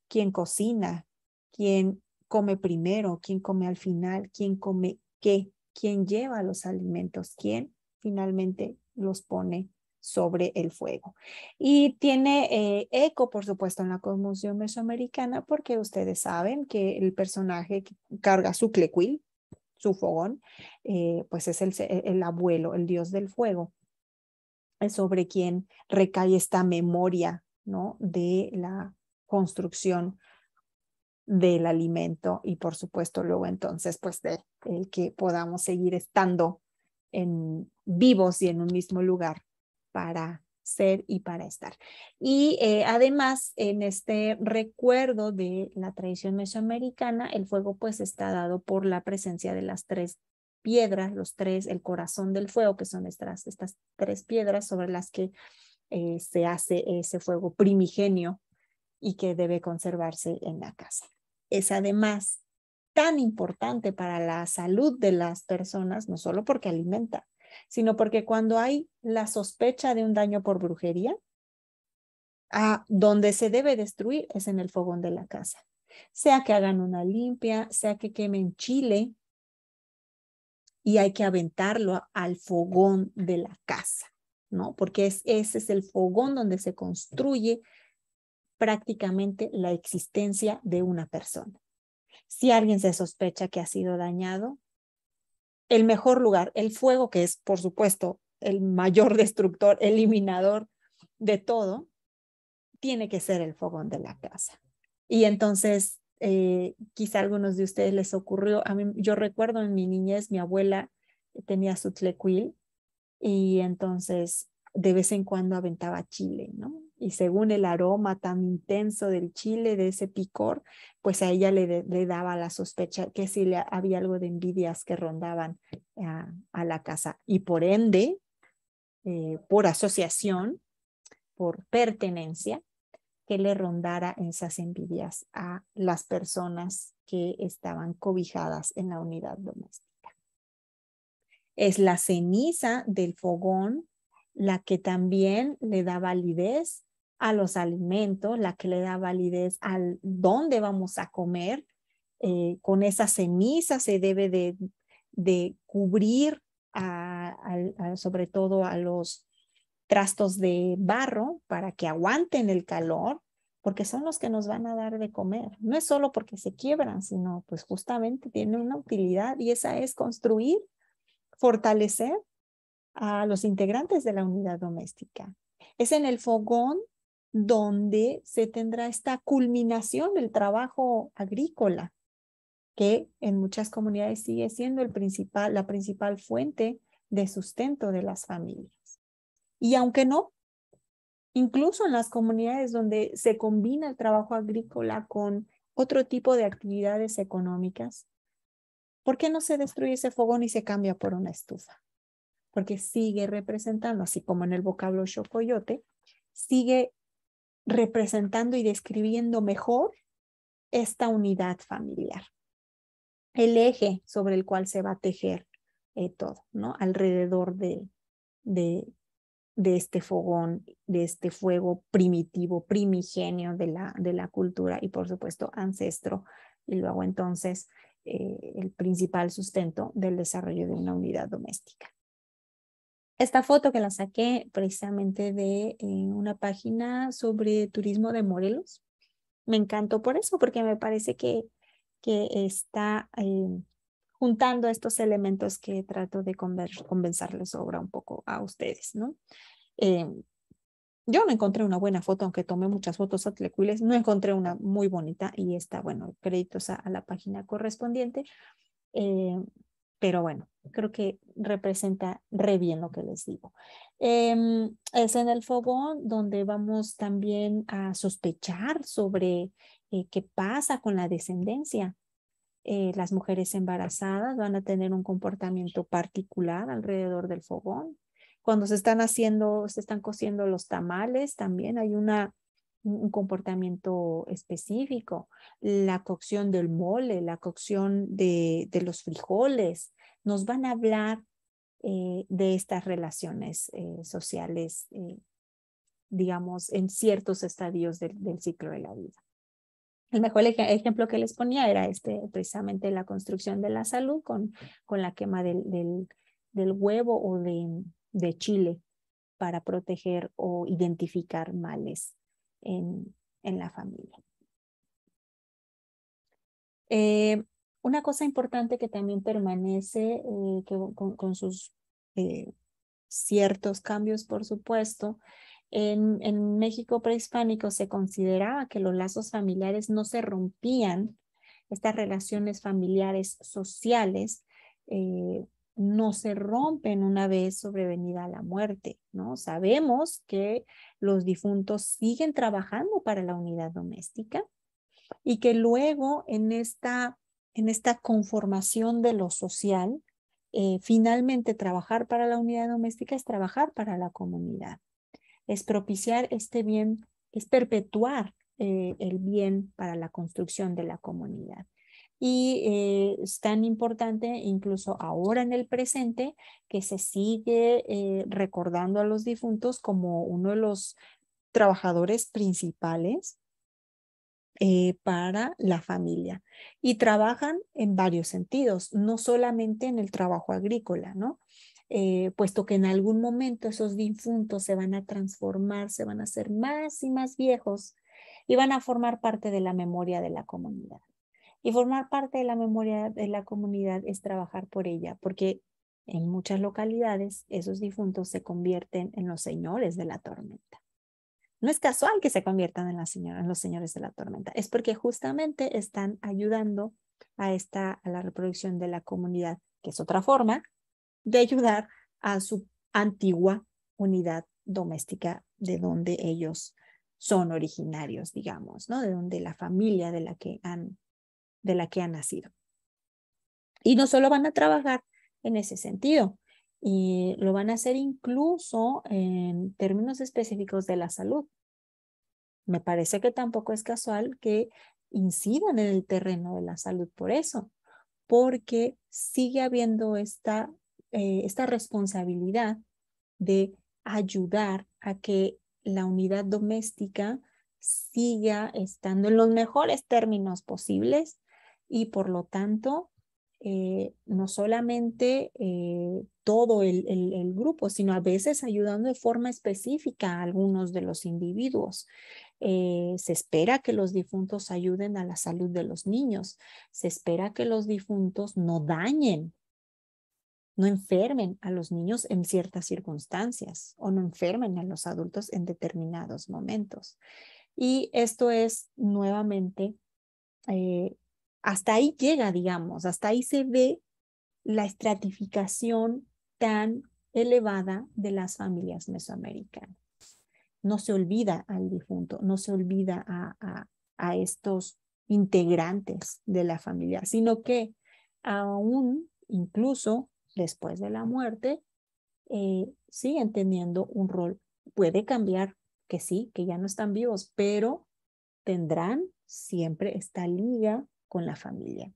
S2: Quién cocina, quién come primero, quién come al final, quién come qué, quién lleva los alimentos, quién finalmente los pone sobre el fuego. Y tiene eh, eco, por supuesto, en la conmoción mesoamericana, porque ustedes saben que el personaje que carga su clequil, su fogón, eh, pues es el, e, el abuelo, el dios del fuego, sobre quien recae esta memoria ¿no? de la construcción del alimento y por supuesto luego entonces pues de el que podamos seguir estando en vivos y en un mismo lugar para ser y para estar. Y eh, además, en este recuerdo de la tradición mesoamericana, el fuego pues está dado por la presencia de las tres piedras, los tres, el corazón del fuego, que son estas, estas tres piedras sobre las que eh, se hace ese fuego primigenio y que debe conservarse en la casa. Es además tan importante para la salud de las personas, no solo porque alimenta, sino porque cuando hay la sospecha de un daño por brujería, donde se debe destruir es en el fogón de la casa. Sea que hagan una limpia, sea que quemen chile y hay que aventarlo al fogón de la casa, ¿no? Porque ese es el fogón donde se construye prácticamente la existencia de una persona. Si alguien se sospecha que ha sido dañado, el mejor lugar, el fuego, que es, por supuesto, el mayor destructor, eliminador de todo, tiene que ser el fogón de la casa. Y entonces, eh, quizá algunos de ustedes les ocurrió, a mí, yo recuerdo en mi niñez, mi abuela tenía su tlequil y entonces de vez en cuando aventaba chile, ¿no? y según el aroma tan intenso del chile, de ese picor, pues a ella le, daba la sospecha que si le había algo de envidias que rondaban ah, a, la casa. Y por ende, eh, por asociación, por pertenencia, que le rondara esas envidias a las personas que estaban cobijadas en la unidad doméstica. Es la ceniza del fogón la que también le da validez a los alimentos, la que le da validez al dónde vamos a comer. Eh, con esa ceniza se debe de, cubrir sobre todo a los trastos de barro para que aguanten el calor, porque son los que nos van a dar de comer. No es solo porque se quiebran, sino pues justamente tiene una utilidad y esa es construir, fortalecer a los integrantes de la unidad doméstica. Es en el fogón donde se tendrá esta culminación del trabajo agrícola, que en muchas comunidades sigue siendo la principal fuente de sustento de las familias. Y aunque no, incluso en las comunidades donde se combina el trabajo agrícola con otro tipo de actividades económicas, ¿por qué no se destruye ese fogón y se cambia por una estufa? Porque sigue representando, así como en el vocablo chocoyote, sigue representando y describiendo mejor esta unidad familiar. El eje sobre el cual se va a tejer eh, todo, ¿no? Alrededor de, de, este fogón, de este fuego primitivo, primigenio de la, de la cultura y por supuesto ancestro. Y luego entonces eh, el principal sustento del desarrollo de una unidad doméstica esta foto que la saqué precisamente de eh, una página sobre turismo de Morelos. Me encantó por eso, porque me parece que, que está eh, juntando estos elementos que trato de convencerles ahora un poco a ustedes, ¿no? Eh, yo no encontré una buena foto, aunque tomé muchas fotos atlecuiles, no encontré una muy bonita y está, bueno, créditos a la página correspondiente. pero bueno, creo que representa re bien lo que les digo. Em, es en el fogón donde vamos también a sospechar sobre eh, qué pasa con la descendencia. Eh, las mujeres embarazadas van a tener un comportamiento particular alrededor del fogón. Cuando se están haciendo, se están cociendo los tamales, también hay una un comportamiento específico, la cocción del mole, la cocción de los frijoles, nos van a hablar eh, de estas relaciones eh, sociales, eh, digamos, en ciertos estadios del ciclo de la vida. El mejor ejemplo que les ponía era este, precisamente la construcción de la salud con, con la quema del, huevo o de, chile para proteger o identificar males en, en la familia. Una cosa importante que también permanece eh, que, con, sus eh, ciertos cambios, por supuesto, en, México prehispánico se consideraba que los lazos familiares no se rompían, estas relaciones familiares sociales eh, no se rompen una vez sobrevenida la muerte, ¿no? Sabemos que los difuntos siguen trabajando para la unidad doméstica y que luego en esta en esta conformación de lo social, eh, finalmente trabajar para la unidad doméstica es trabajar para la comunidad, es propiciar este bien, es perpetuar eh, el bien para la construcción de la comunidad. Y eh, es tan importante, incluso ahora en el presente, que se sigue recordando a los difuntos como uno de los trabajadores principales eh, para la familia. Y trabajan en varios sentidos, no solamente en el trabajo agrícola, ¿no? Eh, puesto que en algún momento esos difuntos se van a transformar, se van a hacer más y más viejos y van a formar parte de la memoria de la comunidad. Y formar parte de la memoria de la comunidad es trabajar por ella, porque en muchas localidades esos difuntos se convierten en los señores de la tormenta. No es casual que se conviertan en, los señores de la tormenta, es porque justamente están ayudando a, esta, a la reproducción de la comunidad, que es otra forma de ayudar a su antigua unidad doméstica de donde ellos son originarios, digamos, ¿no? De donde la familia de la que han, de la que han nacido. Y no solo van a trabajar en ese sentido, y lo van a hacer incluso en términos específicos de la salud. Me parece que tampoco es casual que incidan en el terreno de la salud por eso, porque sigue habiendo esta, eh, esta responsabilidad de ayudar a que la unidad doméstica siga estando en los mejores términos posibles y por lo tanto eh, no solamente eh, todo el, grupo, sino a veces ayudando de forma específica a algunos de los individuos. Eh, se espera que los difuntos ayuden a la salud de los niños, se espera que los difuntos no dañen, no enfermen a los niños en ciertas circunstancias o no enfermen a los adultos en determinados momentos. Y esto es nuevamente eh, hasta ahí llega, digamos, hasta ahí se ve la estratificación tan elevada de las familias mesoamericanas. No se olvida al difunto, no se olvida a, estos integrantes de la familia, sino que aún incluso después de la muerte, eh, siguen teniendo un rol. Puede cambiar, que sí, que ya no están vivos, pero tendrán siempre esta liga con la familia.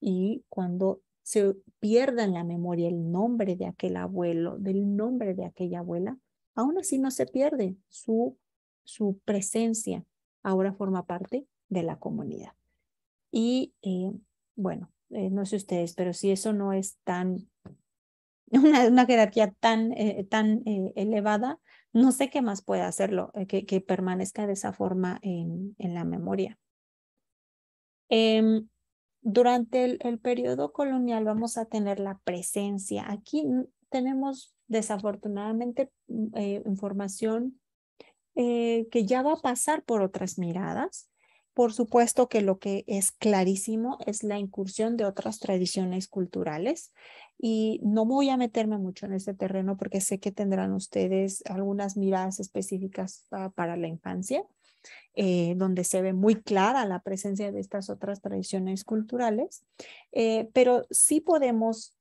S2: Y cuando se pierda en la memoria el nombre de aquel abuelo, del nombre de aquella abuela, aún así no se pierde su, su presencia, ahora forma parte de la comunidad. Y eh, bueno, eh, no sé ustedes, pero si eso no es tan, una, una jerarquía tan, eh, tan elevada, no sé qué más puede hacerlo, que, permanezca de esa forma en la memoria. Em, durante el, periodo colonial vamos a tener la presencia. Aquí tenemos desafortunadamente mm, eh, información eh, que ya va a pasar por otras miradas. Por supuesto que lo que es clarísimo es la incursión de otras tradiciones culturales y no voy a meterme mucho en ese terreno porque sé que tendrán ustedes algunas miradas específicas ah, para la infancia, eh, donde se ve muy clara la presencia de estas otras tradiciones culturales, eh, pero sí podemos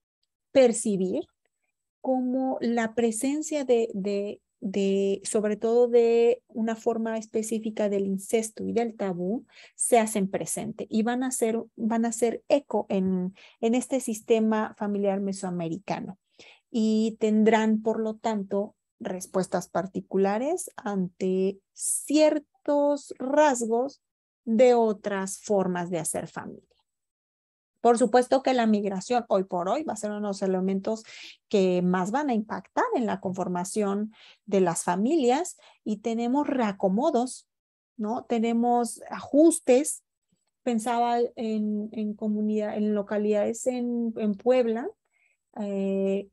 S2: percibir como la presencia de, de, sobre todo de una forma específica del incesto y del tabú, se hacen presente y van a ser, van a ser eco en, en este sistema familiar mesoamericano y tendrán, por lo tanto, respuestas particulares ante cierto rasgos de otras formas de hacer familia. Por supuesto que la migración hoy por hoy va a ser uno de los elementos que más van a impactar en la conformación de las familias y tenemos reacomodos, ¿no? Tenemos ajustes. Pensaba en, en comunidad, en localidades en, en Puebla, eh,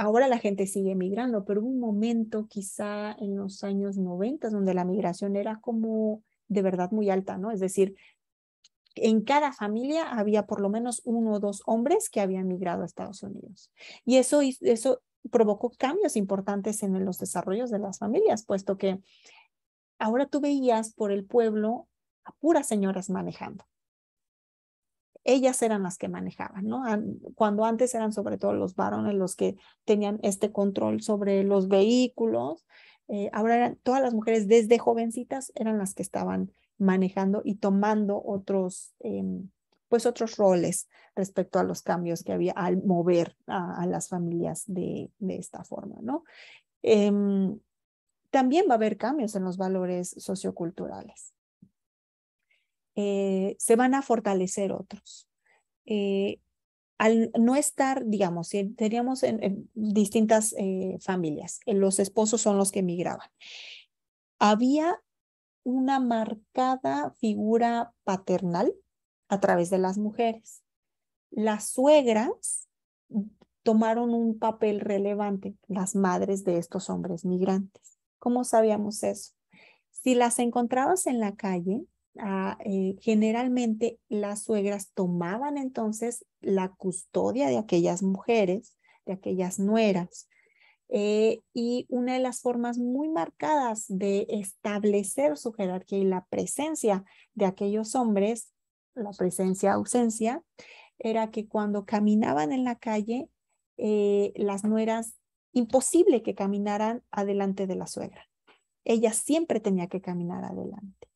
S2: ahora la gente sigue migrando, pero hubo un momento quizá en los años 90 donde la migración era como de verdad muy alta, ¿no? Es decir, en cada familia había por lo menos uno o dos hombres que habían migrado a Estados Unidos. Y eso, eso provocó cambios importantes en los desarrollos de las familias, puesto que ahora tú veías por el pueblo a puras señoras manejando ellas eran las que manejaban, ¿no? Cuando antes eran sobre todo los varones los que tenían este control sobre los vehículos, eh, ahora eran todas las mujeres desde jovencitas eran las que estaban manejando y tomando otros, em, pues otros roles respecto a los cambios que había al mover a, las familias de, esta forma, ¿no? Em, también va a haber cambios en los valores socioculturales. Eh, se van a fortalecer otros. Eh, al no estar, digamos, si teníamos en, distintas eh, familias, los esposos son los que emigraban, había una marcada figura paternal a través de las mujeres. Las suegras tomaron un papel relevante, las madres de estos hombres migrantes. ¿Cómo sabíamos eso? Si las encontrabas en la calle, Ah, eh, generalmente las suegras tomaban entonces la custodia de aquellas mujeres, de aquellas nueras. Eh, y una de las formas muy marcadas de establecer su jerarquía y la presencia de aquellos hombres, la presencia ausencia, era que cuando caminaban en la calle, eh, las nueras, imposible que caminaran adelante de la suegra. Ella siempre tenía que caminar adelante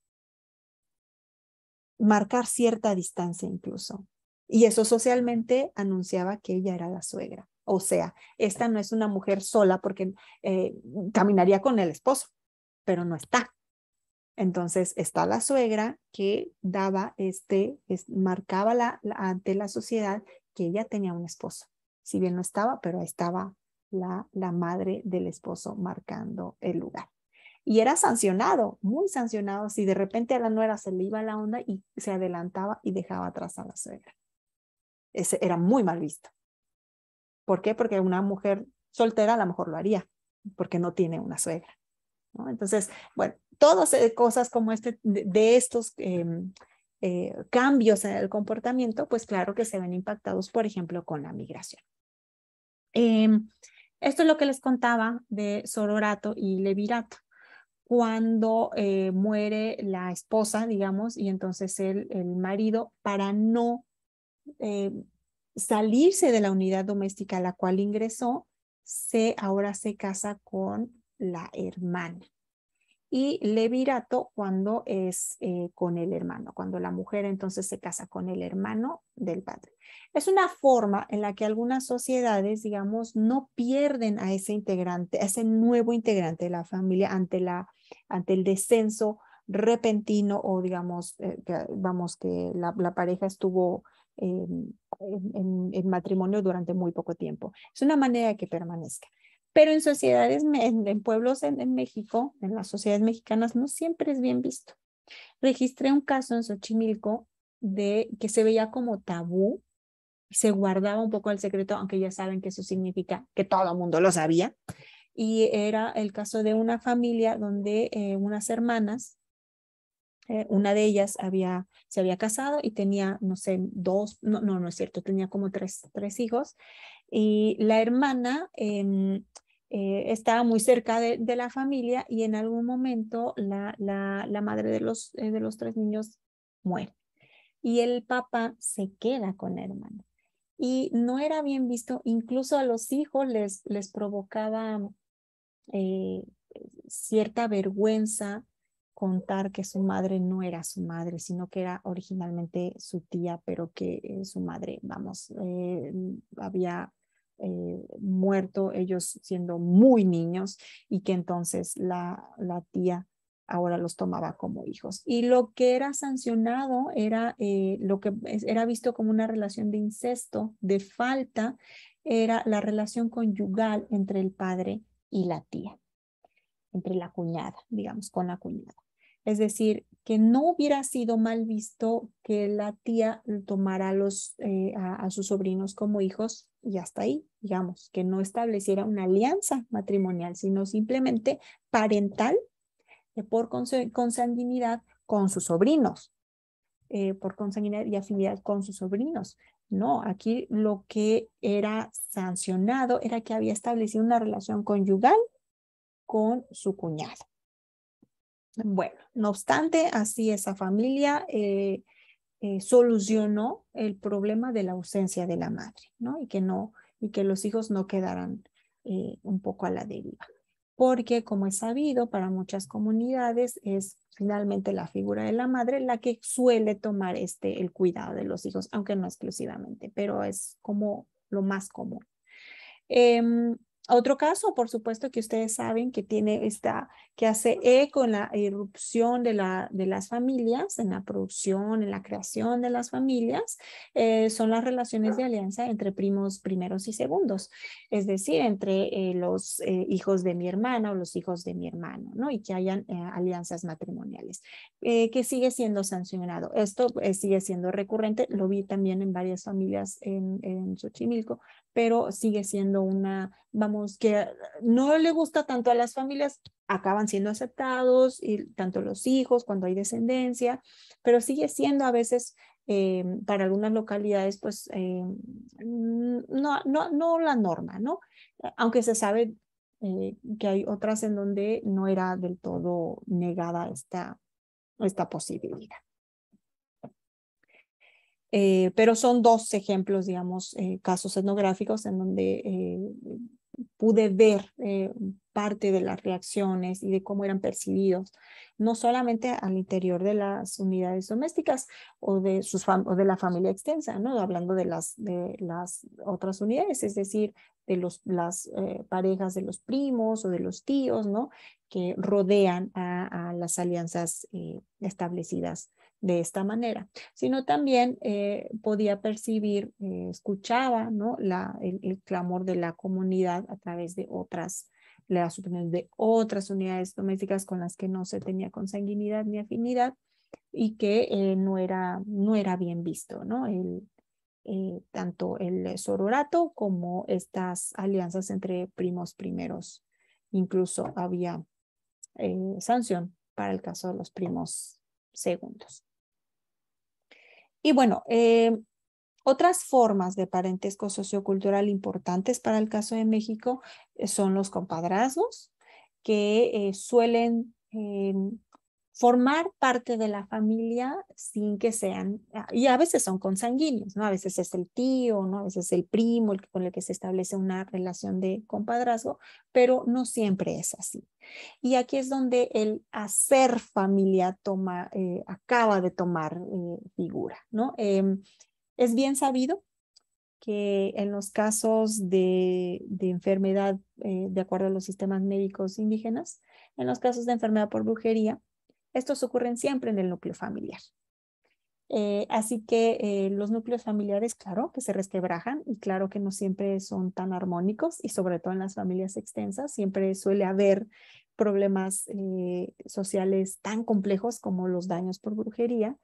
S2: marcar cierta distancia incluso. Y eso socialmente anunciaba que ella era la suegra. O sea, esta no es una mujer sola porque eh, caminaría con el esposo, pero no está. Entonces está la suegra que daba este, marcaba la, ante la sociedad que ella tenía un esposo. Si bien no estaba, pero estaba la, la madre del esposo marcando el lugar y era sancionado, muy sancionado, si de repente a la nuera se le iba la onda y se adelantaba y dejaba atrás a la suegra. Ese era muy mal visto. ¿Por qué? Porque una mujer soltera a lo mejor lo haría, porque no tiene una suegra. ¿no? Entonces, bueno, todas eh, cosas como este, de, estos em, eh, cambios en el comportamiento, pues claro que se ven impactados, por ejemplo, con la migración. Em, esto es lo que les contaba de Sororato y Levirato cuando eh, muere la esposa, digamos, y entonces el, el marido, para no eh, salirse de la unidad doméstica a la cual ingresó, se ahora se casa con la hermana y levirato cuando es eh, con el hermano, cuando la mujer entonces se casa con el hermano del padre. Es una forma en la que algunas sociedades, digamos, no pierden a ese integrante, a ese nuevo integrante de la familia ante, la, ante el descenso repentino o digamos, eh, que, vamos, que la, pareja estuvo eh, en, matrimonio durante muy poco tiempo. Es una manera que permanezca. Pero en sociedades, en, pueblos en, México, en las sociedades mexicanas, no siempre es bien visto. Registré un caso en Xochimilco de que se veía como tabú, se guardaba un poco el secreto, aunque ya saben que eso significa que todo el mundo lo sabía. Y era el caso de una familia donde eh, unas hermanas eh, una de ellas había, se había casado y tenía, no sé, dos, no, no, no es cierto, tenía como tres, tres hijos. Y la hermana em, eh, estaba muy cerca de, la familia y en algún momento la, la, madre de los, eh, de los tres niños muere y el papá se queda con hermano Y no era bien visto, incluso a los hijos les, les provocaba eh, cierta vergüenza contar que su madre no era su madre, sino que era originalmente su tía, pero que su madre, vamos, había eh, muerto, ellos siendo muy niños, y que entonces la, la, tía ahora los tomaba como hijos. Y lo que era sancionado era eh, lo que era visto como una relación de incesto, de falta, era la relación conyugal entre el padre y la tía, entre la cuñada, digamos, con la cuñada. Es decir, que no hubiera sido mal visto que la tía tomara eh, a, los, a, sus sobrinos como hijos y hasta ahí, digamos, que no estableciera una alianza matrimonial, sino simplemente parental eh, por consanguinidad con sus sobrinos, eh, por consanguinidad y afinidad con sus sobrinos. No, aquí lo que era sancionado era que había establecido una relación conyugal con su cuñado. Bueno, no obstante, así esa familia eh, eh, solucionó el problema de la ausencia de la madre, ¿no? Y que no, y que los hijos no quedaran eh, un poco a la deriva. Porque, como es sabido, para muchas comunidades es finalmente la figura de la madre la que suele tomar este, el cuidado de los hijos, aunque no exclusivamente, pero es como lo más común. Em, otro caso, por supuesto, que ustedes saben que tiene esta, que hace eco en la irrupción de, la, de las familias, en la producción, en la creación de las familias, eh, son las relaciones de alianza entre primos primeros y segundos, es decir, entre eh, los eh, hijos de mi hermana o los hijos de mi hermano, ¿no? Y que hayan alianzas matrimoniales, que sigue siendo sancionado. Esto sigue siendo recurrente, lo vi también en varias familias en, en Xochimilco, pero sigue siendo una, vamos, que no le gusta tanto a las familias, acaban siendo aceptados, y tanto los hijos cuando hay descendencia, pero sigue siendo a veces eh, para algunas localidades, pues eh, no, no, no la norma, ¿no? Aunque se sabe eh, que hay otras en donde no era del todo negada esta, esta posibilidad. Eh, pero son dos ejemplos, digamos, eh, casos etnográficos en donde eh, pude ver parte de las reacciones y de cómo eran percibidos, no solamente al interior de las unidades domésticas o de, sus de la familia extensa, ¿no? hablando de las, de las otras unidades, es decir, de los, las parejas de los primos o de los tíos, ¿no? Que rodean a, las alianzas establecidas de esta manera, sino también eh, podía percibir, eh, escuchaba ¿no? el, clamor de la comunidad a través de otras, las de otras unidades domésticas con las que no se tenía consanguinidad ni afinidad y que eh, no, era, no era bien visto, ¿no? tanto el sororato como estas alianzas entre primos primeros. Incluso había sanción para el caso de los primos segundos. Y bueno, eh, otras formas de parentesco sociocultural importantes para el caso de México eh, son los compadrazgos, que eh, suelen em, formar parte de la familia sin que sean, ah, y a veces son consanguíneos, ¿no? A veces es el tío, ¿no? A veces es el primo el con el que se establece una relación de compadrazgo, pero no siempre es así. Y aquí es donde el hacer familia toma, eh, acaba de tomar eh, figura, ¿no? Em, es bien sabido que en los casos de enfermedad, eh, de acuerdo a los sistemas médicos indígenas, en los casos de enfermedad por brujería, estos ocurren siempre en el núcleo familiar. Eh, así que eh, los núcleos familiares, claro, que se resquebrajan y claro que no siempre son tan armónicos y sobre todo en las familias extensas siempre suele haber problemas eh, sociales tan complejos como los daños por brujería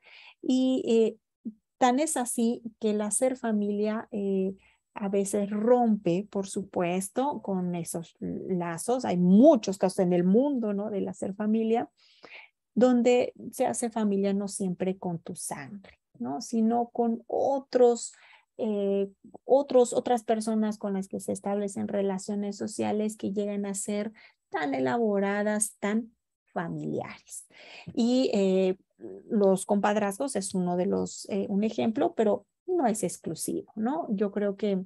S2: y tan es así que el ser familia a veces rompe, por supuesto, con esos lazos. Hay muchos casos en el mundo, ¿no? Del ser familia donde se hace familia no siempre con tu sangre, ¿no? sino con otros, eh, otros, otras personas con las que se establecen relaciones sociales que llegan a ser tan elaboradas, tan familiares. Y eh, los compadrazgos es uno de los, eh, un ejemplo, pero no es exclusivo, ¿no? Yo creo que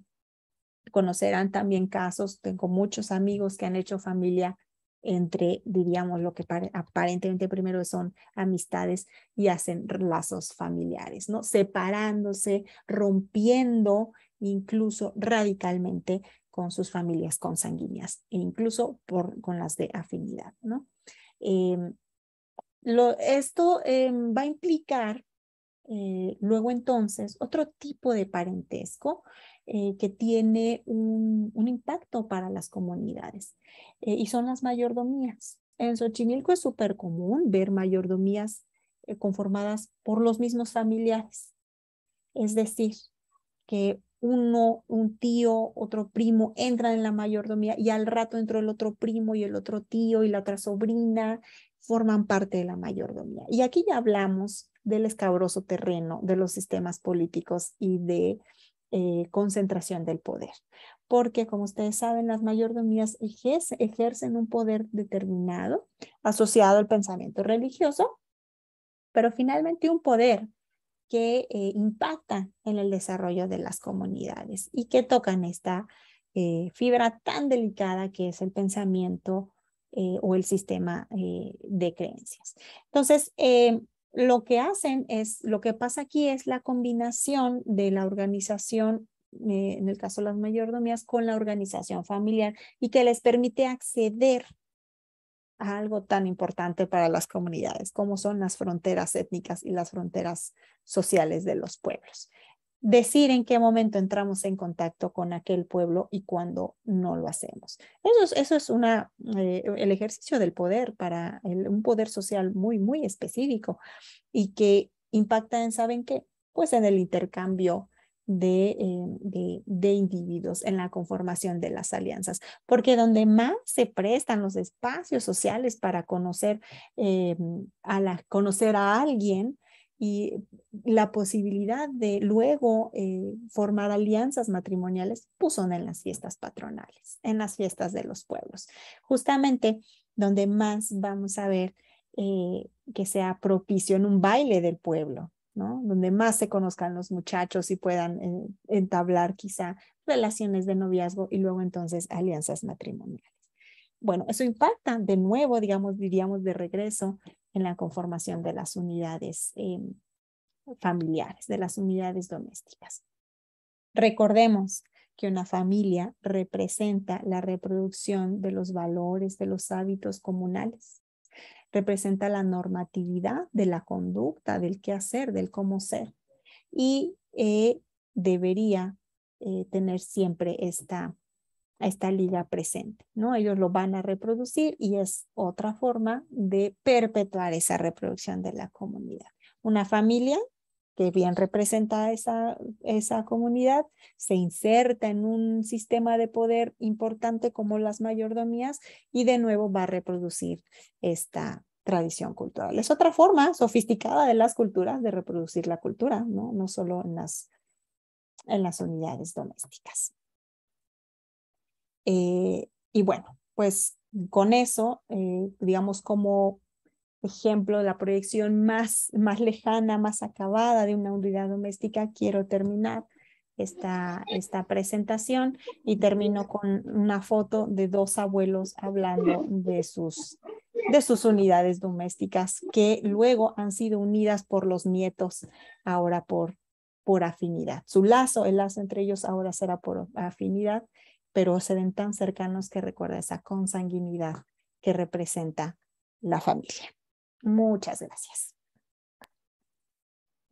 S2: conocerán también casos, tengo muchos amigos que han hecho familia entre, diríamos, lo que aparentemente primero son amistades y hacen lazos familiares, ¿no? Separándose, rompiendo incluso radicalmente con sus familias consanguíneas e incluso con las de afinidad, em, esto em, va a implicar eh, luego entonces otro tipo de parentesco eh, que tiene un, impacto para las comunidades eh, y son las mayordomías. En Xochimilco es súper común ver mayordomías eh, conformadas por los mismos familiares. Es decir, que uno, un tío, otro primo entran en la mayordomía y al rato entró el otro primo y el otro tío y la otra sobrina forman parte de la mayordomía. Y aquí ya hablamos del escabroso terreno de los sistemas políticos y de eh, concentración del poder. Porque, como ustedes saben, las mayordomías ejercen un poder determinado asociado al pensamiento religioso, pero finalmente un poder que eh, impacta en el desarrollo de las comunidades y que tocan esta eh, fibra tan delicada que es el pensamiento o el sistema de creencias. Entonces, lo que hacen es, lo que pasa aquí es la combinación de la organización, eh, en el caso de las mayordomías, con la organización familiar y que les permite acceder a algo tan importante para las comunidades como son las fronteras étnicas y las fronteras sociales de los pueblos decir en qué momento entramos en contacto con aquel pueblo y cuando no lo hacemos. Eso es, eso es una, eh, el ejercicio del poder para un poder social muy, muy específico y que impacta en, ¿saben qué? Pues en el intercambio eh, de, individuos en la conformación de las alianzas, porque donde más se prestan los espacios sociales para conocer, eh, a, conocer a alguien, y la posibilidad de luego eh, formar alianzas matrimoniales, puso pues, en las fiestas patronales, en las fiestas de los pueblos, justamente donde más vamos a ver eh, que sea propicio en un baile del pueblo, ¿no? Donde más se conozcan los muchachos y puedan eh, entablar quizá relaciones de noviazgo y luego entonces alianzas matrimoniales. Bueno, eso impacta de nuevo, digamos, diríamos de regreso en la conformación de las unidades eh, familiares, de las unidades domésticas. Recordemos que una familia representa la reproducción de los valores, de los hábitos comunales. Representa la normatividad de la conducta, del qué hacer, del cómo ser. Y eh, debería eh, tener siempre esta a esta liga presente, ¿no? Ellos lo van a reproducir y es otra forma de perpetuar esa reproducción de la comunidad. Una familia que bien representa esa, esa comunidad, se inserta en un sistema de poder importante como las mayordomías y de nuevo va a reproducir esta tradición cultural. Es otra forma sofisticada de las culturas de reproducir la cultura, ¿no? No solo en las, en las unidades domésticas. Eh, y bueno, pues con eso, eh, digamos como ejemplo de la proyección más, más lejana, más acabada de una unidad doméstica, quiero terminar esta, esta presentación y termino con una foto de dos abuelos hablando de sus, de sus unidades domésticas que luego han sido unidas por los nietos, ahora por, por afinidad. Su lazo, el lazo entre ellos ahora será por afinidad pero se ven tan cercanos que recuerda esa consanguinidad que representa la familia. Muchas
S1: gracias.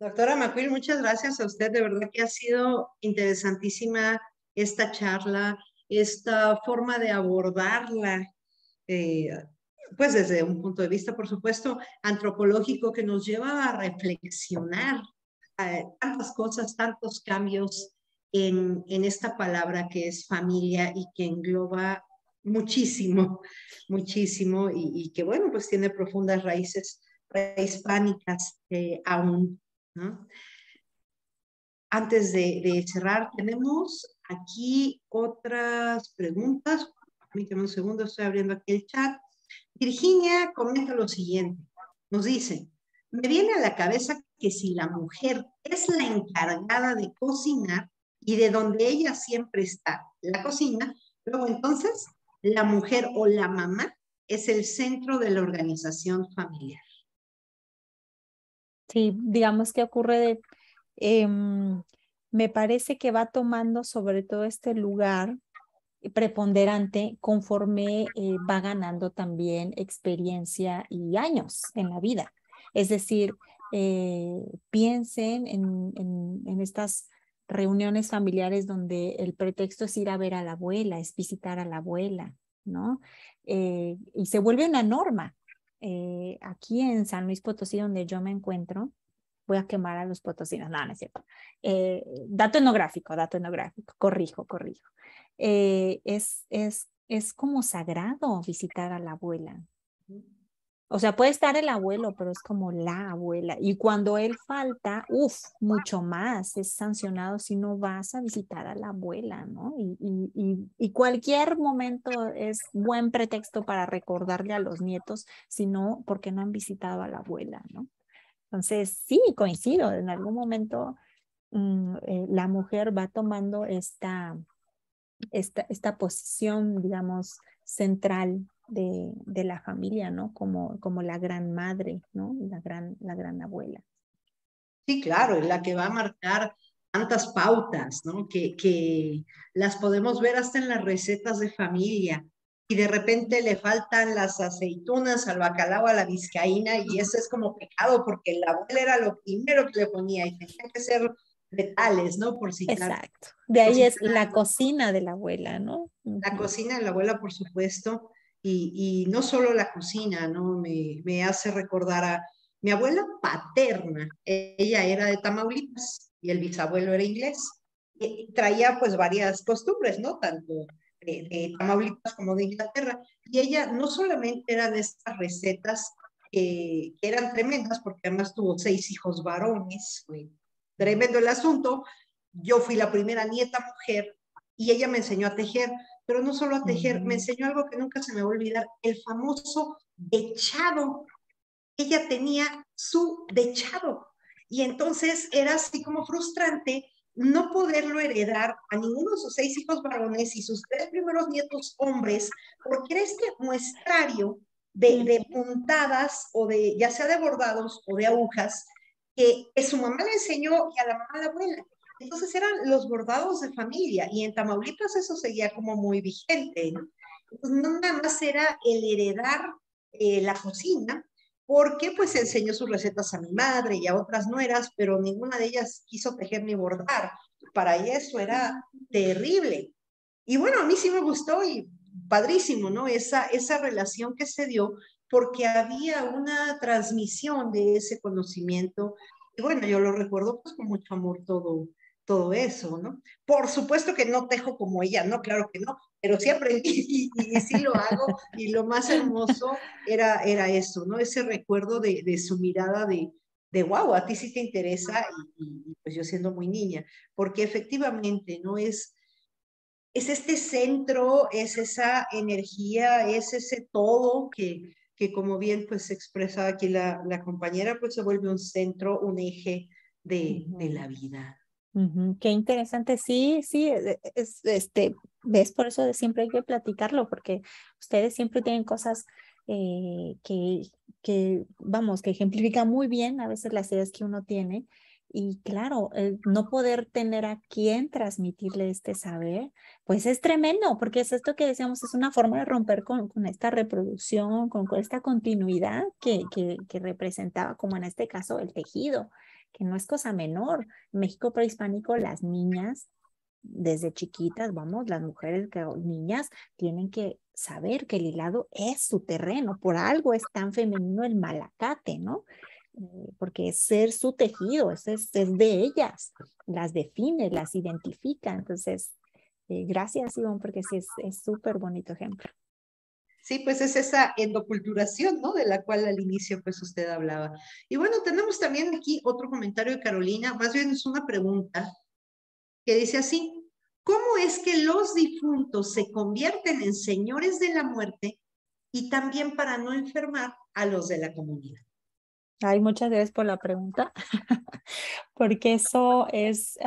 S1: Doctora Macuil, muchas gracias a usted. De verdad que ha sido interesantísima esta charla, esta forma de abordarla, eh, pues desde un punto de vista, por supuesto, antropológico que nos lleva a reflexionar tantas cosas, tantos cambios en, esta palabra que es familia y que engloba muchísimo, muchísimo, y, que bueno, pues tiene profundas raíces prehispánicas eh, aún. Antes de, de, cerrar, tenemos aquí otras preguntas. Permítame un segundo, estoy abriendo aquí el chat. Virginia comenta lo siguiente, nos dice, me viene a la cabeza que si la mujer es la encargada de cocinar, y de donde ella siempre está, la cocina, luego entonces la mujer o la mamá es el centro de la organización familiar. Sí, digamos que ocurre em,
S2: me parece que va tomando sobre todo este lugar preponderante conforme eh, va ganando también experiencia y años en la vida. Es decir, eh, piensen en, en, en estas reuniones familiares donde el pretexto es ir a ver a la abuela, es visitar a la abuela, ¿no? Eh, y se vuelve una norma. Eh, aquí en San Luis Potosí, donde yo me encuentro, voy a quemar a los potosinos, no, no es cierto. Eh, dato enográfico, dato etnográfico, corrijo, corrijo. es, es, es como sagrado visitar a la abuela, o sea, puede estar el abuelo, pero es como la abuela. Y cuando él falta, uff, mucho más es sancionado si no vas a visitar a la abuela, ¿no? Y, cualquier momento es buen pretexto para recordarle a los nietos, si no, porque no han visitado a la abuela, ¿no? Entonces, sí, coincido, en algún momento mm, eh, la mujer va tomando esta, esta, esta posición, digamos, central de, la familia, ¿no? Como, como la gran madre, ¿no?
S1: La gran, la gran abuela. Sí, claro, es la que va a marcar tantas pautas, ¿no? Que, que las podemos ver hasta en las recetas de familia y de repente le faltan las aceitunas al bacalao, a la vizcaína, y eso es como pecado, porque la abuela era lo primero que le ponía y tenía que ser letales, ¿no? Por si Exacto. De ahí es la
S2: cocina de la abuela, ¿no?
S1: La cocina de la abuela, por supuesto y, no solo la cocina, ¿no? Me, me, hace recordar a mi abuela paterna, ella era de Tamaulipas y el bisabuelo era inglés. Y traía pues varias costumbres, ¿no? Tanto de, Tamaulipas como de Inglaterra. Y ella no solamente era de estas recetas que eran tremendas, porque además tuvo seis hijos varones, fue tremendo el asunto. Yo fui la primera nieta mujer y ella me enseñó a tejer pero no solo a tejer, me enseñó algo que nunca se me va a olvidar, el famoso dechado. Ella tenía su dechado y entonces era así como frustrante no poderlo heredar a ninguno de sus seis hijos varones y sus tres primeros nietos hombres, porque era este muestrario de, puntadas o de, ya sea de bordados o de agujas, que, su mamá le enseñó y a la mamá la abuela. Entonces eran los bordados de familia y en Tamaulipas eso seguía como muy vigente. ¿no? no nada más era el heredar eh, la cocina, porque pues enseñó sus recetas a mi madre y a otras nueras, pero ninguna de ellas quiso tejer ni bordar. Para ella eso era terrible. Y bueno, a mí sí me gustó y padrísimo, ¿no? Esa, esa relación que se dio porque había una transmisión de ese conocimiento. Y bueno, yo lo recuerdo pues con mucho amor todo, todo eso, ¿no? Por supuesto que no tejo como ella, no, claro que no, pero sí aprendí y, sí lo hago y lo más hermoso era, era eso, ¿no? Ese recuerdo de, su mirada de, de, wow, a ti sí te interesa y, pues yo siendo muy niña, porque efectivamente, ¿no? Es, es este centro, es esa energía, es ese todo que, que como bien pues expresaba aquí la, la compañera, pues se vuelve un centro, un eje de, de la vida.
S2: Qué interesante, sí, sí, e, e, es, este, ves, por eso siempre hay que platicarlo, porque ustedes siempre tienen cosas eh, que, que, vamos, que ejemplifican muy bien a veces las ideas que uno tiene. Y claro, no poder tener a quien transmitirle este saber, pues es tremendo, porque es esto que decíamos, es una forma de romper con, con esta reproducción, con, esta continuidad que, que, representaba, como en este caso, el tejido que no es cosa menor. En México prehispánico, las niñas, desde chiquitas, vamos, las mujeres, que, niñas, tienen que saber que el hilado es su terreno. Por algo es tan femenino el malacate, ¿no? Eh, porque es ser su tejido, es, es, de ellas, las define,
S1: las identifica. Entonces, eh, gracias, Iván, porque sí es súper bonito ejemplo. Sí, pues es esa endoculturación, ¿no? De la cual al inicio pues usted hablaba. Y bueno, tenemos también aquí otro comentario de Carolina, más bien es una pregunta que dice así, ¿cómo es que los difuntos se convierten en señores de la muerte y también para no enfermar a los de la comunidad?
S2: Ay, muchas gracias por la pregunta, porque eso es,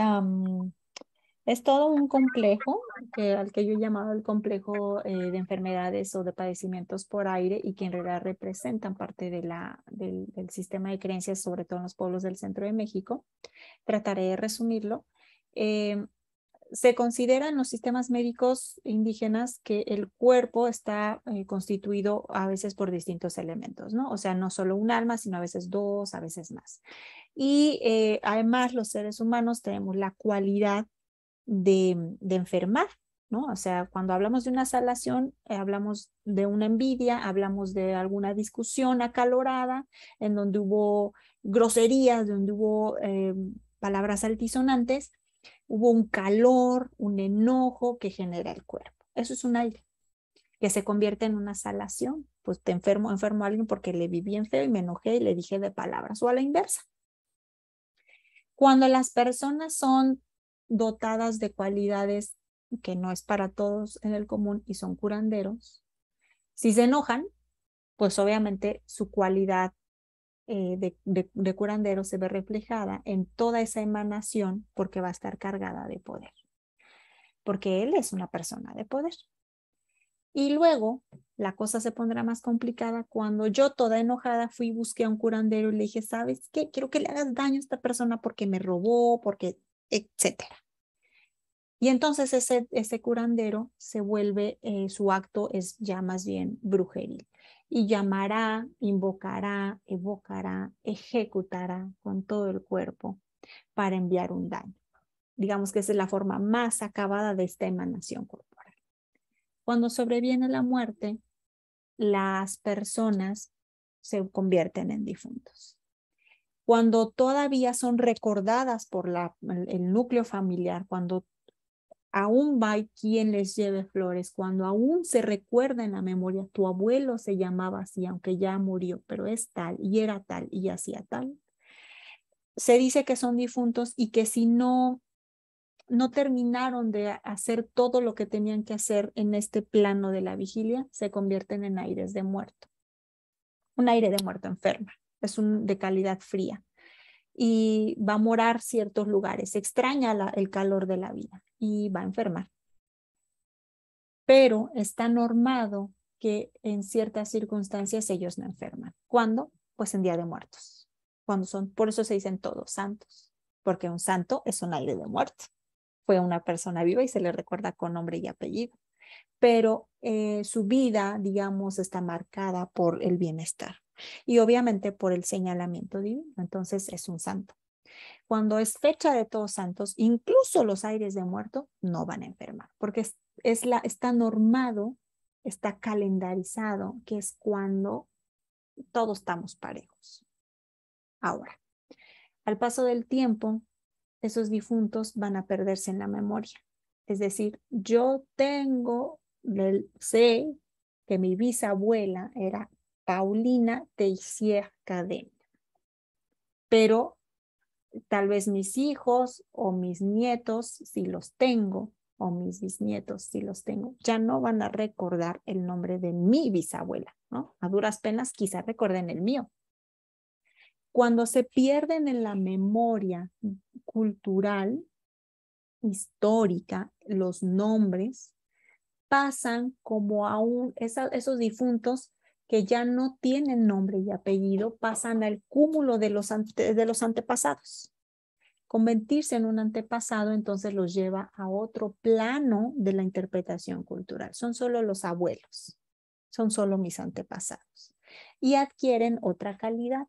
S2: es todo un complejo que, al que yo he llamado el complejo eh, de enfermedades o de padecimientos por aire y que en realidad representan parte de la, del, sistema de creencias, sobre todo en los pueblos del centro de México. Trataré de resumirlo. Em, se considera en los sistemas médicos indígenas que el cuerpo está eh, constituido a veces por distintos elementos, ¿no? O sea, no solo un alma, sino a veces dos, a veces más. Y eh, además los seres humanos tenemos la cualidad de, enfermar, ¿no? O sea, cuando hablamos de una salación, eh, hablamos de una envidia, hablamos de alguna discusión acalorada, en donde hubo groserías, donde hubo eh, palabras altisonantes, hubo un calor, un enojo que genera el cuerpo. Eso es un aire que se convierte en una salación. Pues te enfermo, enfermo a alguien porque le vi bien feo y me enojé y le dije de palabras o a la inversa. Cuando las personas son dotadas de cualidades que no es para todos en el común y son curanderos, si se enojan, pues obviamente su cualidad eh, de, curandero se ve reflejada en toda esa emanación porque va a estar cargada de poder, porque él es una persona de poder. Y luego la cosa se pondrá más complicada cuando yo toda enojada fui, busqué a un curandero y le dije, ¿sabes qué? Quiero que le hagas daño a esta persona porque me robó, porque etc. Y entonces ese, curandero se vuelve, eh, su acto es ya más bien brujeril. Y llamará, invocará, evocará, ejecutará con todo el cuerpo para enviar un daño. Digamos que esa es la forma más acabada de esta emanación corporal. Cuando sobreviene la muerte, las personas se convierten en difuntos cuando todavía son recordadas por el, núcleo familiar, cuando aún va quien les lleve flores, cuando aún se recuerda en la memoria, tu abuelo se llamaba así, aunque ya murió, pero es tal y era tal y hacía tal. Se dice que son difuntos y que si no, no terminaron de hacer todo lo que tenían que hacer en este plano de la vigilia, se convierten en aires de muerto, un aire de muerto enferma es un, de calidad fría y va a morar ciertos lugares, extraña el calor de la vida y va a enfermar. Pero está normado que en ciertas circunstancias ellos no enferman. ¿Cuándo? Pues en Día de Muertos. Cuando son, por eso se dicen todos santos, porque un santo es un aire de muerte. Fue una persona viva y se le recuerda con nombre y apellido. Pero eh, su vida, digamos, está marcada por el bienestar y obviamente por el señalamiento divino, entonces es un santo. Cuando es fecha de todos santos, incluso los aires de muerto no van a enfermar, porque es, la, está normado, está calendarizado, que es cuando todos estamos parejos. Ahora, al paso del tiempo, esos difuntos van a perderse en la memoria. Es decir, yo tengo, sé que mi bisabuela era Paulina Teixier Cadena. Pero tal vez mis hijos o mis nietos, si los tengo, o mis bisnietos, si los tengo, ya no van a recordar el nombre de mi bisabuela, ¿no? A duras penas quizás recuerden el mío. Cuando se pierden en la memoria cultural, histórica, los nombres, pasan como a esos difuntos que ya no tienen nombre y apellido pasan al cúmulo de los, de los antepasados. Convertirse en un antepasado entonces los lleva a otro plano de la interpretación cultural. Son solo los abuelos, son solo mis antepasados. Y adquieren otra calidad.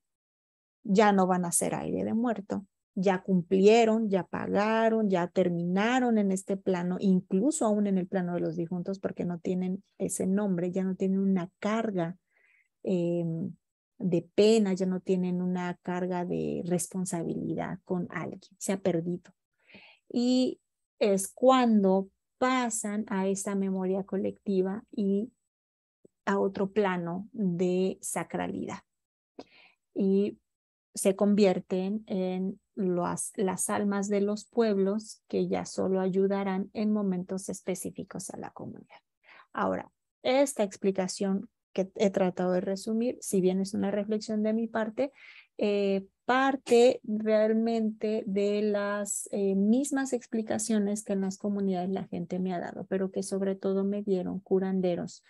S2: Ya no van a ser aire de muerto, ya cumplieron, ya pagaron, ya terminaron en este plano, incluso aún en el plano de los difuntos porque no tienen ese nombre, ya no tienen una carga Em, de pena, ya no tienen una carga de responsabilidad con alguien, se ha perdido. Y es cuando pasan a esa memoria colectiva y a otro plano de sacralidad. Y se convierten en las almas de los pueblos que ya solo ayudarán en momentos específicos a la comunidad. Ahora, esta explicación que he tratado de resumir, si bien es una reflexión de mi parte, eh, parte realmente de las eh, mismas explicaciones que en las comunidades la gente me ha dado, pero que sobre todo me dieron curanderos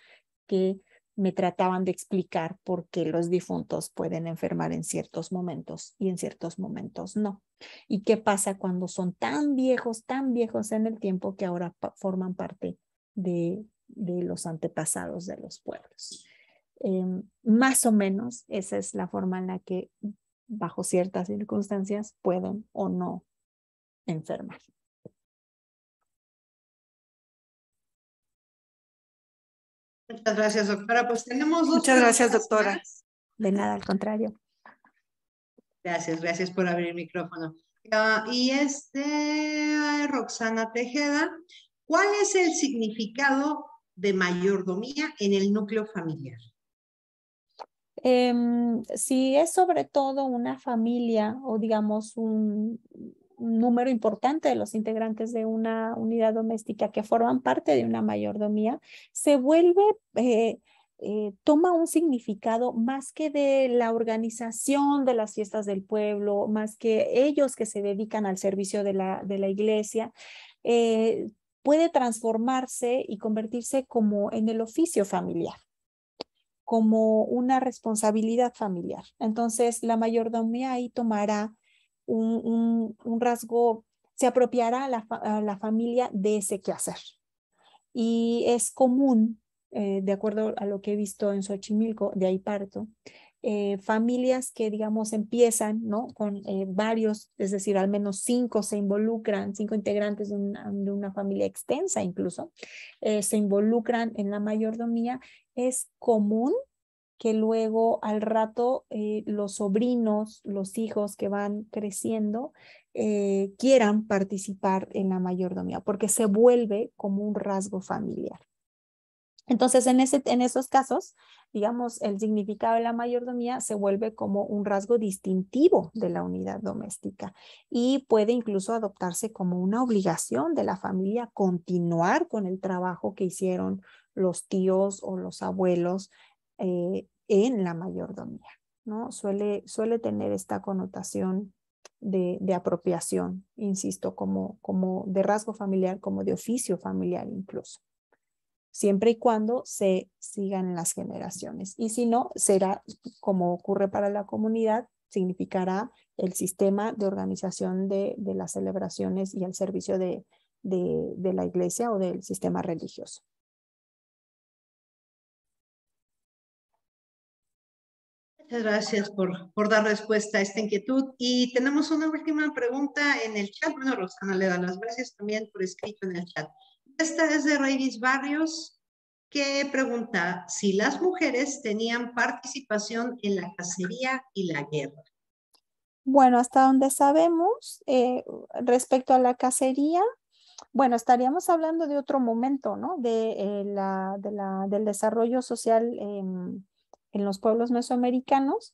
S2: que me trataban de explicar por qué los difuntos pueden enfermar en ciertos momentos y en ciertos momentos no. Y qué pasa cuando son tan viejos, tan viejos en el tiempo que ahora forman parte de los antepasados de los pueblos. Em, más o menos esa es la forma en la que bajo ciertas circunstancias pueden o no enfermar.
S1: Muchas gracias, doctora. Pues tenemos Muchas gracias, doctora. De nada, al contrario. Gracias, gracias por abrir el micrófono. Ah, y este, Roxana Tejeda, ¿cuál es el significado de mayordomía en el núcleo familiar? Em,
S2: si es sobre todo una familia o digamos un, número importante de los integrantes de una unidad doméstica que forman parte de una mayordomía, se vuelve... Eh, eh, toma un significado más que de la organización de las fiestas del pueblo, más que ellos que se dedican al servicio de la, de la iglesia, eh, puede transformarse y convertirse como en el oficio familiar como una responsabilidad familiar. Entonces, la mayordomía ahí tomará un, rasgo, se apropiará a la, familia de ese quehacer. Y es común, eh, de acuerdo a lo que he visto en Xochimilco, de ahí parto, eh, familias que, digamos, empiezan, ¿no? Con eh, varios, es decir, al menos cinco se involucran, cinco integrantes de una, familia extensa incluso, eh, se involucran en la mayordomía, es común que luego al rato los sobrinos, los hijos que van creciendo, quieran participar en la mayordomía, porque se vuelve como un rasgo familiar. Entonces, en, esos casos, digamos, el significado de la mayordomía se vuelve como un rasgo distintivo de la unidad doméstica y puede incluso adoptarse como una obligación de la familia continuar con el trabajo que hicieron los tíos o los abuelos eh, en la mayordomía, ¿no? Suele, tener esta connotación de, apropiación, insisto, como de rasgo familiar, como de oficio familiar incluso siempre y cuando se sigan las generaciones. Y si no, será como ocurre para la comunidad, significará el sistema de organización de, de las celebraciones y el servicio de, de, de la iglesia o del sistema religioso.
S1: Muchas gracias por, por, dar respuesta a esta inquietud. Y tenemos una última pregunta en el chat. Bueno, Rosana le da las gracias también por escrito en el chat. Esta es de Reyes Barrios que pregunta si las mujeres tenían participación en la cacería y la guerra.
S2: Bueno, hasta donde sabemos, eh, respecto a la cacería, bueno, estaríamos hablando de otro momento, ¿no? De, eh, la, del desarrollo social en, en los pueblos mesoamericanos.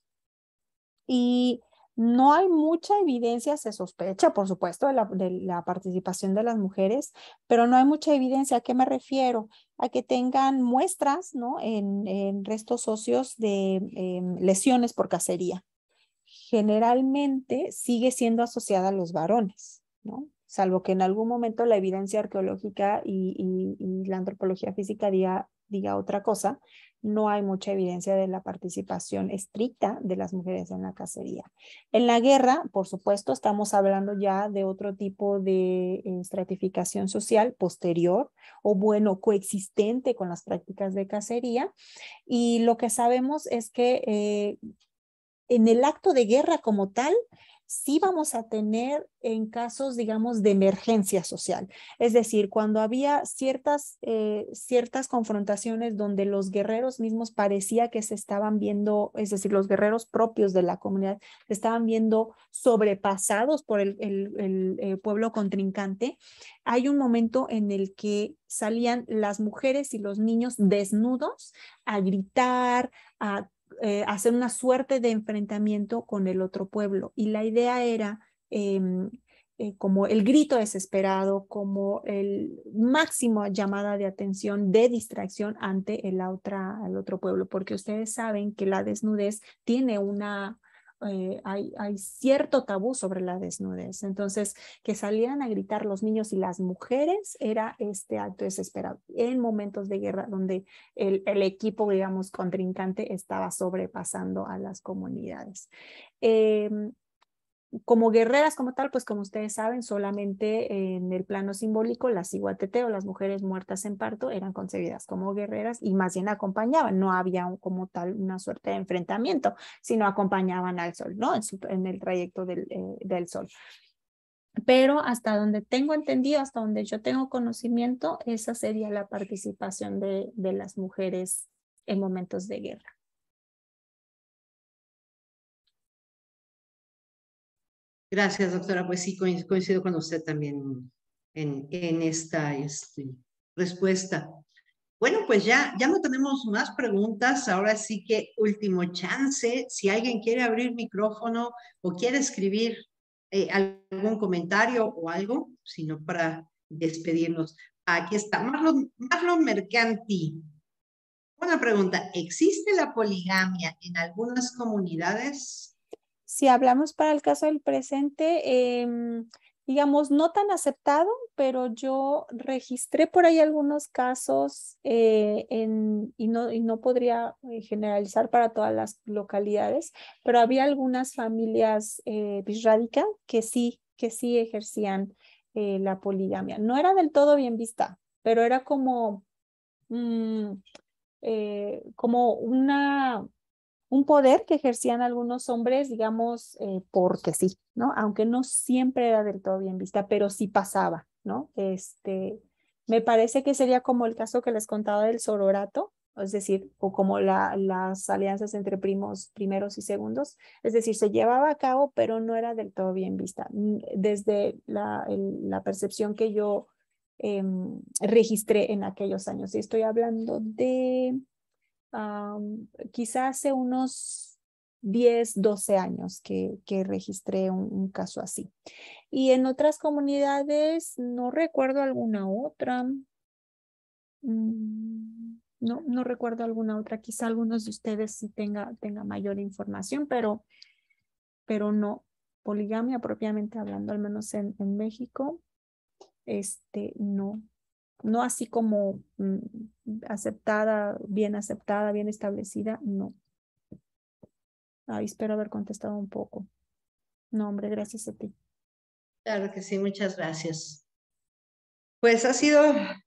S2: Y no hay mucha evidencia, se sospecha, por supuesto, de la, participación de las mujeres, pero no hay mucha evidencia. ¿A qué me refiero? A que tengan muestras ¿no? en, restos óseos de em, lesiones por cacería. Generalmente sigue siendo asociada a los varones, ¿no? salvo que en algún momento la evidencia arqueológica y, y la antropología física diga diga otra cosa, no hay mucha evidencia de la participación estricta de las mujeres en la cacería. En la guerra, por supuesto, estamos hablando ya de otro tipo de estratificación social posterior o bueno, coexistente con las prácticas de cacería. Y lo que sabemos es que eh, en el acto de guerra como tal, sí vamos a tener en casos, digamos, de emergencia social. Es decir, cuando había ciertas, eh, ciertas confrontaciones donde los guerreros mismos parecía que se estaban viendo, es decir, los guerreros propios de la comunidad se estaban viendo sobrepasados por el, el eh, pueblo contrincante, hay un momento en el que salían las mujeres y los niños desnudos a gritar, a eh, hacer una suerte de enfrentamiento con el otro pueblo. Y la idea era em, eh, como el grito desesperado, como el máximo llamada de atención, de distracción ante el, otra, el otro pueblo, porque ustedes saben que la desnudez tiene una eh, hay, cierto tabú sobre la desnudez. Entonces, que salieran a gritar los niños y las mujeres era este acto desesperado en momentos de guerra donde el, equipo, digamos, contrincante estaba sobrepasando a las comunidades. Em, como guerreras como tal, pues como ustedes saben, solamente en el plano simbólico las iguatete o las mujeres muertas en parto, eran concebidas como guerreras y más bien acompañaban, no había como tal una suerte de enfrentamiento, sino acompañaban al sol, ¿no? En, el trayecto eh, del, sol. Pero hasta donde tengo entendido, hasta donde yo tengo conocimiento, esa sería la participación de, de las mujeres en momentos de guerra.
S1: Gracias, doctora. Pues sí, coincido con usted también en, esta este, respuesta. Bueno, pues ya, ya no tenemos más preguntas. Ahora sí que último chance. Si alguien quiere abrir micrófono o quiere escribir eh, algún comentario o algo, sino para despedirnos. Aquí está, Marlon, Marlon Mercanti. Una pregunta, ¿existe la poligamia en algunas comunidades?
S2: si hablamos para el caso del presente, em, digamos, no tan aceptado, pero yo registré por ahí algunos casos eh, y, no, y, no, podría eh, generalizar para todas las localidades, pero había algunas familias eh, que sí, que sí ejercían eh, la poligamia. No era del todo bien vista, pero era como, mm, como una un poder que ejercían algunos hombres, digamos, eh, porque sí, ¿no? Aunque no siempre era del todo bien vista, pero sí pasaba, ¿no? Este, me parece que sería como el caso que les contaba del sororato, es decir, o como las alianzas entre primos primeros y segundos, es decir, se llevaba a cabo, pero no era del todo bien vista. Mm, desde la, percepción que yo em, registré en aquellos años, y estoy hablando de quizá hace unos 10, 12 años que, registré un, caso así. Y en otras comunidades no recuerdo alguna otra. Mm, no, no recuerdo alguna otra. Quizá algunos de ustedes sí tenga, mayor información, pero, pero no. Poligamia propiamente hablando, al menos en, en México, este, no, no así como mm, aceptada, bien aceptada, bien establecida, no. Ay, espero haber contestado un poco. No, hombre, gracias a ti.
S1: Claro que sí, muchas gracias. Pues ha sido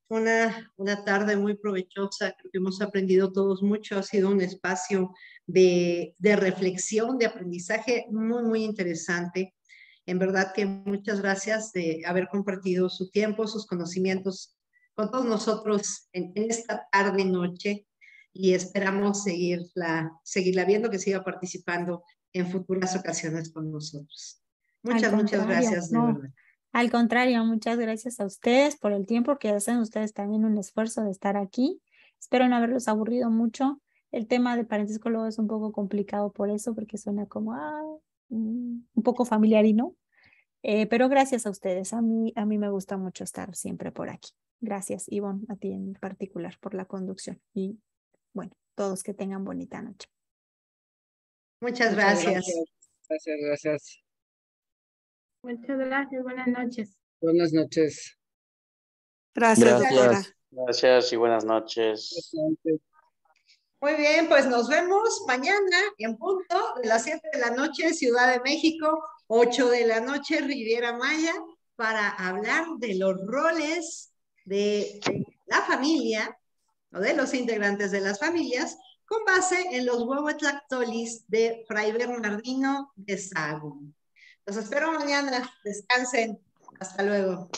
S1: una, una tarde muy provechosa, creo que hemos aprendido todos mucho, ha sido un espacio de, de reflexión, de aprendizaje muy, muy interesante. En verdad que muchas gracias de haber compartido su tiempo, sus conocimientos con todos nosotros en, esta tarde noche y esperamos seguirla, seguirla viendo, que siga participando en futuras ocasiones con nosotros. Muchas, muchas gracias.
S2: al contrario, muchas gracias a ustedes por el tiempo que hacen ustedes también un esfuerzo de estar aquí. Espero no haberlos aburrido mucho. El tema de parentesco luego es un poco complicado por eso, porque suena como ah, mm, un poco familiar y no. Eh, pero gracias a ustedes, a mí, a mí me gusta mucho estar siempre por aquí. Gracias, Ivonne, a ti en particular por la conducción. Y bueno, todos que tengan bonita noche. Muchas gracias. Gracias,
S3: gracias. Muchas gracias, buenas noches. Buenas noches. Gracias, gracias. y buenas noches.
S1: Muy bien, pues nos vemos mañana en punto de las 7 de la noche, Ciudad de México, 8 de la noche, Riviera Maya, para hablar de los roles de la familia o de los integrantes de las familias con base en los lactolis de Fray Bernardino de Sago Los espero mañana. Descansen. Hasta luego.